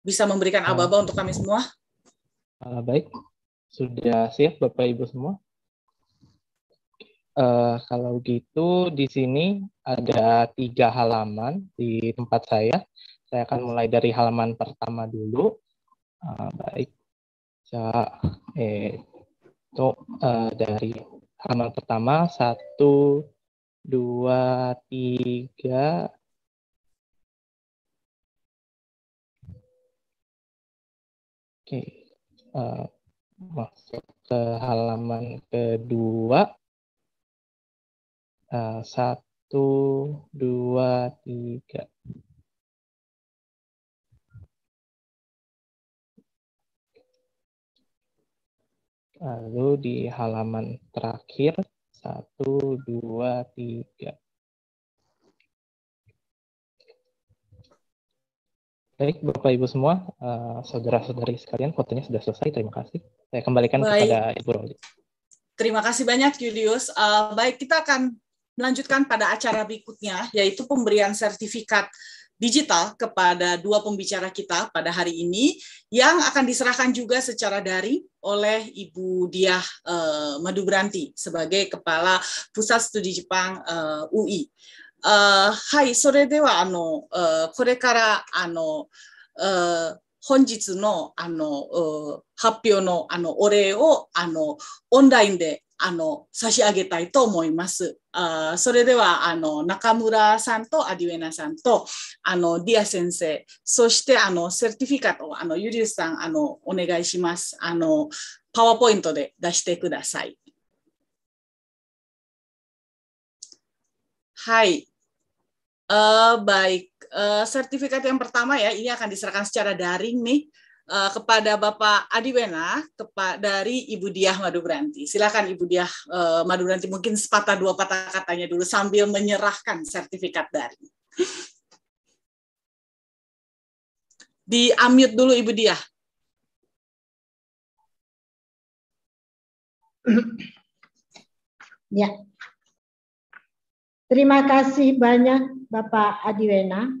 bisa memberikan ah. aba-aba untuk kami semua. Uh, baik, sudah siap Bapak Ibu semua. Uh, kalau gitu di sini ada tiga halaman di tempat saya. Saya akan mulai dari halaman pertama dulu. Uh, baik, saya eh, itu uh, eh, dari halaman pertama satu dua tiga Oke, uh, masuk ke halaman kedua. Uh, satu, dua, tiga. Lalu di halaman terakhir, satu, dua, tiga. Baik, Bapak Ibu semua, uh, saudara-saudari sekalian, fotonya sudah selesai. Terima kasih. Saya kembalikan baik. kepada Ibu Roli. Terima kasih banyak, Julius. Uh, baik, kita akan melanjutkan pada acara berikutnya, yaitu pemberian sertifikat digital kepada dua pembicara kita pada hari ini yang akan diserahkan juga secara daring oleh Ibu Diah uh, Madubranti sebagai Kepala Pusat Studi Jepang uh, UI. あはい、それでは、あの、これから、あの、本日の、あの、発表の、あの、お礼を、あの、オンラインで、あの、差し上げたいと思います。あそれでは、あの、中村さんとアディウェナさんと、あの、ディア先生、そして、あの、セルティフィカとトを、あの、ユリウスさん、あの、お願いします。あの、パワーポイントで出してください。はい。Uh, baik, uh, sertifikat yang pertama ya, ini akan diserahkan secara daring nih uh, kepada Bapak Adi Wena kepa dari Ibu Diah Madubranti. Silakan Ibu Diah uh, Madubranti mungkin sepatah dua patah katanya dulu sambil menyerahkan sertifikat daring. Di unmute dulu Ibu Diah. Ya, Terima kasih banyak Bapak Adiwena.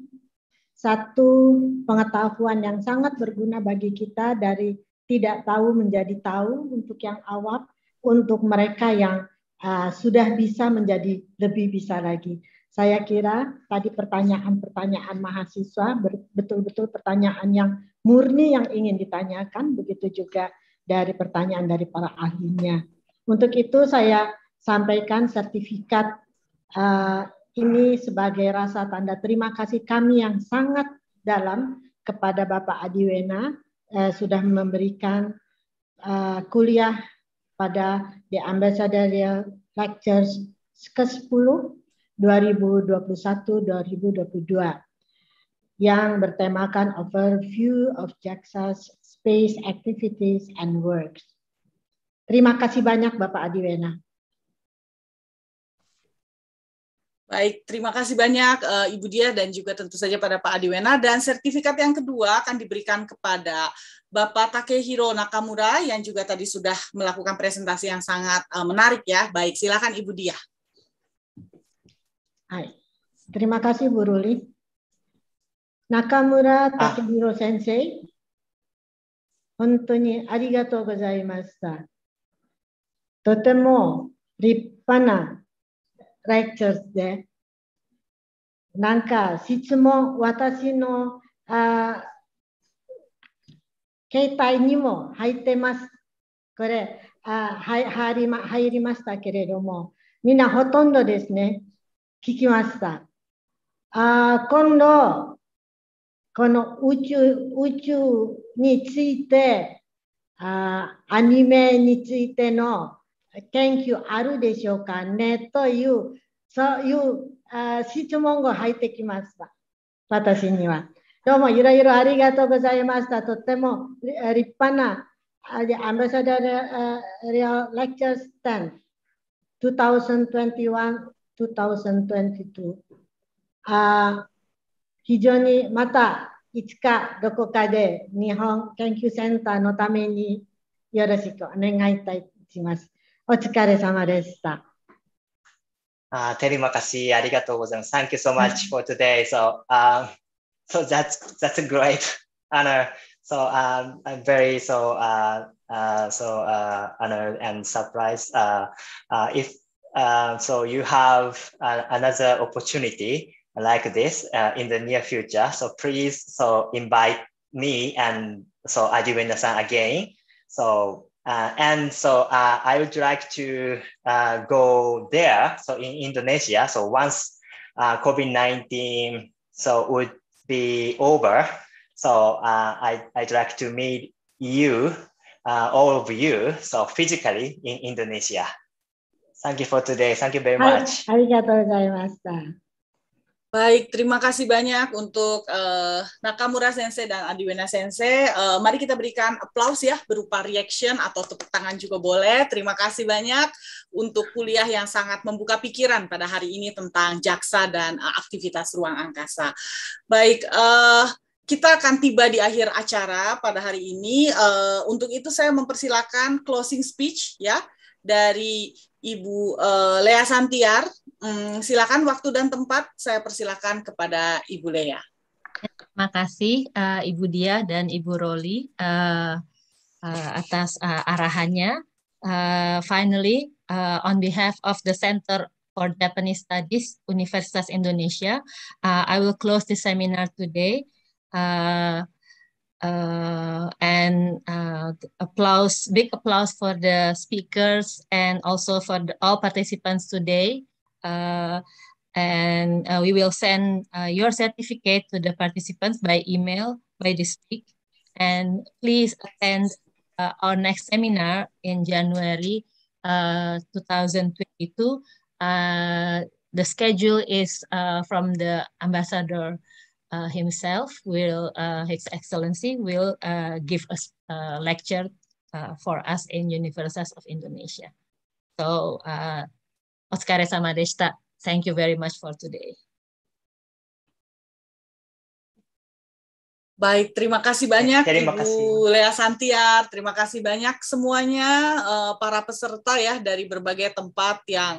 Satu pengetahuan yang sangat berguna bagi kita dari tidak tahu menjadi tahu untuk yang awam, untuk mereka yang uh, sudah bisa menjadi lebih bisa lagi. Saya kira tadi pertanyaan-pertanyaan mahasiswa betul-betul pertanyaan yang murni yang ingin ditanyakan, begitu juga dari pertanyaan dari para ahlinya. Untuk itu saya sampaikan sertifikat Eh, ini sebagai rasa tanda terima kasih kami yang sangat dalam kepada Bapak Adiwena uh, eh, sudah memberikan eh, kuliah pada The Ambassadorial Lectures ke-10 2021-2022 yang bertemakan Overview of JAXA's Space Activities and Works. Terima kasih banyak Bapak Adiwena. Baik, terima kasih banyak uh, Ibu Dia dan juga tentu saja pada Pak Adiwena. Dan sertifikat yang kedua akan diberikan kepada Bapak Takehiro Nakamura yang juga tadi sudah melakukan presentasi yang sangat uh, menarik ya. Baik, silakan Ibu Dia. Hai. Terima kasih Bu Ruli. Nakamura Takehiro ah. Sensei, Rippana. レクチャー r で、なんか質問、私のあ携帯にも入ってます。これ、あは入りま入りましたけれども、みんなほとんどですね、聞きました。あ今度、この宇宙宇宙についてあ、アニメについての研究あるでしょうかねというそういうあ質問が入ってきました私にはどうもいろいろありがとうございましたとても立派なアンバサダ b a s s クチャ r uh, l 2021-2022あ非常にまたいつかどこかで日本研究センターのためによろしくお願いいたします。お疲れ様でした。Uh, you so much for today. So, um, so that's that's a great honor. So um, I'm very so uh, uh, so uh, honored and surprised. Uh, uh, if uh, so, you have uh, another opportunity like this uh, in the near future. So please so invite me and so Adi san again. So uh, and so uh, I would like to uh, go there. So in Indonesia, so once uh, COVID-19 so would be over, so uh, I, I'd like to meet you, uh, all of you, so physically in Indonesia. Thank you for today. Thank you very much. ありがとうございました。Baik, terima kasih banyak untuk uh, Nakamura Sensei dan Adiwena Sensei. Uh, mari kita berikan aplaus ya berupa reaction atau tepuk tangan juga boleh. Terima kasih banyak untuk kuliah yang sangat membuka pikiran pada hari ini tentang jaksa dan uh, aktivitas ruang angkasa. Baik, uh, kita akan tiba di akhir acara pada hari ini. Uh, untuk itu saya mempersilahkan closing speech ya dari Ibu uh, Lea Santiar. Hmm, silakan waktu dan tempat saya persilakan kepada Ibu Lea. Terima kasih uh, Ibu Dia dan Ibu Roli uh, uh, atas uh, arahannya. Uh, finally, uh, on behalf of the Center for Japanese Studies, Universitas Indonesia, uh, I will close the seminar today. Uh, uh, and uh, applause, big applause for the speakers and also for the, all participants today. Uh, and uh, we will send uh, your certificate to the participants by email by this week. And please attend uh, our next seminar in January 2022. the schedule is from the ambassador uh, himself will uh, his excellency will uh, give us a lecture uh, for us in universitas of indonesia so uh, Oscar Samadesta, thank you very much for today. Baik, terima kasih ya, banyak terima kasih. Ibu Lea Santiar. Terima kasih banyak semuanya uh, para peserta ya dari berbagai tempat yang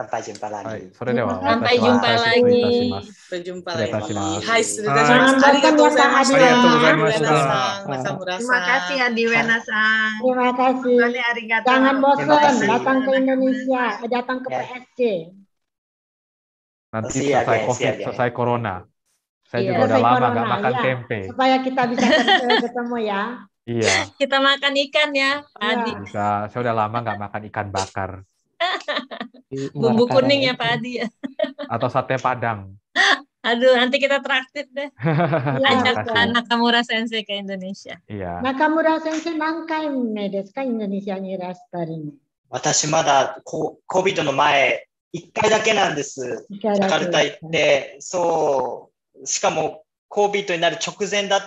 Sampai jumpa lagi. Sampai jumpa lagi. Sampai jumpa lagi. Hai, Terima kasih Adi Wenasang. Terima kasih. Jangan bosan datang ke Indonesia, datang ke ya. PSC. Nanti oh, selesai ya, COVID, ya. selesai corona. Saya iya, juga udah lama nggak makan iya. tempe. Supaya kita bisa ketemu ya. Iya. Kita makan ikan ya, iya. Adi. Bisa. Saya udah lama nggak makan ikan bakar. bumbu kuning ya Pak Adi ya. Atau sate Padang. Aduh, nanti kita traktir deh. Ajak Nakamura Sensei ke Indonesia. Iya. Nakamura Sensei nangkai me desu ka Indonesia ni irashitaru? Watashi mada COVID の前1回だけなんです。ジャカルタ行って、そう、しかもになる直前だった